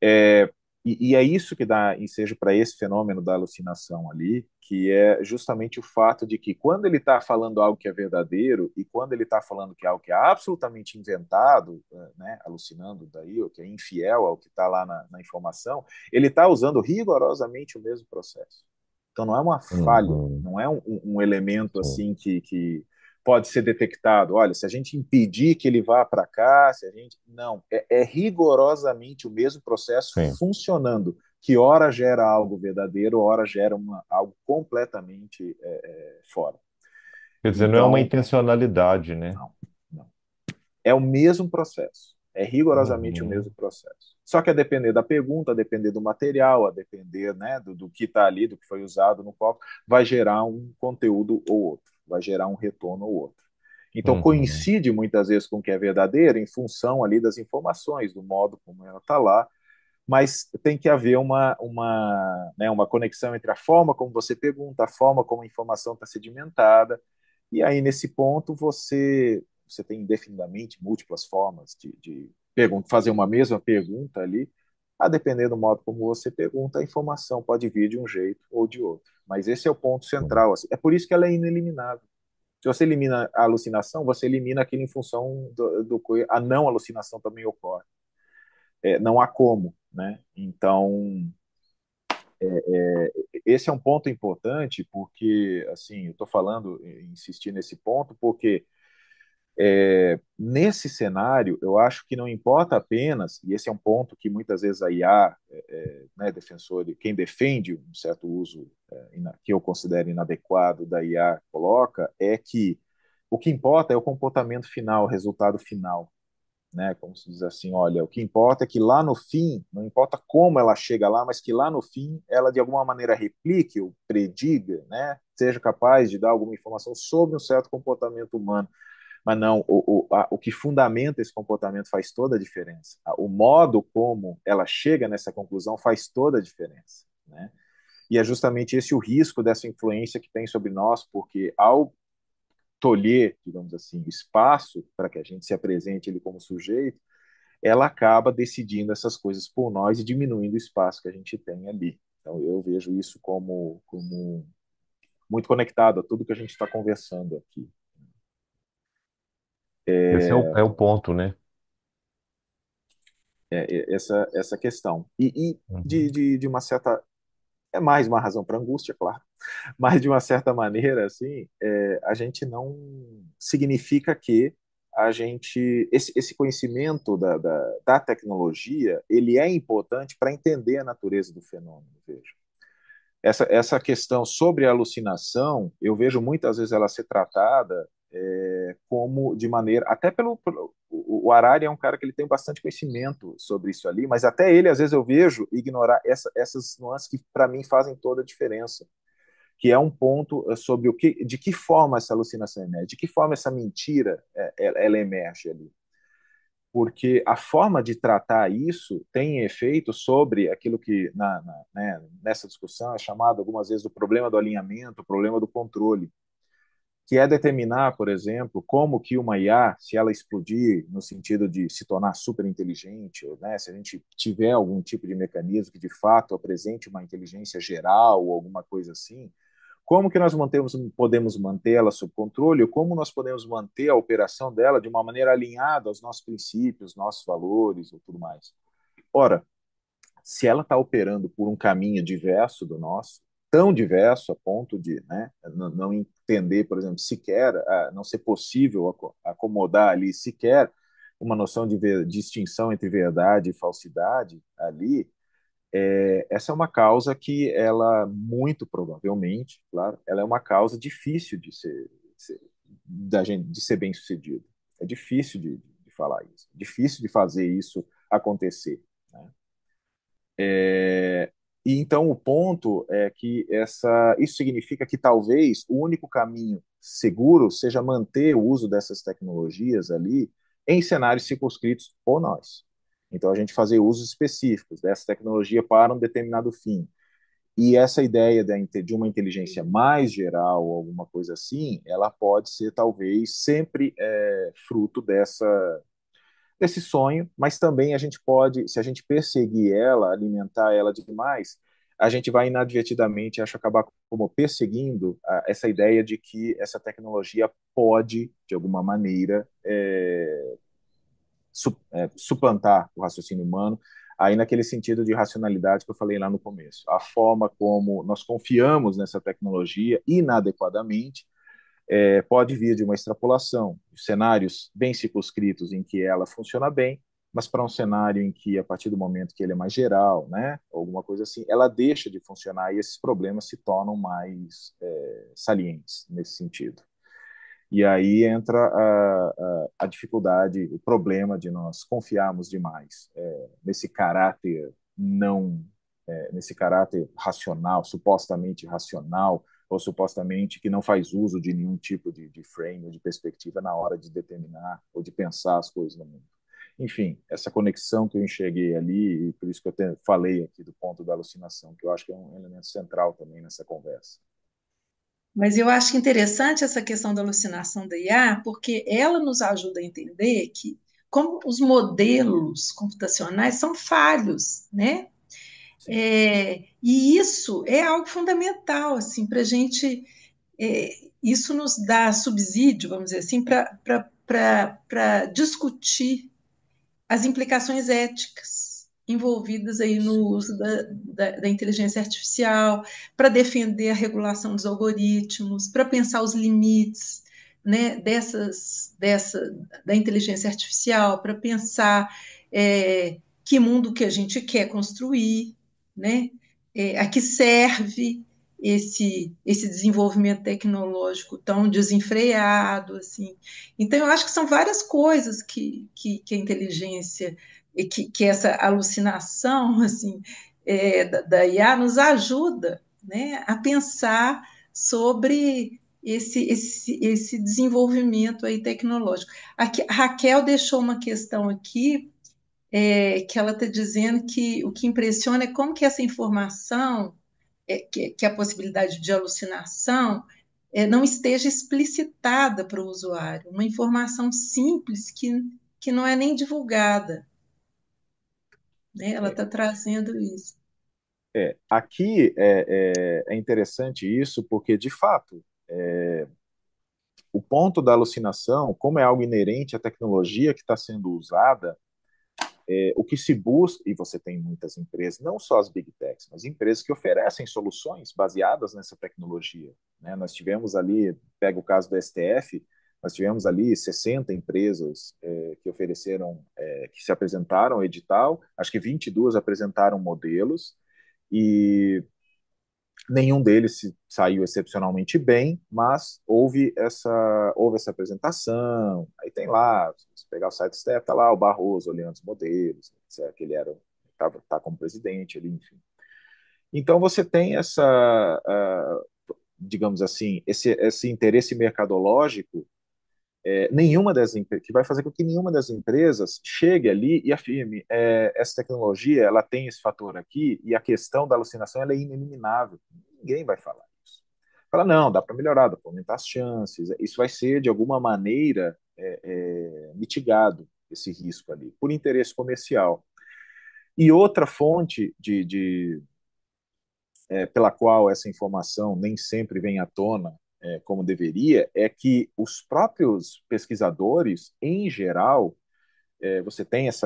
É, e, e é isso que dá ensejo para esse fenômeno da alucinação ali, que é justamente o fato de que quando ele está falando algo que é verdadeiro e quando ele está falando que é algo que é absolutamente inventado, eh, né, alucinando daí, ou que é infiel ao que está lá na, na, informação, ele está usando rigorosamente o mesmo processo. Então não é uma uhum. falha, uhum. não é um, um elemento assim que, que pode ser detectado. Olha, se a gente impedir que ele vá para cá, se a gente. Não, é, é rigorosamente o mesmo processo Sim. funcionando, que ora gera algo verdadeiro, ora gera uma, algo completamente é, é, fora. Quer dizer, então, não é então uma intencionalidade, né? Não, não. É o mesmo processo. É rigorosamente uhum. o mesmo processo. Só que a depender da pergunta, a depender do material, a depender né, do, do que está ali, do que foi usado no copo, vai gerar um conteúdo ou outro vai gerar um retorno ou outro. Então uhum. coincide muitas vezes com o que é verdadeiro em função ali das informações, do modo como ela está lá, mas tem que haver uma, uma, né, uma conexão entre a forma como você pergunta, a forma como a informação está sedimentada, e aí nesse ponto você, você tem indefinidamente múltiplas formas de, de pergunta, fazer uma mesma pergunta ali, a depender do modo como você pergunta, a informação pode vir de um jeito ou de outro. Mas esse é o ponto central. Assim. É por isso que ela é ineliminável. Se você elimina a alucinação, você elimina aquilo em função do, que a não alucinação também ocorre. É, não há como, né? Então é, é, esse é um ponto importante porque, assim, eu estou falando, insistir nesse ponto porque é, nesse cenário, eu acho que não importa apenas, e esse é um ponto que muitas vezes a IA, é, é, né, defensor, quem defende um certo uso é, que eu considero inadequado da IA coloca, é que o que importa é o comportamento final, o resultado final. Né? Como se diz assim, olha, o que importa é que lá no fim, não importa como ela chega lá, mas que lá no fim ela de alguma maneira replique ou prediga, né? seja capaz de dar alguma informação sobre um certo comportamento humano. Mas não, o, o, a, o que fundamenta esse comportamento faz toda a diferença. O modo como ela chega nessa conclusão faz toda a diferença. Né? E é justamente esse o risco dessa influência que tem sobre nós, porque ao tolher, digamos assim, o espaço para que a gente se apresente ele como sujeito, ela acaba decidindo essas coisas por nós e diminuindo o espaço que a gente tem ali. Então eu vejo isso como, como muito conectado a tudo que a gente está conversando aqui. Esse é o, é o ponto, né? é, é, essa, essa questão. E, e de, uhum. de, de uma certa. É mais uma razão para angústia, claro, mas de uma certa maneira, assim, é, a gente não. Significa que a gente. Esse, esse conhecimento da, da, da tecnologia, ele é importante para entender a natureza do fenômeno, veja. Essa, essa questão sobre a alucinação, eu vejo muitas vezes ela ser tratada é, como de maneira até pelo, pelo o Arari é um cara que ele tem bastante conhecimento sobre isso ali, mas até ele às vezes eu vejo ignorar essa, essas nuances que para mim fazem toda a diferença, que é um ponto eh, sobre o que, de que forma essa alucinação emerge, de que forma essa mentira eh, ela, ela emerge ali, porque a forma de tratar isso tem efeito sobre aquilo que na, na né, nessa discussão é chamado algumas vezes o problema do alinhamento, o problema do controle que é determinar, por exemplo, como que uma IA, se ela explodir no sentido de se tornar super inteligente, né, se a gente tiver algum tipo de mecanismo que de fato apresente uma inteligência geral ou alguma coisa assim, como que nós mantemos, podemos mantê-la sob controle, como nós podemos manter a operação dela de uma maneira alinhada aos nossos princípios, nossos valores ou tudo mais. Ora, se ela está operando por um caminho diverso do nosso, tão diverso a ponto de né, não entender, por exemplo, sequer, não ser possível acomodar ali sequer uma noção de distinção entre verdade e falsidade ali, é, essa é uma causa que ela, muito provavelmente, claro, ela é uma causa difícil de ser, de ser da gente, de ser bem sucedida. É difícil de, de falar isso, é difícil de fazer isso acontecer. Né? É, e então o ponto é que essa, isso significa que talvez o único caminho seguro seja manter o uso dessas tecnologias ali em cenários circunscritos ou nós. Então a gente fazer usos específicos dessa tecnologia para um determinado fim. E essa ideia de uma inteligência mais geral alguma coisa assim, ela pode ser talvez sempre é, fruto dessa desse sonho, mas também a gente pode, se a gente perseguir ela, alimentar ela demais, a gente vai inadvertidamente, acho, acabar como perseguindo a, ah, essa ideia de que essa tecnologia pode, de alguma maneira, é, su, é, suplantar o raciocínio humano, aí naquele sentido de racionalidade que eu falei lá no começo. A forma como nós confiamos nessa tecnologia inadequadamente é, pode vir de uma extrapolação de cenários bem circunscritos em que ela funciona bem, mas para um cenário em que, a partir do momento que ele é mais geral, né, alguma coisa assim, ela deixa de funcionar e esses problemas se tornam mais é, salientes nesse sentido. E aí entra a, a, a, dificuldade, o problema de nós confiarmos demais é, nesse caráter não, é, nesse caráter racional, supostamente racional, ou supostamente que não faz uso de nenhum tipo de, de frame ou de perspectiva na hora de determinar ou de pensar as coisas no mundo. Enfim, essa conexão que eu enxerguei ali, e por isso que eu te, falei aqui do ponto da alucinação, que eu acho que é um elemento central também nessa conversa. Mas eu acho interessante essa questão da alucinação da IA, porque ela nos ajuda a entender que como os modelos computacionais são falhos, né? É, e isso é algo fundamental assim, para a gente. É, isso nos dá subsídio, vamos dizer assim, para discutir as implicações éticas envolvidas aí no uso da, da, da inteligência artificial, para defender a regulação dos algoritmos, para pensar os limites né, dessas, dessa, da inteligência artificial, para pensar é, que mundo que a gente quer construir, né? É, a que serve esse, esse desenvolvimento tecnológico tão desenfreado, assim. Então, eu acho que são várias coisas que, que, que a inteligência, que, que essa alucinação, assim, é, da, da IA nos ajuda, né, a pensar sobre esse, esse, esse desenvolvimento aí tecnológico. A Raquel deixou uma questão aqui é, que ela está dizendo que o que impressiona é como que essa informação, é, que, que, a possibilidade de alucinação, é, não esteja explicitada para o usuário, uma informação simples que, que não é nem divulgada. Né? Ela está trazendo isso. É, aqui é, é, é, interessante isso, porque, de fato, é, o ponto da alucinação, como é algo inerente à tecnologia que está sendo usada, é, o que se busca, e você tem muitas empresas, não só as big techs, mas empresas que oferecem soluções baseadas nessa tecnologia. Né? Nós tivemos ali, pega o caso do STF, nós tivemos ali 60 empresas é, que ofereceram, é, que se apresentaram ao edital, acho que 22 apresentaram modelos, e Nenhum deles se, saiu excepcionalmente bem, mas houve essa, houve essa apresentação. Aí tem lá, se pegar o site Step, tá lá o Barroso olhando os modelos, né, etc, é que ele era estava tá, tá como presidente ali, enfim. Então você tem essa, uh, digamos assim, esse, esse interesse mercadológico é, nenhuma das que vai fazer com que nenhuma das empresas chegue ali e afirme é, essa tecnologia ela tem esse fator aqui e a questão da alucinação ela é ineliminável. Ninguém vai falar isso. Fala não, dá para melhorar, dá para aumentar as chances. Isso vai ser de alguma maneira é, é, mitigado esse risco ali por interesse comercial. E outra fonte de, de é, pela qual essa informação nem sempre vem à tona é, como deveria, é que os próprios pesquisadores, em geral, é, você tem esse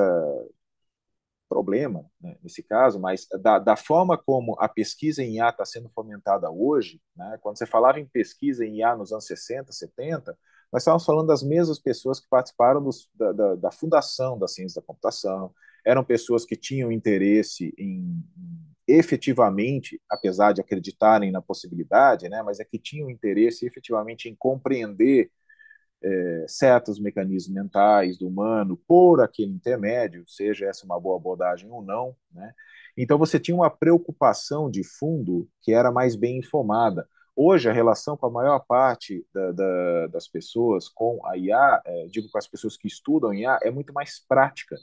problema, né, nesse caso, mas da, da, forma como a pesquisa em IA está sendo fomentada hoje, né, quando você falava em pesquisa em IA nos anos 60, 70, nós estávamos falando das mesmas pessoas que participaram dos, da, da, da fundação da ciência da computação, eram pessoas que tinham interesse em, em efetivamente, apesar de acreditarem na possibilidade, né, mas é que tinham interesse efetivamente em compreender é, certos mecanismos mentais do humano por aquele intermédio, seja essa uma boa abordagem ou não, né? Então você tinha uma preocupação de fundo que era mais bem informada. Hoje, a relação com a maior parte da, da, das pessoas com a IA, é, digo com as pessoas que estudam IA, é muito mais prática.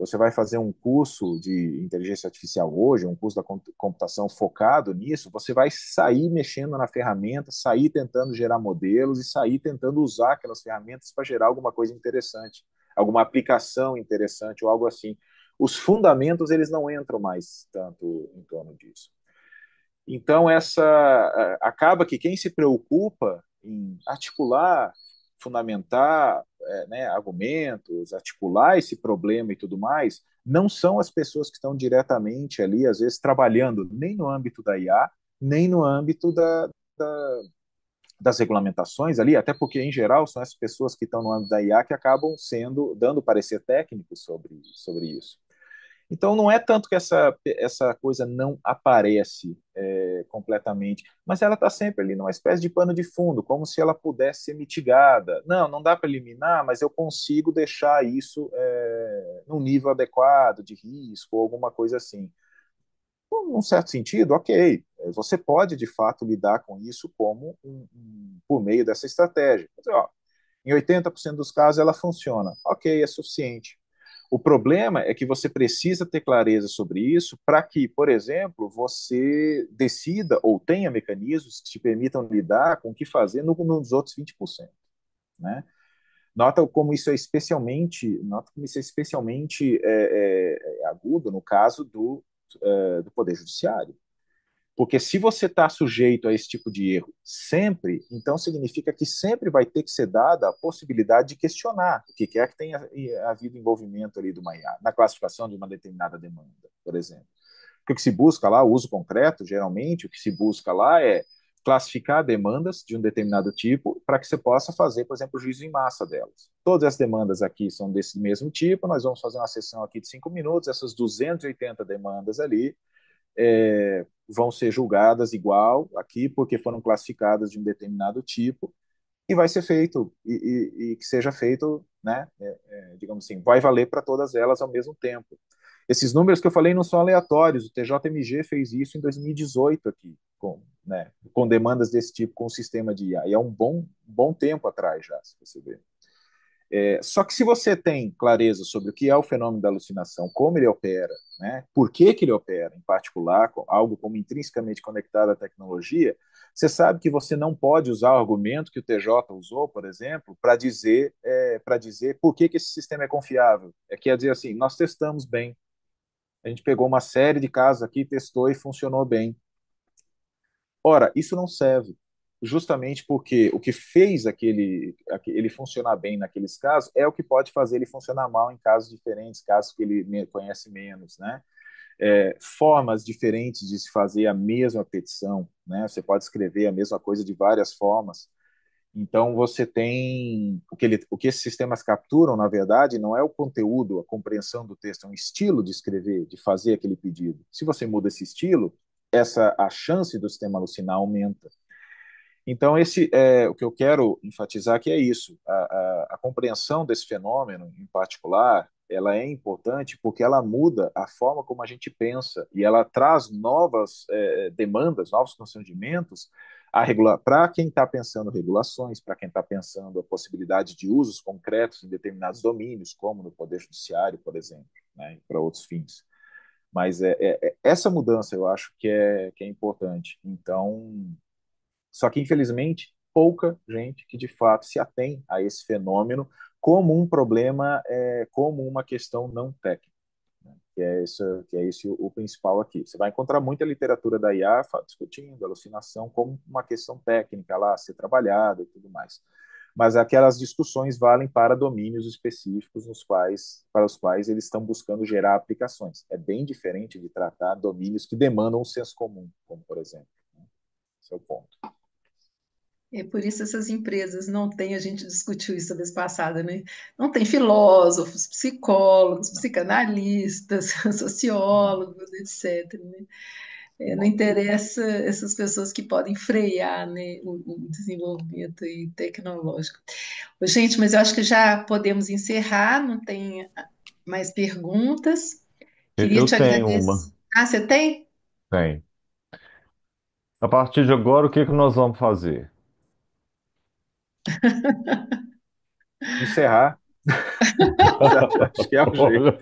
Você vai fazer um curso de inteligência artificial hoje, um curso da computação focado nisso, você vai sair mexendo na ferramenta, sair tentando gerar modelos e sair tentando usar aquelas ferramentas para gerar alguma coisa interessante, alguma aplicação interessante ou algo assim. Os fundamentos eles não entram mais tanto em torno disso. Então essa acaba que quem se preocupa em articular fundamentar é, né, argumentos, articular esse problema e tudo mais, não são as pessoas que estão diretamente ali, às vezes, trabalhando nem no âmbito da IA, nem no âmbito da, da, das regulamentações ali, até porque, em geral, são as pessoas que estão no âmbito da IA que acabam sendo, dando parecer técnico sobre, sobre isso. Então, não é tanto que essa, essa coisa não aparece é, completamente, mas ela está sempre ali numa espécie de pano de fundo, como se ela pudesse ser mitigada. Não, não dá para eliminar, mas eu consigo deixar isso é, num nível adequado de risco, alguma coisa assim. Num certo sentido, ok, é, você pode de fato lidar com isso como um, um, por meio dessa estratégia. Mas, ó, em 80% dos casos ela funciona, ok, é suficiente o problema é que você precisa ter clareza sobre isso para que, por exemplo, você decida ou tenha mecanismos que te permitam lidar com o que fazer no, nos outros 20%. Né? Nota como isso é especialmente, nota como isso é especialmente é, é, agudo no caso do, é, do Poder Judiciário. Porque se você está sujeito a esse tipo de erro sempre, então significa que sempre vai ter que ser dada a possibilidade de questionar o que quer que é tenha havido envolvimento ali do Maia, na classificação de uma determinada demanda, por exemplo. Porque o que se busca lá, o uso concreto, geralmente, o que se busca lá é classificar demandas de um determinado tipo para que você possa fazer, por exemplo, o juízo em massa delas. Todas as demandas aqui são desse mesmo tipo, nós vamos fazer uma sessão aqui de cinco minutos, essas 280 demandas ali, é, vão ser julgadas igual aqui, porque foram classificadas de um determinado tipo, e vai ser feito, e, e, e que seja feito, né, é, é digamos assim, vai valer para todas elas ao mesmo tempo. Esses números que eu falei não são aleatórios, o TJMG fez isso em 2018 aqui, com, né, com demandas desse tipo, com o sistema de IA, e é um bom, bom tempo atrás já, se você ver. É, só que se você tem clareza sobre o que é o fenômeno da alucinação, como ele opera, né, por que, que ele opera em particular, algo como intrinsecamente conectado à tecnologia, você sabe que você não pode usar o argumento que o TJ usou, por exemplo, para dizer é, para dizer por que, que esse sistema é confiável. É quer é dizer assim, nós testamos bem. A gente pegou uma série de casos aqui, testou e funcionou bem. Ora, isso não serve justamente porque o que fez aquele, ele funcionar bem naqueles casos é o que pode fazer ele funcionar mal em casos diferentes, casos que ele conhece menos, né? É, formas diferentes de se fazer a mesma petição, né? Você pode escrever a mesma coisa de várias formas. Então você tem o que, ele, o que esses sistemas capturam, na verdade, não é o conteúdo, a compreensão do texto, é um estilo de escrever, de fazer aquele pedido. Se você muda esse estilo, essa a chance do sistema alucinar aumenta. Então, esse é o que eu quero enfatizar que é isso. A, a, a, compreensão desse fenômeno em particular, ela é importante porque ela muda a forma como a gente pensa e ela traz novas é, demandas, novos constrangimentos para quem está pensando regulações, para quem está pensando a possibilidade de usos concretos em determinados domínios, como no poder judiciário, por exemplo, né, para outros fins. Mas é, é, é, essa mudança eu acho que é, que é importante. Então, só que, infelizmente, pouca gente que de fato se atém a esse fenômeno como um problema, é, como uma questão não técnica. Né? Que é isso, que é isso o principal aqui. Você vai encontrar muita literatura da IA discutindo alucinação como uma questão técnica lá a ser trabalhada e tudo mais. Mas aquelas discussões valem para domínios específicos nos quais, para os quais eles estão buscando gerar aplicações. É bem diferente de tratar domínios que demandam um senso comum, como por exemplo. Né? Esse é o ponto. É por isso essas empresas não têm, a gente discutiu isso a vez passada, né? Não tem filósofos, psicólogos, psicanalistas, sociólogos, etc. Né? É, não interessa essas pessoas que podem frear né, o, o desenvolvimento tecnológico. Gente, mas eu acho que já podemos encerrar, não tem mais perguntas. Queria eu te tenho agradecer. uma. Ah, você tem? Tem. A partir de agora, o que, é que nós vamos fazer? Encerrar. Acho que é o jeito.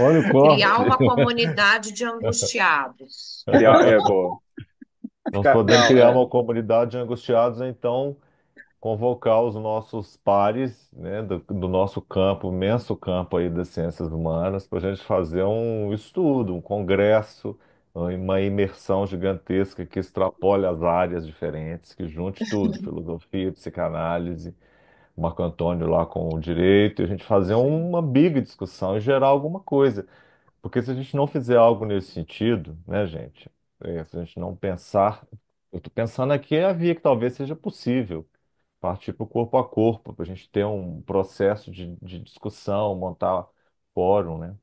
Olha o Criar uma comunidade de angustiados. Criar, é bom. Nós podemos criar é. uma comunidade de angustiados, então convocar os nossos pares, né, do, do nosso campo, imenso campo aí das ciências humanas, para a gente fazer um estudo, um congresso, então, é uma imersão gigantesca que extrapole as áreas diferentes, que junte tudo, filosofia, psicanálise, Marco Antônio lá com o direito, e a gente fazer uma big discussão e gerar alguma coisa. Porque se a gente não fizer algo nesse sentido, né, gente? É, se a gente não pensar, eu estou pensando aqui é a via que talvez seja possível, partir para o corpo a corpo, para a gente ter um processo de, de discussão, montar fórum, né?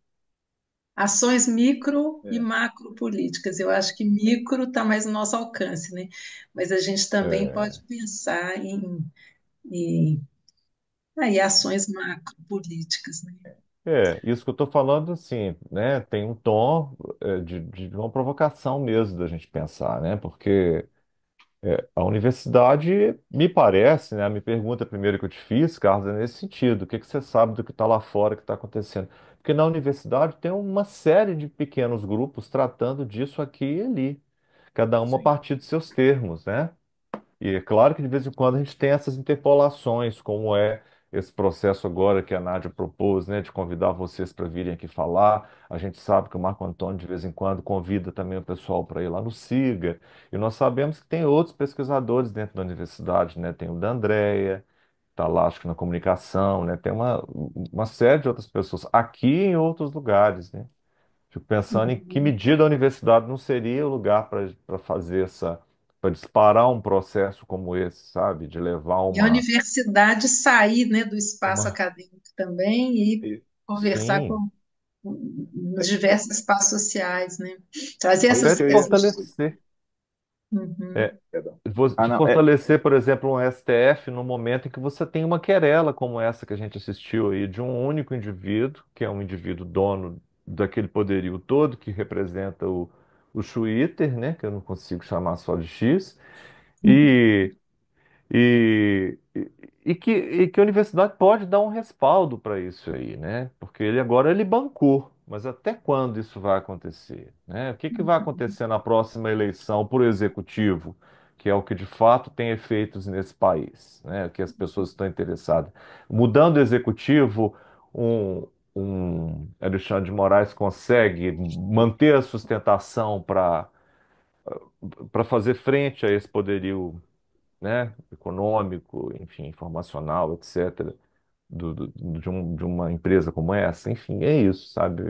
Ações micro é. e macro políticas. Eu acho que micro está mais no nosso alcance, né? Mas a gente também é. pode pensar em, em aí, ações macro políticas, né? É, isso que eu estou falando, assim, né, tem um tom é, de, de uma provocação mesmo da gente pensar, né, porque é, a universidade, me parece, né, me pergunta primeiro que eu te fiz, Carlos, é nesse sentido, o que que você sabe do que está lá fora, que está acontecendo? Porque na universidade tem uma série de pequenos grupos tratando disso aqui e ali, cada uma a Sim. partir dos seus termos, né? E é claro que de vez em quando a gente tem essas interpolações, como é esse processo agora que a Nádia propôs, né, de convidar vocês para virem aqui falar. A gente sabe que o Marco Antônio, de vez em quando, convida também o pessoal para ir lá no SIGA. E nós sabemos que tem outros pesquisadores dentro da universidade, né? Tem o da Andrea, está lá, acho que na comunicação, né? Tem uma, uma série de outras pessoas aqui e em outros lugares, né? Fico pensando em que uhum. medida a universidade não seria o lugar para para fazer essa, para disparar um processo como esse, sabe? De levar E a uma, universidade sair, né, do espaço uma... acadêmico também e conversar Sim, com nos diversos espaços sociais, né? Trazer essas de é, fortalecer. Uhum. É, Perdão. Ah, de não, é, fortalecer, por exemplo, um STF no momento em que você tem uma querela como essa que a gente assistiu aí, de um único indivíduo, que é um indivíduo dono daquele poderio todo, que representa o, o Twitter, né, que eu não consigo chamar só de X, e, uhum. e, e, e que, e que a universidade pode dar um respaldo para isso aí, né? Porque ele agora ele bancou. Mas até quando isso vai acontecer? né? O que que vai uhum. acontecer na próxima eleição por executivo, que é o que de fato tem efeitos nesse país, né? que as pessoas estão interessadas? Mudando o executivo, um, um Alexandre de Moraes consegue manter a sustentação para para fazer frente a esse poderio, né, econômico, enfim, informacional, etc do, do, de, um, de uma empresa como essa. Enfim, é isso, sabe?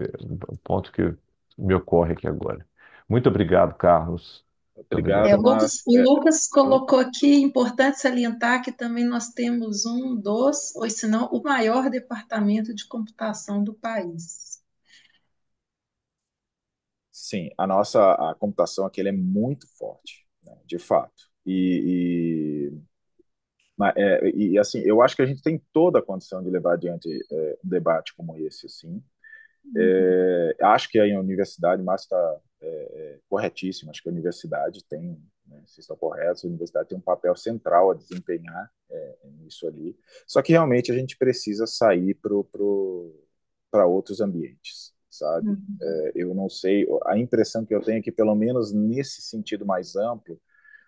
O ponto que me ocorre aqui agora. Muito obrigado, Carlos. Obrigado, é, o Lucas, o Lucas colocou aqui, importante salientar que também nós temos um dos, ou se não, o maior departamento de computação do país. Sim, a nossa a computação aqui é muito forte, né, de fato. e é, e assim, eu acho que a gente tem toda a condição de levar adiante é, um debate como esse, assim. É, uhum. acho que a universidade, mas está é, é, corretíssimo, acho que a universidade tem, né, se estão corretos, a universidade tem um papel central a desempenhar é, nisso ali. Só que realmente a gente precisa sair para pro, outros ambientes sabe? Uhum. É, eu não sei, a impressão que eu tenho é que, pelo menos nesse sentido mais amplo,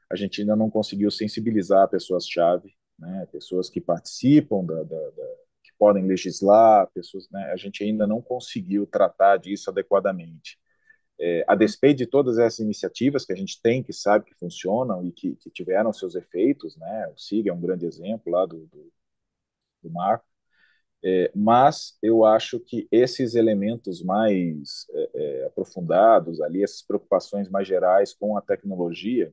a gente ainda não conseguiu sensibilizar pessoas-chave, né, pessoas que participam da, da, da, que podem legislar, pessoas, né, a gente ainda não conseguiu tratar disso adequadamente. É, a despeito de todas essas iniciativas que a gente tem, que sabe que funcionam e que, que tiveram seus efeitos, né, o SIG é um grande exemplo lá do, do, do Marco, é, mas eu acho que esses elementos mais é, é, aprofundados ali, essas preocupações mais gerais com a tecnologia,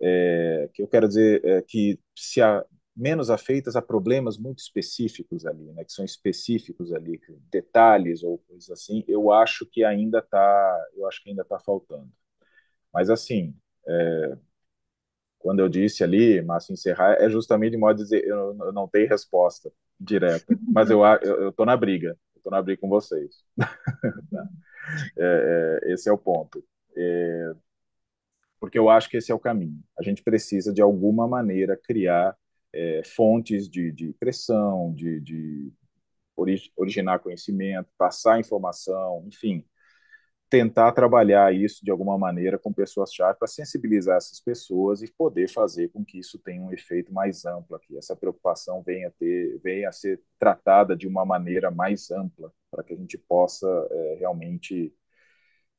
é, que eu quero dizer é, que se há menos afeitas a problemas muito específicos ali, né, que são específicos ali, detalhes ou coisas assim, eu acho que ainda está, eu acho que ainda está faltando. Mas assim, é, quando eu disse ali, Márcio encerrar, é justamente de modo a dizer, eu, eu não tenho resposta direta, mas eu eu estou na briga, estou na briga com vocês. Tá? É, é, esse é o ponto. É, porque eu acho que esse é o caminho. A gente precisa, de alguma maneira, criar é, fontes de, de pressão, de, de originar conhecimento, passar informação, enfim, tentar trabalhar isso de alguma maneira com pessoas-chave para sensibilizar essas pessoas e poder fazer com que isso tenha um efeito mais amplo aqui, essa preocupação venha, ter, venha a ser tratada de uma maneira mais ampla para que a gente possa é, realmente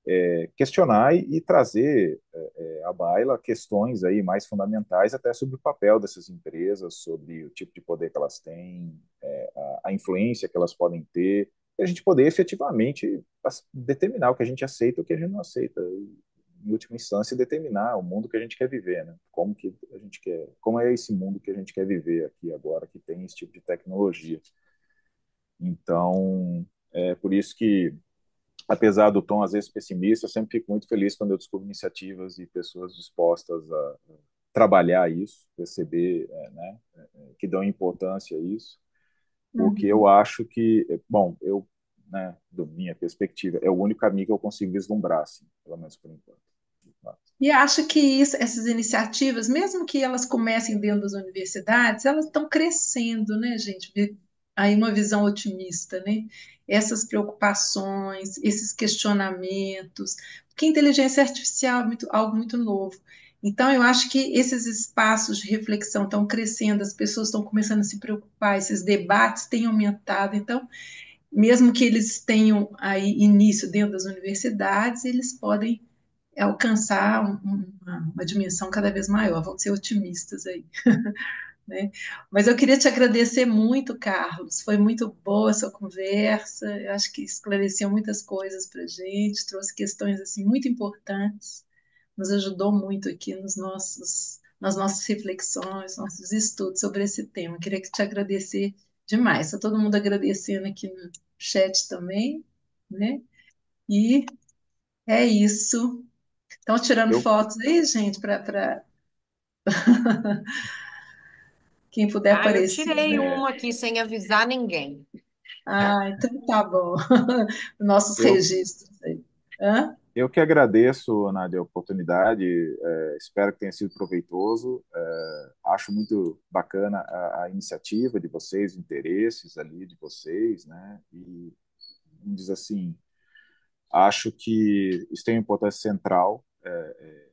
é, questionar e, e trazer é, é, à baila questões aí mais fundamentais até sobre o papel dessas empresas, sobre o tipo de poder que elas têm, é, a, a, influência que elas podem ter, e a gente poder efetivamente determinar o que a gente aceita e o que a gente não aceita, e, em última instância determinar o mundo que a gente quer viver, né? Como que a gente quer, como é esse mundo que a gente quer viver aqui agora que tem esse tipo de tecnologia. Então, é por isso que apesar do tom às vezes pessimista, eu sempre fico muito feliz quando eu descubro iniciativas e pessoas dispostas a trabalhar isso, perceber, é, né, é, é, que dão importância a isso, porque uhum. eu acho que, bom, eu, né, da minha perspectiva, é o único caminho que eu consigo vislumbrar, assim, pelo menos por enquanto. E acho que isso, essas iniciativas, mesmo que elas comecem dentro das universidades, elas estão crescendo, né, gente? Aí uma visão otimista, né? essas preocupações, esses questionamentos, porque inteligência artificial é muito, algo muito novo. Então, eu acho que esses espaços de reflexão estão crescendo, as pessoas estão começando a se preocupar, esses debates têm aumentado. Então, mesmo que eles tenham aí início dentro das universidades, eles podem alcançar uma, uma dimensão cada vez maior. Vamos ser otimistas aí. Né? Mas eu queria te agradecer muito, Carlos. Foi muito boa essa conversa. Eu acho que esclareceu muitas coisas para a gente, trouxe questões assim muito importantes, nos ajudou muito aqui nos nossos, nas nossas reflexões, nossos estudos sobre esse tema. Eu queria te agradecer demais. Está todo mundo agradecendo aqui no chat também, né? E é isso. Estão tirando eu... fotos aí, gente, para. pra... Quem puder ah, aparecer. Eu tirei né? uma aqui sem avisar ninguém. Ah, então tá bom. Nossos eu, registros aí. Hã? Eu que agradeço, Nádia, a oportunidade. É, espero que tenha sido proveitoso. É, acho muito bacana a, a, iniciativa de vocês, interesses ali de vocês, né? E diz assim, acho que isso tem uma importância central. É, é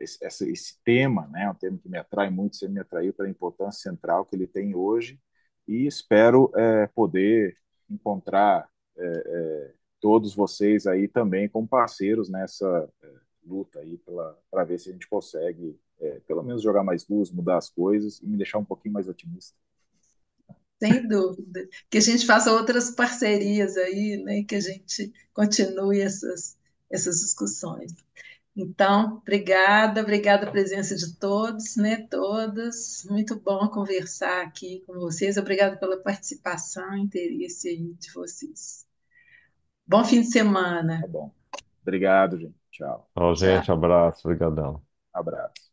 esse, esse, tema, né, um tema que me atrai muito, você me atraiu pela importância central que ele tem hoje, e espero é, poder encontrar é, é todos vocês aí também como parceiros nessa é, luta aí para ver se a gente consegue é, pelo menos jogar mais luz, mudar as coisas e me deixar um pouquinho mais otimista. Sem dúvida. Que a gente faça outras parcerias aí, né? que a gente continue essas, essas discussões. Então, obrigada, obrigada a tá. presença de todos, né, todas. Muito bom conversar aqui com vocês. Obrigada pela participação e interesse aí de vocês. Bom fim de semana. Tá bom. Obrigado, gente. Tchau. Tchau, gente. Tchau. Abraço. Obrigadão. Abraço.